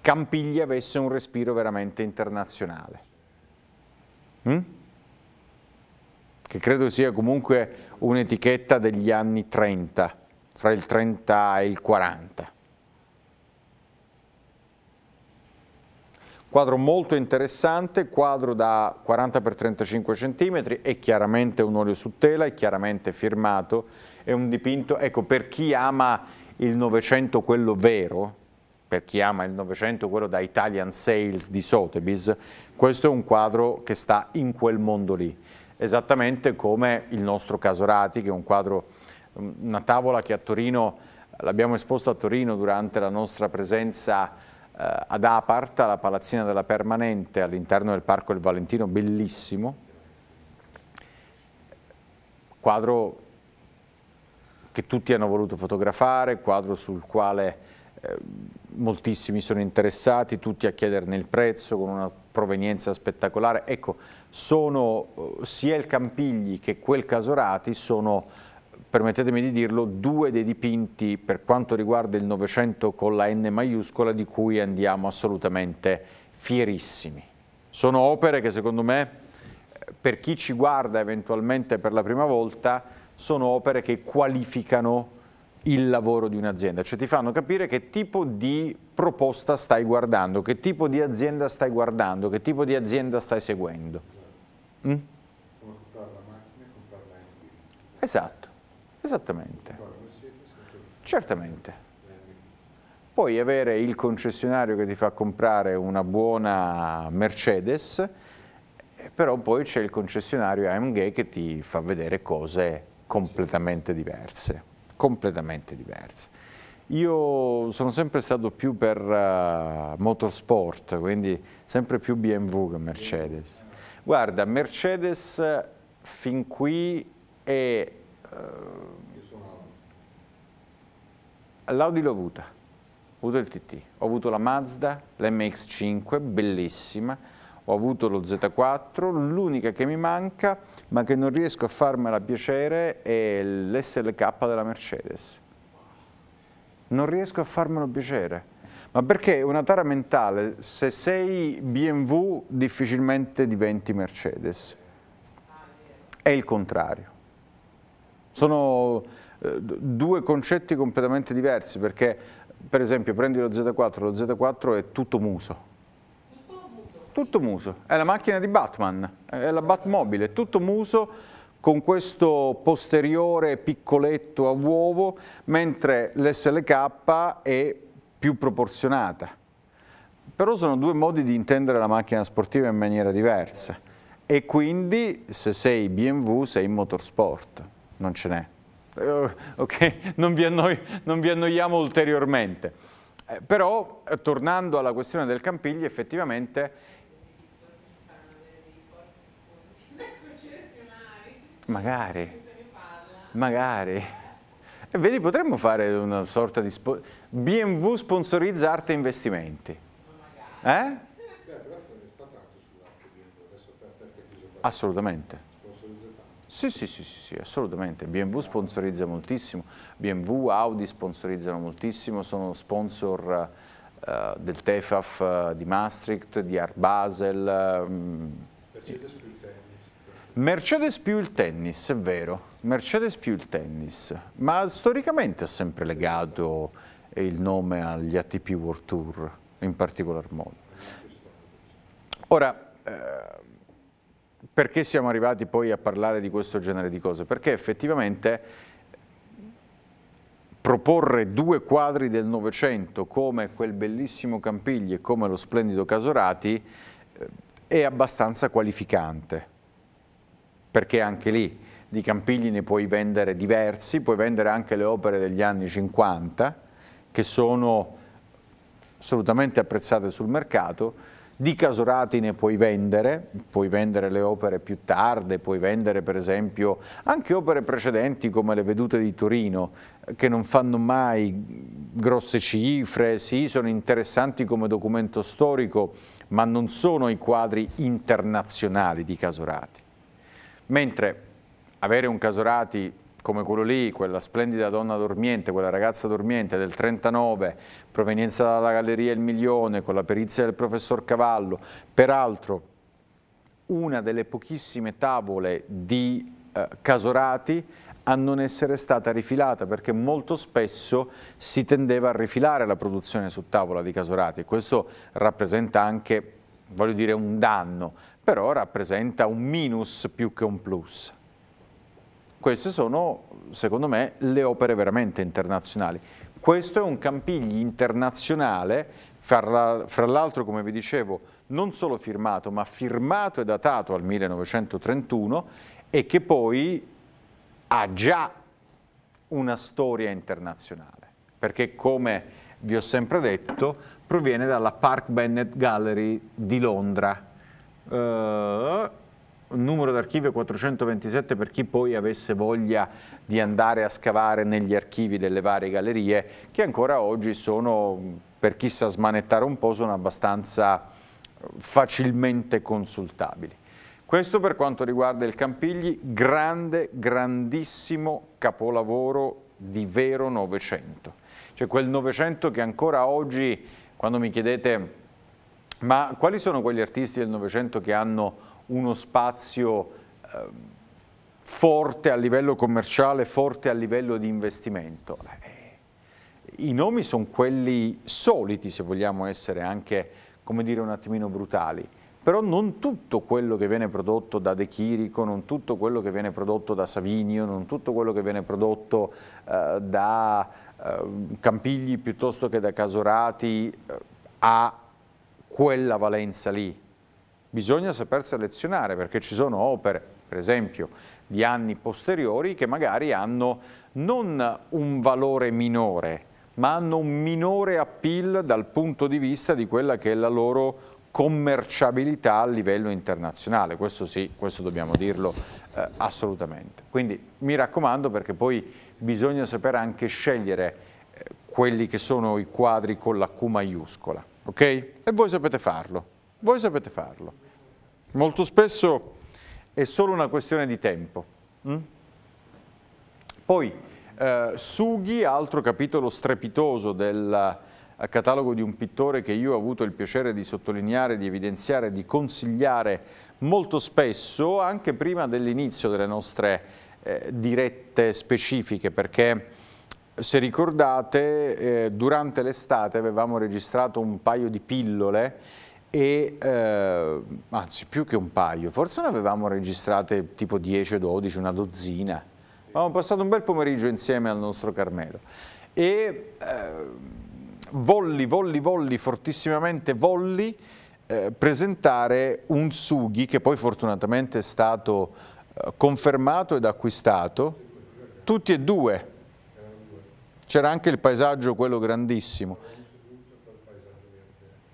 Campiglia avesse un respiro veramente internazionale. Mm? Che credo sia comunque un'etichetta degli anni 30, fra il 30 e il 40. Quadro molto interessante, quadro da 40 x 35 cm, è chiaramente un olio su tela, è chiaramente firmato, è un dipinto, ecco per chi ama il Novecento quello vero, per chi ama il Novecento, quello da Italian Sales di Sotheby's, questo è un quadro che sta in quel mondo lì, esattamente come il nostro Casorati, che è un quadro, mm, una tavola che a Torino, l'abbiamo esposto a Torino durante la nostra presenza eh, ad Apart, alla Palazzina della Permanente, all'interno del Parco del Valentino, bellissimo, quadro che tutti hanno voluto fotografare, quadro sul quale... Eh, moltissimi sono interessati, tutti a chiederne il prezzo con una provenienza spettacolare. Ecco, sono eh, sia il Campigli che quel Casorati sono, permettetemi di dirlo, due dei dipinti per quanto riguarda il Novecento con la N maiuscola di cui andiamo assolutamente fierissimi. Sono opere che secondo me, per chi ci guarda eventualmente per la prima volta, sono opere che qualificano il lavoro di un'azienda, cioè ti fanno capire che tipo di proposta stai guardando, che tipo di azienda stai guardando, che tipo di azienda stai seguendo. Mm? Come comprare la macchina e comprarla in Esatto, esattamente. Certamente. Puoi avere il concessionario che ti fa comprare una buona Mercedes, però poi c'è il concessionario AMG che ti fa vedere cose completamente diverse completamente diversa. Io sono sempre stato più per uh, motorsport, quindi sempre più BMW che Mercedes. Guarda, Mercedes fin qui è uh, l'Audi l'ho avuta, ho avuto il TT, ho avuto la Mazda, l'MX5, bellissima, ho avuto lo Z4, l'unica che mi manca, ma che non riesco a farmela piacere, è l'SLK della Mercedes. Non riesco a farmelo piacere. Ma perché una tara mentale, se sei BMW difficilmente diventi Mercedes. È il contrario. Sono eh, due concetti completamente diversi perché per esempio prendi lo Z4, lo Z4 è tutto muso tutto muso, è la macchina di Batman, è la Batmobile, tutto muso con questo posteriore piccoletto a uovo, mentre l'SLK è più proporzionata. Però sono due modi di intendere la macchina sportiva in maniera diversa e quindi se sei BMW sei in motorsport, non ce n'è. Eh, ok, non vi, annoi, non vi annoiamo ulteriormente. Eh, però, tornando alla questione del Campigli, effettivamente Magari. Magari. E vedi, potremmo fare una sorta di... Spo BMW sponsorizzarte investimenti. Eh? Assolutamente. Sì, sì, sì, sì, sì, assolutamente. BMW sponsorizza moltissimo, BMW, Audi sponsorizzano moltissimo, sono sponsor uh, del TEFAF uh, di Maastricht, di Art Basel. Um, Mercedes più il tennis, è vero, Mercedes più il tennis, ma storicamente ha sempre legato il nome agli ATP World Tour in particolar modo. Ora, eh, perché siamo arrivati poi a parlare di questo genere di cose? Perché effettivamente proporre due quadri del Novecento come quel bellissimo Campigli e come lo splendido Casorati eh, è abbastanza qualificante perché anche lì di Campigli ne puoi vendere diversi, puoi vendere anche le opere degli anni 50 che sono assolutamente apprezzate sul mercato, di Casorati ne puoi vendere, puoi vendere le opere più tarde, puoi vendere per esempio anche opere precedenti come le vedute di Torino che non fanno mai grosse cifre, sì sono interessanti come documento storico ma non sono i quadri internazionali di Casorati. Mentre avere un Casorati come quello lì, quella splendida donna dormiente, quella ragazza dormiente del 39, provenienza dalla Galleria Il Milione, con la perizia del professor Cavallo, peraltro una delle pochissime tavole di eh, Casorati a non essere stata rifilata perché molto spesso si tendeva a rifilare la produzione su tavola di Casorati. Questo rappresenta anche voglio dire, un danno però rappresenta un minus più che un plus. Queste sono, secondo me, le opere veramente internazionali. Questo è un Campigli internazionale, fra l'altro, come vi dicevo, non solo firmato, ma firmato e datato al 1931 e che poi ha già una storia internazionale, perché come vi ho sempre detto, proviene dalla Park Bennett Gallery di Londra, Uh, numero d'archivio 427 per chi poi avesse voglia di andare a scavare negli archivi delle varie gallerie che ancora oggi sono, per chi sa smanettare un po', sono abbastanza eh, facilmente consultabili. Questo per quanto riguarda il Campigli, grande, grandissimo capolavoro di vero Novecento. Cioè quel Novecento che ancora oggi, quando mi chiedete ma quali sono quegli artisti del Novecento che hanno uno spazio eh, forte a livello commerciale, forte a livello di investimento? Eh, I nomi sono quelli soliti, se vogliamo essere anche, come dire, un attimino brutali però non tutto quello che viene prodotto da De Chirico, non tutto quello che viene prodotto da Savinio, non tutto quello che viene prodotto eh, da eh, Campigli piuttosto che da Casorati eh, ha quella valenza lì. Bisogna saper selezionare perché ci sono opere, per esempio, di anni posteriori che magari hanno non un valore minore, ma hanno un minore appeal dal punto di vista di quella che è la loro commerciabilità a livello internazionale, questo sì, questo dobbiamo dirlo eh, assolutamente. Quindi mi raccomando perché poi bisogna sapere anche scegliere eh, quelli che sono i quadri con la Q maiuscola ok? E voi sapete farlo, voi sapete farlo. Molto spesso è solo una questione di tempo. Mm? Poi, eh, Sughi, altro capitolo strepitoso del eh, catalogo di un pittore che io ho avuto il piacere di sottolineare, di evidenziare, di consigliare molto spesso, anche prima dell'inizio delle nostre eh, dirette specifiche, perché se ricordate, eh, durante l'estate avevamo registrato un paio di pillole e eh, anzi più che un paio, forse ne avevamo registrate tipo 10 o 12, una dozzina. Abbiamo passato un bel pomeriggio insieme al nostro Carmelo e eh, volli, volli, volli, fortissimamente volli eh, presentare un Sughi che poi fortunatamente è stato eh, confermato ed acquistato, tutti e due c'era anche il paesaggio, quello grandissimo.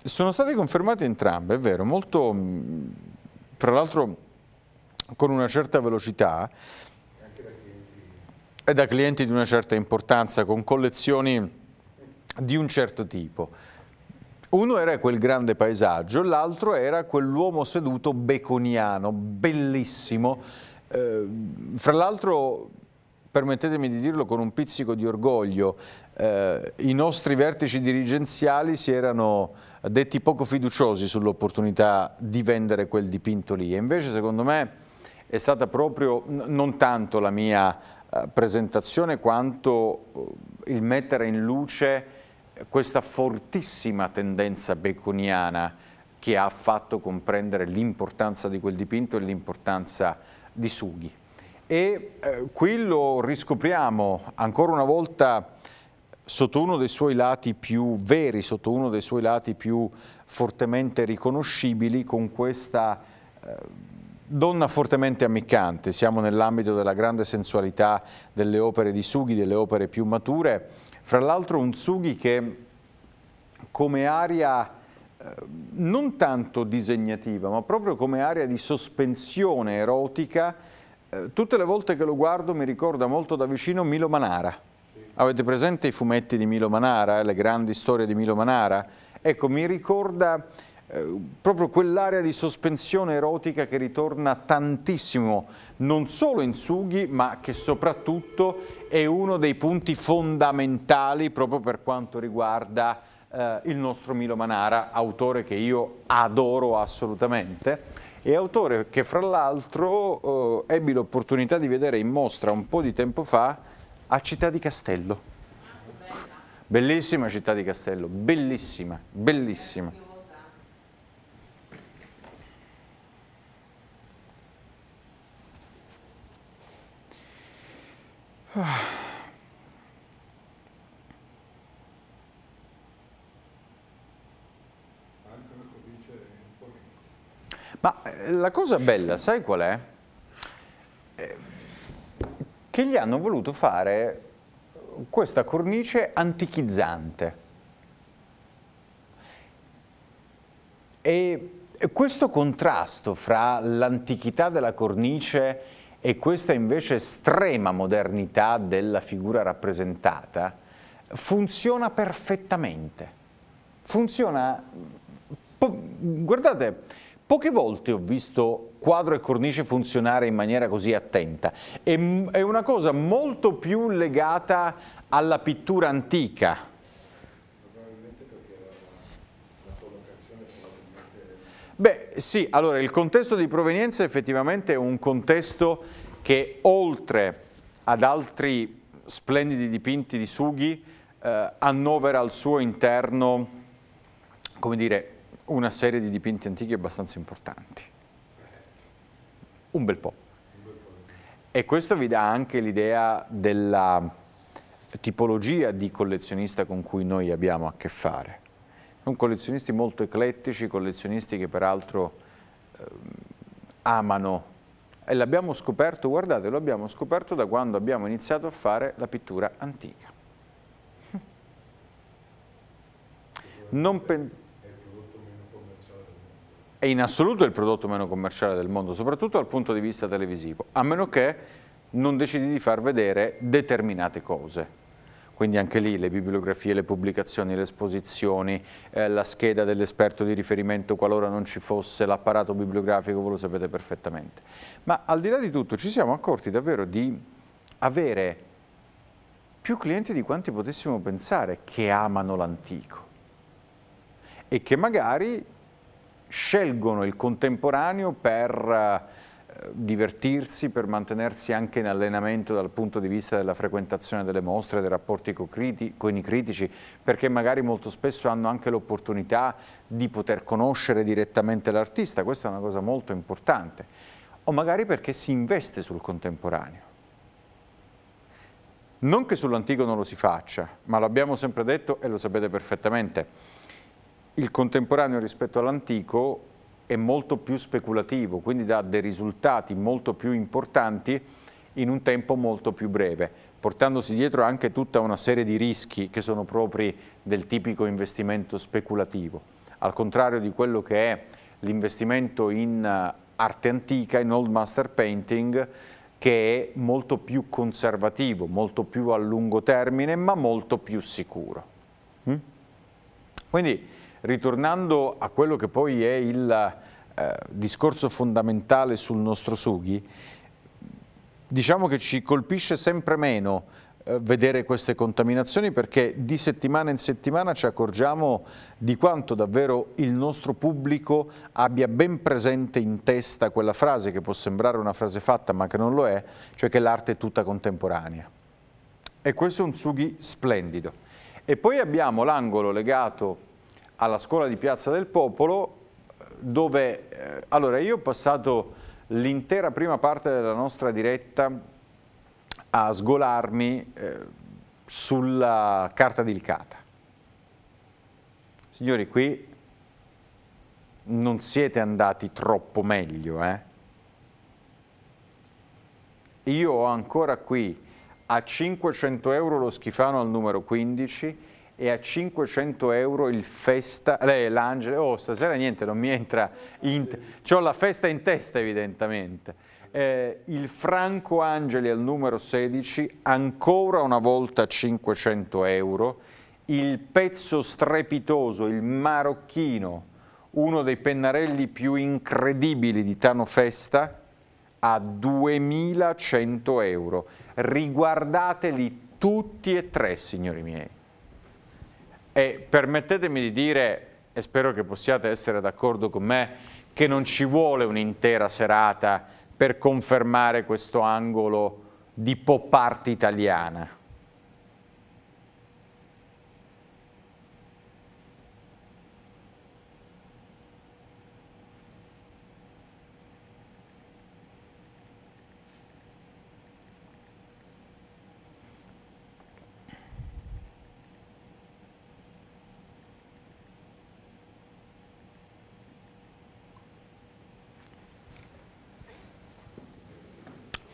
Sono stati confermati entrambi è vero, molto, fra mm, l'altro con una certa velocità e da clienti di una certa importanza, con collezioni di un certo tipo. Uno era quel grande paesaggio, l'altro era quell'uomo seduto beconiano, bellissimo, eh, fra l'altro permettetemi di dirlo con un pizzico di orgoglio, eh, i nostri vertici dirigenziali si erano detti poco fiduciosi sull'opportunità di vendere quel dipinto lì e invece secondo me è stata proprio non tanto la mia eh, presentazione quanto eh, il mettere in luce questa fortissima tendenza baconiana che ha fatto comprendere l'importanza di quel dipinto e l'importanza di Sughi e eh, qui lo riscopriamo ancora una volta sotto uno dei suoi lati più veri, sotto uno dei suoi lati più fortemente riconoscibili con questa eh, donna fortemente ammiccante. Siamo nell'ambito della grande sensualità delle opere di Sughi, delle opere più mature. Fra l'altro un Sughi che come aria eh, non tanto disegnativa, ma proprio come aria di sospensione erotica eh, tutte le volte che lo guardo mi ricorda molto da vicino Milo Manara. Sì. Avete presente i fumetti di Milo Manara, eh, le grandi storie di Milo Manara? Ecco, mi ricorda eh, proprio quell'area di sospensione erotica che ritorna tantissimo, non solo in Sughi, ma che soprattutto è uno dei punti fondamentali proprio per quanto riguarda eh, il nostro Milo Manara, autore che io adoro assolutamente e autore che fra l'altro eh, ebbi l'opportunità di vedere in mostra un po' di tempo fa a Città di Castello. Bellissima Città di Castello, bellissima, bellissima. Ah. Ma eh, la cosa bella, sai qual è? Eh, che gli hanno voluto fare questa cornice antichizzante. E questo contrasto fra l'antichità della cornice e questa invece estrema modernità della figura rappresentata funziona perfettamente. Funziona... Mm, guardate, Poche volte ho visto quadro e cornice funzionare in maniera così attenta. È, è una cosa molto più legata alla pittura antica. Probabilmente perché la, la collocazione probabilmente... Beh sì, allora il contesto di provenienza effettivamente è un contesto che oltre ad altri splendidi dipinti di Sughi eh, annovera al suo interno, come dire, una serie di dipinti antichi abbastanza importanti. Un bel po'. E questo vi dà anche l'idea della tipologia di collezionista con cui noi abbiamo a che fare. Un collezionisti molto eclettici, collezionisti che peraltro eh, amano e l'abbiamo scoperto, guardate, lo abbiamo scoperto da quando abbiamo iniziato a fare la pittura antica. Non pensate è in assoluto il prodotto meno commerciale del mondo, soprattutto dal punto di vista televisivo, a meno che non decidi di far vedere determinate cose. Quindi anche lì le bibliografie, le pubblicazioni, le esposizioni, eh, la scheda dell'esperto di riferimento qualora non ci fosse l'apparato bibliografico, voi lo sapete perfettamente. Ma al di là di tutto ci siamo accorti davvero di avere più clienti di quanti potessimo pensare che amano l'antico e che magari scelgono il contemporaneo per eh, divertirsi, per mantenersi anche in allenamento dal punto di vista della frequentazione delle mostre, dei rapporti con i critici, perché magari molto spesso hanno anche l'opportunità di poter conoscere direttamente l'artista, questa è una cosa molto importante, o magari perché si investe sul contemporaneo. Non che sull'antico non lo si faccia, ma l'abbiamo sempre detto e lo sapete perfettamente il contemporaneo rispetto all'antico è molto più speculativo, quindi dà dei risultati molto più importanti in un tempo molto più breve, portandosi dietro anche tutta una serie di rischi che sono propri del tipico investimento speculativo, al contrario di quello che è l'investimento in eh, arte antica, in old master painting, che è molto più conservativo, molto più a lungo termine, ma molto più sicuro. Mm? Quindi ritornando a quello che poi è il eh, discorso fondamentale sul nostro Sughi, diciamo che ci colpisce sempre meno eh, vedere queste contaminazioni perché di settimana in settimana ci accorgiamo di quanto davvero il nostro pubblico abbia ben presente in testa quella frase che può sembrare una frase fatta ma che non lo è, cioè che l'arte è tutta contemporanea. E questo è un Sughi splendido. E poi abbiamo l'angolo legato alla scuola di Piazza del Popolo dove, eh, allora io ho passato l'intera prima parte della nostra diretta a sgolarmi eh, sulla carta di Licata. Signori, qui non siete andati troppo meglio, eh? Io ho ancora qui a 500 euro lo schifano al numero 15, e a 500 euro il festa, lei eh, l'angelo, oh stasera niente non mi entra, in ho la festa in testa evidentemente. Eh, il Franco Angeli al numero 16, ancora una volta 500 euro, il pezzo strepitoso, il marocchino, uno dei pennarelli più incredibili di Tano Festa, a 2100 euro. Riguardateli tutti e tre, signori miei. E permettetemi di dire, e spero che possiate essere d'accordo con me, che non ci vuole un'intera serata per confermare questo angolo di pop art italiana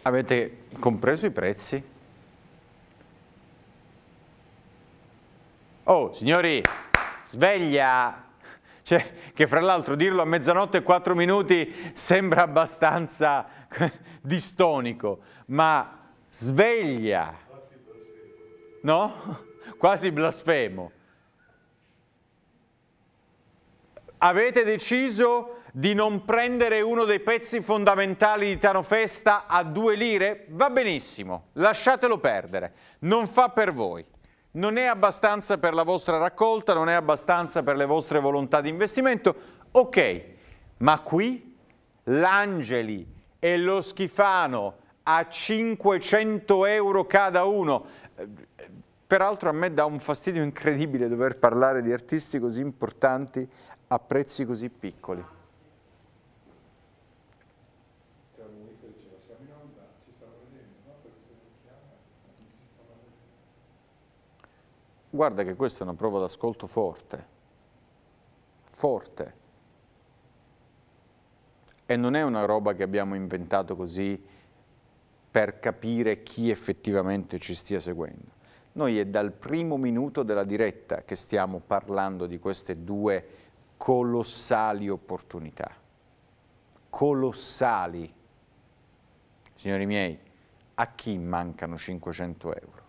Avete compreso i prezzi? Oh, signori, sveglia! Cioè, che fra l'altro dirlo a mezzanotte e quattro minuti sembra abbastanza distonico, ma sveglia! No? Quasi blasfemo. Avete deciso di non prendere uno dei pezzi fondamentali di Tano Festa a due lire? Va benissimo, lasciatelo perdere, non fa per voi. Non è abbastanza per la vostra raccolta, non è abbastanza per le vostre volontà di investimento, ok, ma qui l'Angeli e lo Schifano a 500 euro cada uno. Peraltro a me dà un fastidio incredibile dover parlare di artisti così importanti a prezzi così piccoli. Guarda che questa è una prova d'ascolto forte, forte. E non è una roba che abbiamo inventato così per capire chi effettivamente ci stia seguendo. Noi è dal primo minuto della diretta che stiamo parlando di queste due colossali opportunità. Colossali. Signori miei, a chi mancano 500 euro?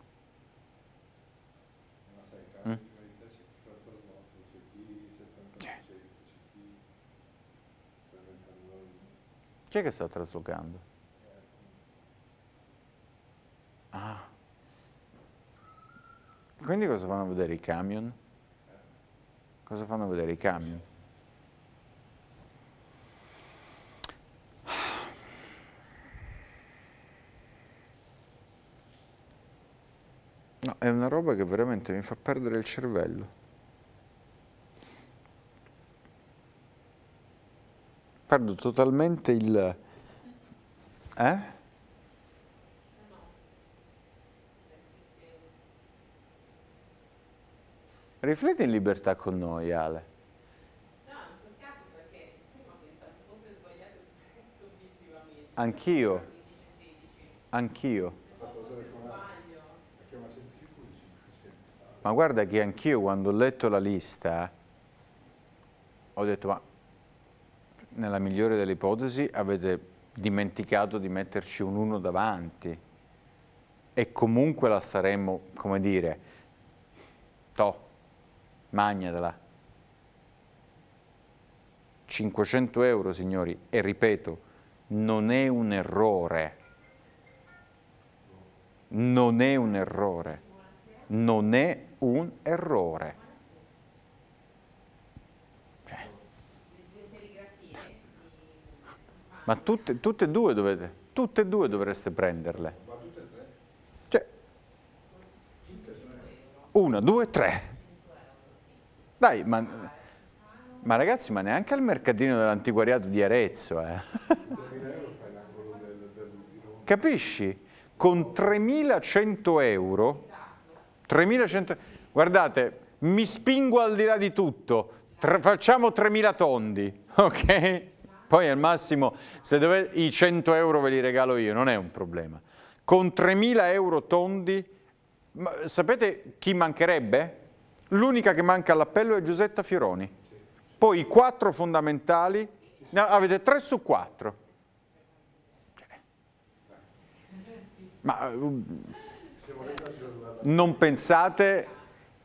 Chi è che sta traslocando? Ah. Quindi cosa fanno vedere i camion? Cosa fanno vedere i camion? No, è una roba che veramente mi fa perdere il cervello. perdo totalmente il... Eh? Rifletti in libertà con noi, Ale. No, non caso perché prima pensavo fosse sbagliato il Anch'io. Anch'io. Ma guarda che anch'io quando ho letto la lista ho detto ma nella migliore delle ipotesi, avete dimenticato di metterci un 1 davanti e comunque la staremmo, come dire, to, magnatela. 500 euro, signori, e ripeto, non è un errore. Non è un errore. Non è un errore. Ma tutte, tutte, e due dovete, tutte e due dovreste prenderle. Ma tutte e tre? Cioè, una, due, tre. Dai, ma, ma ragazzi, ma neanche al mercatino dell'antiquariato di Arezzo, eh. Capisci? Con 3.100 euro, 3.100, guardate, mi spingo al di là di tutto, Tre, facciamo 3.000 tondi, ok? Poi al massimo dove, i 100 euro ve li regalo io, non è un problema. Con 3.000 euro tondi, sapete chi mancherebbe? L'unica che manca all'appello è Giusetta Fioroni. Poi i quattro fondamentali, avete tre su quattro. Eh. Ma uh, non pensate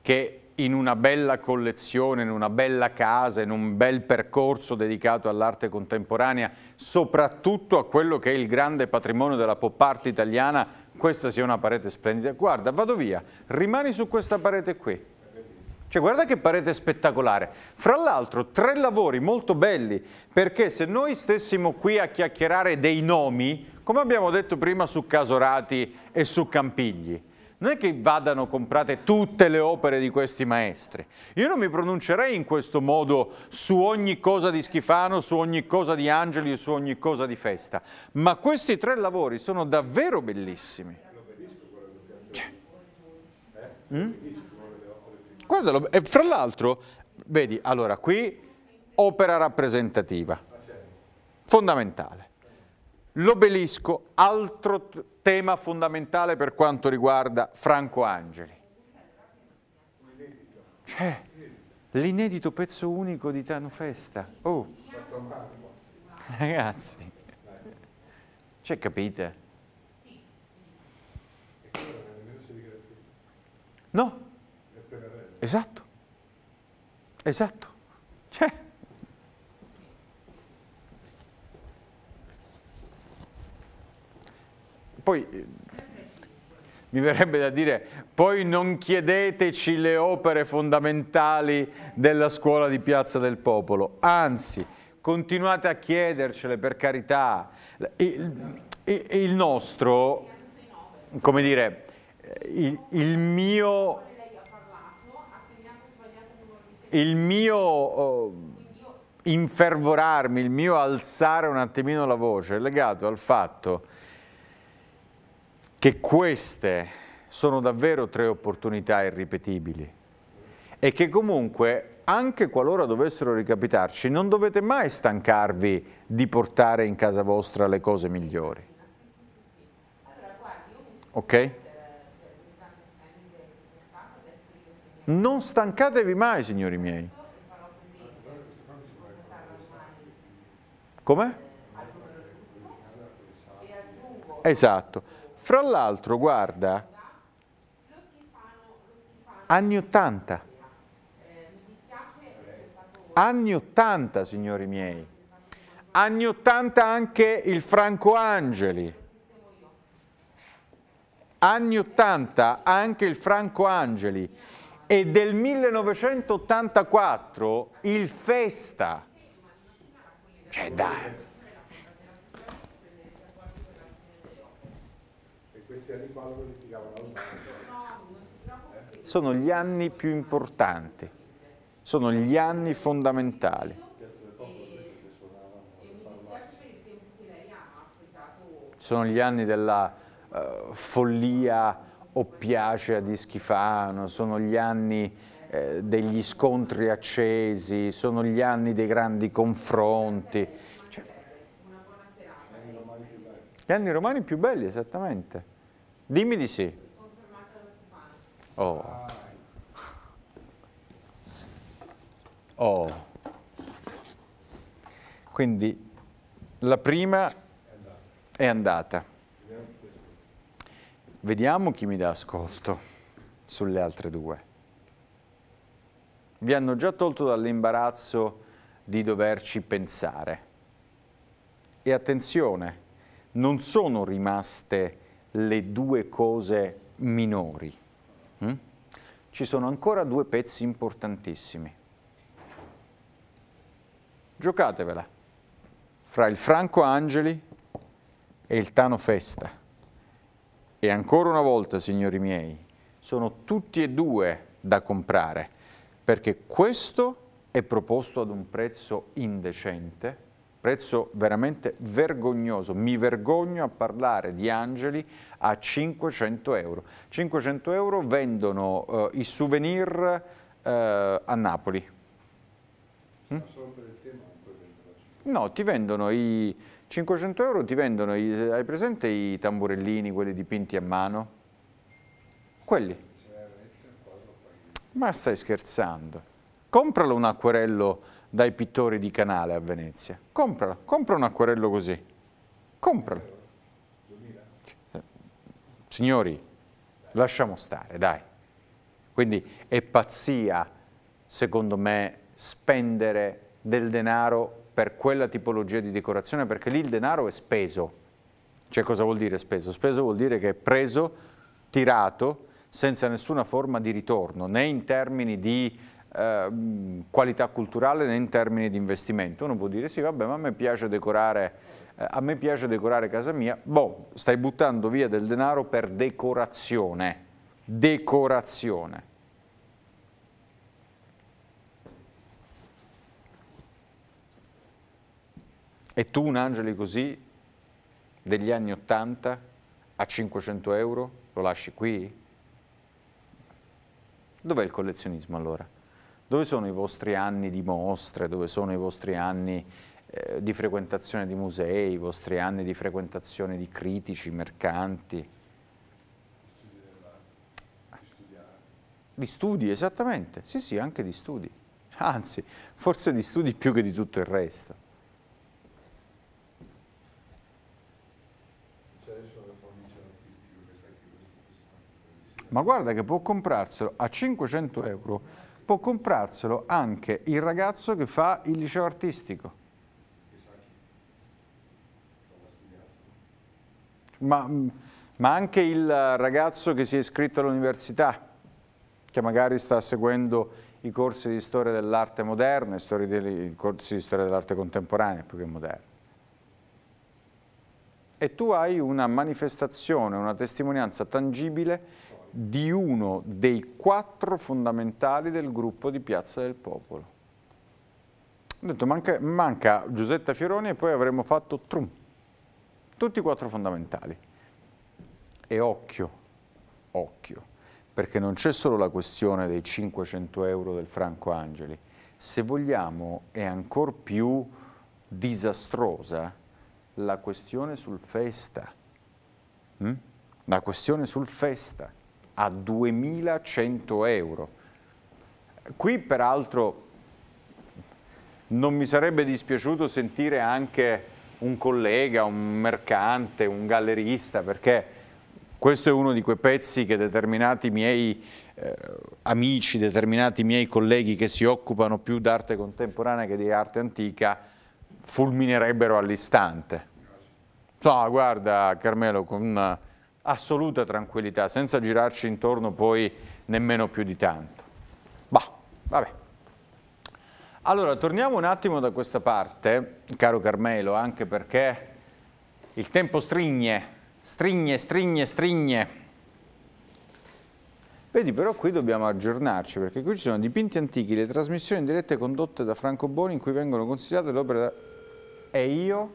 che in una bella collezione, in una bella casa, in un bel percorso dedicato all'arte contemporanea, soprattutto a quello che è il grande patrimonio della pop art italiana, questa sia una parete splendida. Guarda, vado via, rimani su questa parete qui. Cioè guarda che parete spettacolare. Fra l'altro tre lavori molto belli, perché se noi stessimo qui a chiacchierare dei nomi, come abbiamo detto prima su Casorati e su Campigli, non è che vadano comprate tutte le opere di questi maestri. Io non mi pronuncerei in questo modo su ogni cosa di Schifano, su ogni cosa di Angeli, su ogni cosa di Festa, ma questi tre lavori sono davvero bellissimi. Cioè. Mm? Guardalo, e fra l'altro, vedi, allora qui opera rappresentativa, fondamentale. L'obelisco, altro tema fondamentale per quanto riguarda Franco Angeli. Cioè, l'inedito pezzo unico di Tano Festa. Oh, ragazzi, cioè capite? No, esatto, esatto, cioè, poi eh, mi verrebbe da dire, poi non chiedeteci le opere fondamentali della scuola di Piazza del Popolo, anzi, continuate a chiedercele per carità. Il, il nostro, come dire, il, il mio... Il mio oh, infervorarmi, il mio alzare un attimino la voce è legato al fatto che queste sono davvero tre opportunità irripetibili e che comunque anche qualora dovessero ricapitarci non dovete mai stancarvi di portare in casa vostra le cose migliori. Ok? Non stancatevi mai, signori miei. Come? Esatto. Fra l'altro, guarda, anni 80. Anni 80, signori miei. Anni 80 anche il Franco Angeli. Anni 80 anche il Franco Angeli. E del 1984 il Festa. Cioè dai. questi anni qua lo verificavano sono gli anni più importanti sono gli anni fondamentali sono gli anni della uh, follia oppiacea di Schifano sono gli anni eh, degli scontri accesi sono gli anni dei grandi confronti cioè, gli anni romani più belli, esattamente. Dimmi di sì. Oh. Oh. Quindi la prima è andata. Vediamo chi mi dà ascolto sulle altre due. Vi hanno già tolto dall'imbarazzo di doverci pensare. E attenzione, non sono rimaste le due cose minori. Mm? Ci sono ancora due pezzi importantissimi. Giocatevela fra il Franco Angeli e il Tano Festa. E ancora una volta, signori miei, sono tutti e due da comprare, perché questo è proposto ad un prezzo indecente prezzo veramente vergognoso. Mi vergogno a parlare di angeli a 500 euro. 500 euro vendono eh, i souvenir eh, a Napoli. Hm? No, ti vendono i 500 euro, ti vendono, i, hai presente i tamburellini, quelli dipinti a mano? Quelli. Ma stai scherzando. Compralo un acquerello dai pittori di canale a Venezia. Comprala, compra un acquarello così, compralo. Signori, lasciamo stare, dai. Quindi è pazzia, secondo me, spendere del denaro per quella tipologia di decorazione, perché lì il denaro è speso. Cioè cosa vuol dire speso? Speso vuol dire che è preso, tirato, senza nessuna forma di ritorno, né in termini di Ehm, qualità culturale né in termini di investimento. Uno può dire sì, vabbè, ma a me piace decorare, eh, a me piace decorare casa mia. Boh, stai buttando via del denaro per decorazione. Decorazione. E tu un angeli così, degli anni 80, a 500 euro, lo lasci qui? Dov'è il collezionismo allora? Dove sono i vostri anni di mostre? Dove sono i vostri anni eh, di frequentazione di musei? I vostri anni di frequentazione di critici, mercanti? Di studi, esattamente. Sì, sì, anche di studi. Anzi, forse di studi più che di tutto il resto. ma guarda che può comprarselo a 500 euro può comprarselo anche il ragazzo che fa il liceo artistico. Ma, ma anche il ragazzo che si è iscritto all'università, che magari sta seguendo i corsi di storia dell'arte moderna, i corsi di storia dell'arte contemporanea più che moderna. E tu hai una manifestazione, una testimonianza tangibile di uno dei quattro fondamentali del gruppo di Piazza del Popolo. Ho detto manca, manca Giusetta Fioroni e poi avremmo fatto trum. Tutti i quattro fondamentali. E occhio, occhio, perché non c'è solo la questione dei 500 euro del Franco Angeli. Se vogliamo è ancora più disastrosa la questione sul festa. Mm? La questione sul festa a 2.100 euro. Qui peraltro non mi sarebbe dispiaciuto sentire anche un collega, un mercante, un gallerista, perché questo è uno di quei pezzi che determinati miei eh, amici, determinati miei colleghi che si occupano più d'arte contemporanea che di arte antica fulminerebbero all'istante. No, guarda Carmelo, con... Una, assoluta tranquillità, senza girarci intorno poi nemmeno più di tanto. Bah, vabbè. Allora, torniamo un attimo da questa parte, caro Carmelo, anche perché il tempo stringe, stringe, stringe, stringe. Vedi, però qui dobbiamo aggiornarci, perché qui ci sono dipinti antichi, le trasmissioni dirette condotte da Franco Boni in cui vengono consigliate le opere da... E io?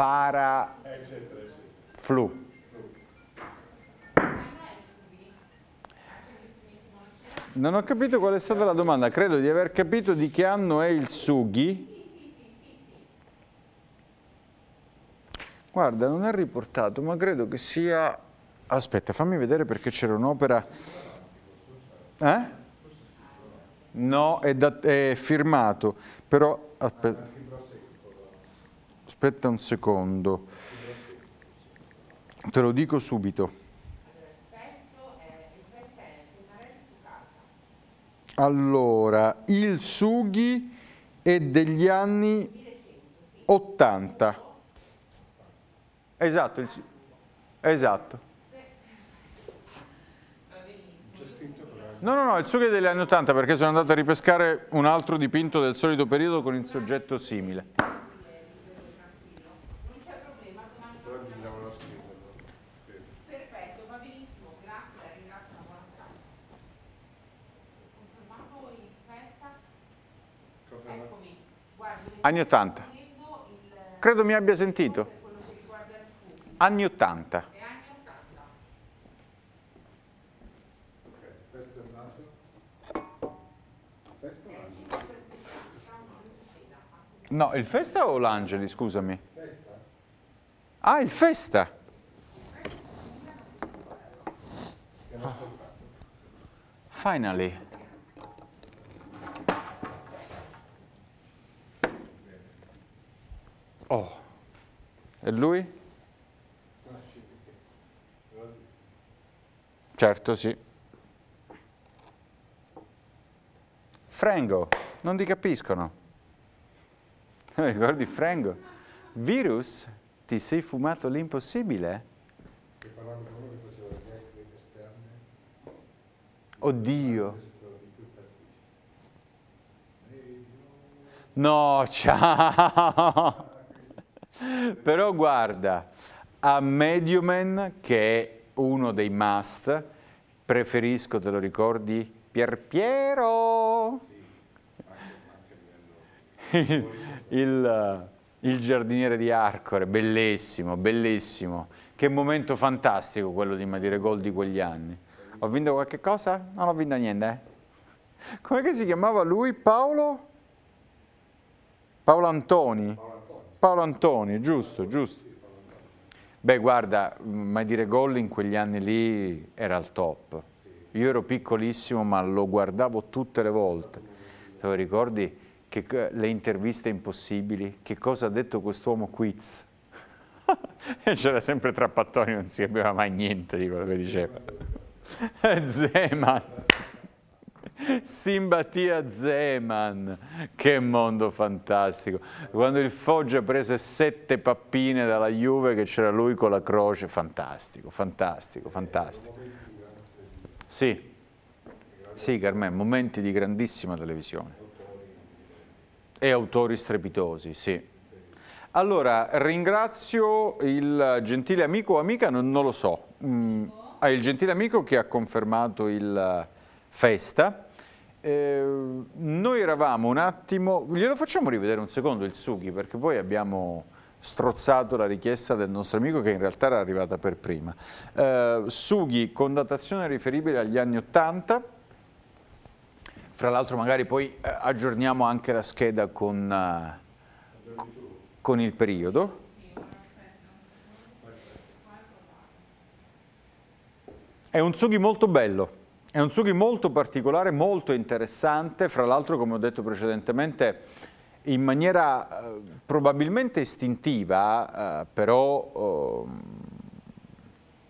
paraflu. Non ho capito qual è stata la domanda, credo di aver capito di che anno è il Sughi. Guarda, non è riportato, ma credo che sia... Aspetta, fammi vedere perché c'era un'opera... Eh? No, è, da... è firmato, però... Aspetta. Aspetta un secondo, te lo dico subito. Allora, il Sughi è degli anni 80. Esatto, il, esatto. No, no, no, il Sughi è degli anni 80 perché sono andato a ripescare un altro dipinto del solito periodo con il soggetto simile. Anni 80. Credo mi abbia sentito. Anni 80. No, il Festa o l'Angeli, scusami? Festa. Ah, il Festa. Finally. Oh. E lui? Certo, sì. Frango, non ti capiscono. Ricordi Frango? Virus, ti sei fumato l'impossibile? Oddio. No, ciao! Però guarda, a Mediomen, che è uno dei must, preferisco, te lo ricordi, Pier Piero! Il, il, il giardiniere di Arcore, bellissimo, bellissimo. Che momento fantastico quello di Madire Gol di quegli anni. Ho vinto qualche cosa? Non ho vinto niente, eh? Com'è si chiamava lui? Paolo? Paolo Antoni? Paolo Antoni, giusto, giusto. Beh, guarda, ma dire gol in quegli anni lì era il top. Io ero piccolissimo, ma lo guardavo tutte le volte. Te lo ricordi che, le interviste impossibili? Che cosa ha detto quest'uomo Quiz? C'era sempre Trappattoni, non si capiva mai niente di quello che diceva. Eh, Zeman. Simbatia Zeman, che mondo fantastico. Quando il Foggia prese sette pappine dalla Juve che c'era lui con la croce, fantastico, fantastico, fantastico. Sì, sì Carmen, momenti di grandissima televisione. E autori strepitosi, sì. Allora, ringrazio il gentile amico o amica, non, non lo so, mm, il gentile amico che ha confermato il festa, eh, noi eravamo un attimo, glielo facciamo rivedere un secondo il Sughi perché poi abbiamo strozzato la richiesta del nostro amico che in realtà era arrivata per prima. Eh, Sughi con datazione riferibile agli anni 80, fra l'altro magari poi eh, aggiorniamo anche la scheda con, uh, con il periodo. È un Sughi molto bello. È un sughi molto particolare, molto interessante, fra l'altro come ho detto precedentemente in maniera eh, probabilmente istintiva, eh, però eh,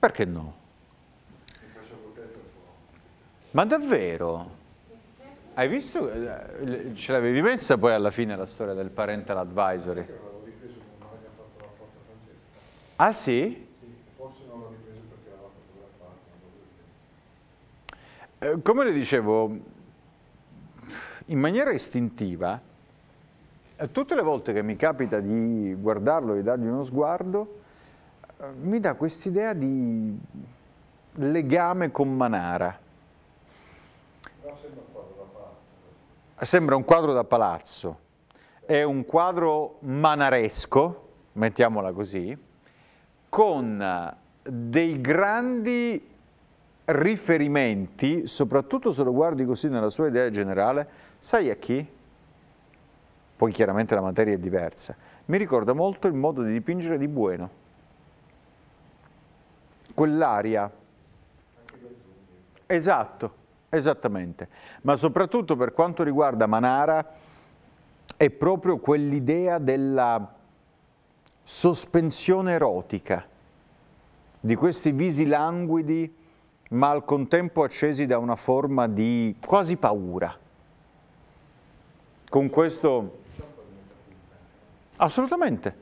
perché no? Ma davvero? Hai visto? Eh, ce l'avevi messa poi alla fine la storia del parental advisory? Ah sì? forse non l'ho ripreso perché l'aveva fotografata. Eh, come le dicevo, in maniera istintiva, eh, tutte le volte che mi capita di guardarlo e dargli uno sguardo, eh, mi dà quest'idea di legame con Manara. Sembra un quadro da palazzo, è un quadro manaresco, mettiamola così, con dei grandi riferimenti, soprattutto se lo guardi così nella sua idea generale, sai a chi? Poi chiaramente la materia è diversa. Mi ricorda molto il modo di dipingere di Bueno. Quell'aria. Esatto, esattamente. Ma soprattutto per quanto riguarda Manara, è proprio quell'idea della sospensione erotica di questi visi languidi ma al contempo accesi da una forma di quasi paura. Con questo... Assolutamente,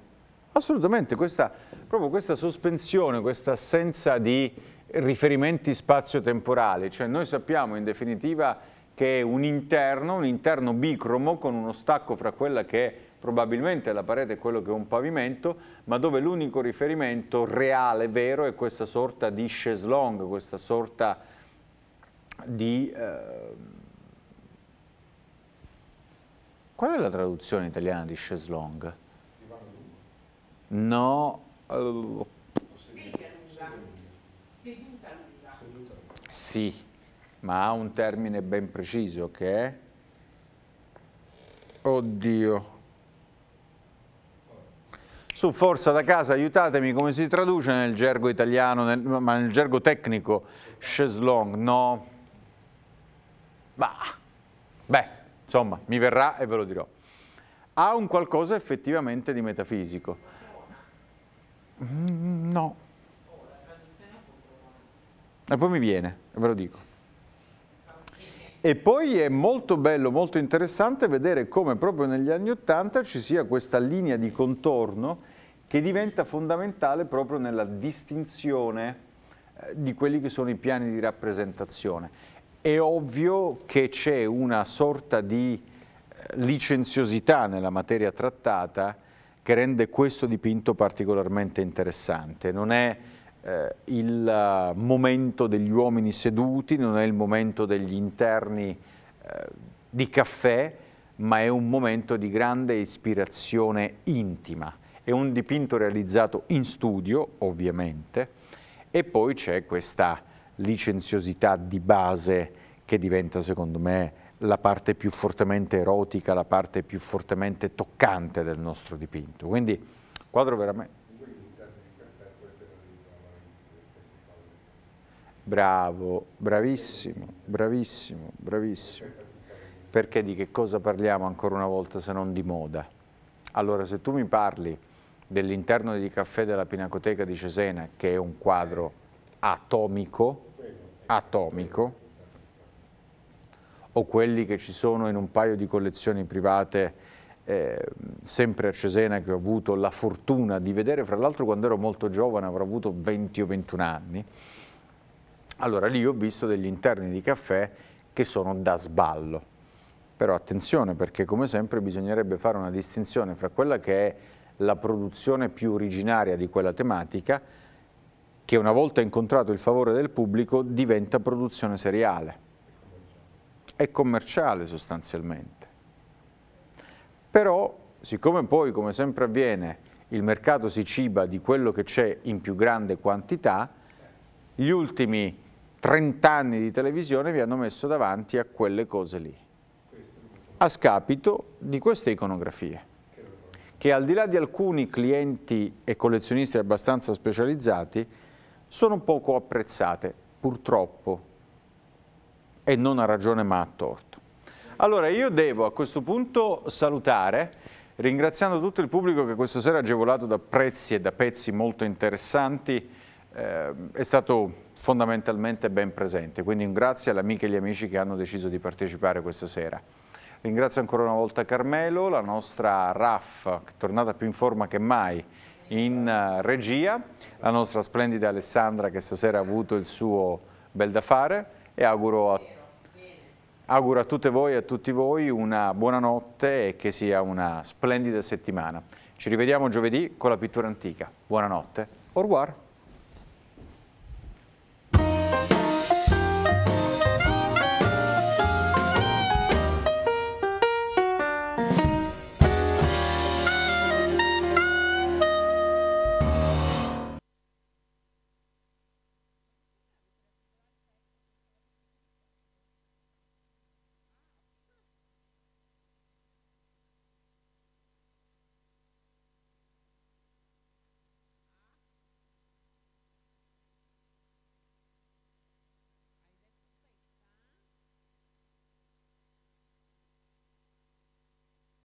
assolutamente, questa, proprio questa sospensione, questa assenza di riferimenti spazio-temporali, cioè noi sappiamo in definitiva che un interno, un interno bicromo con uno stacco fra quella che è probabilmente la parete è quello che è un pavimento, ma dove l'unico riferimento reale, vero, è questa sorta di chaise questa sorta di... Eh... Qual è la traduzione italiana di chaise longue? No... Uh... Sì, ma ha un termine ben preciso che è... Oddio. Su Forza da Casa aiutatemi come si traduce nel gergo italiano, nel, ma nel gergo tecnico, cheslong, no? Bah, beh, insomma, mi verrà e ve lo dirò. Ha un qualcosa effettivamente di metafisico? Mm, no. E poi mi viene, ve lo dico. E poi è molto bello, molto interessante vedere come proprio negli anni Ottanta ci sia questa linea di contorno che diventa fondamentale proprio nella distinzione eh, di quelli che sono i piani di rappresentazione. È ovvio che c'è una sorta di eh, licenziosità nella materia trattata che rende questo dipinto particolarmente interessante. Non è eh, il eh, momento degli uomini seduti, non è il momento degli interni eh, di caffè, ma è un momento di grande ispirazione intima. È un dipinto realizzato in studio, ovviamente, e poi c'è questa licenziosità di base che diventa, secondo me, la parte più fortemente erotica, la parte più fortemente toccante del nostro dipinto. Quindi, quadro veramente Bravo, bravissimo, bravissimo, bravissimo. Perché di che cosa parliamo ancora una volta se non di moda? Allora, se tu mi parli dell'interno di caffè della Pinacoteca di Cesena, che è un quadro atomico, atomico, o quelli che ci sono in un paio di collezioni private, eh, sempre a Cesena, che ho avuto la fortuna di vedere, fra l'altro quando ero molto giovane, avrò avuto 20 o 21 anni, allora lì ho visto degli interni di caffè che sono da sballo. Però attenzione perché come sempre bisognerebbe fare una distinzione fra quella che è la produzione più originaria di quella tematica che una volta incontrato il favore del pubblico diventa produzione seriale È commerciale sostanzialmente. Però siccome poi come sempre avviene il mercato si ciba di quello che c'è in più grande quantità, gli ultimi 30 anni di televisione vi hanno messo davanti a quelle cose lì, a scapito di queste iconografie, che al di là di alcuni clienti e collezionisti abbastanza specializzati, sono poco apprezzate, purtroppo, e non a ragione ma a torto. Allora io devo a questo punto salutare, ringraziando tutto il pubblico che questa sera è agevolato da prezzi e da pezzi molto interessanti, eh, è stato fondamentalmente ben presente. Quindi un grazie alle amiche e agli amici che hanno deciso di partecipare questa sera. Ringrazio ancora una volta Carmelo, la nostra RAF, tornata più in forma che mai in eh, regia, la nostra splendida Alessandra che stasera ha avuto il suo bel da fare e auguro a, auguro a tutte voi e a tutti voi una buona notte e che sia una splendida settimana. Ci rivediamo giovedì con la pittura antica. Buonanotte, au revoir.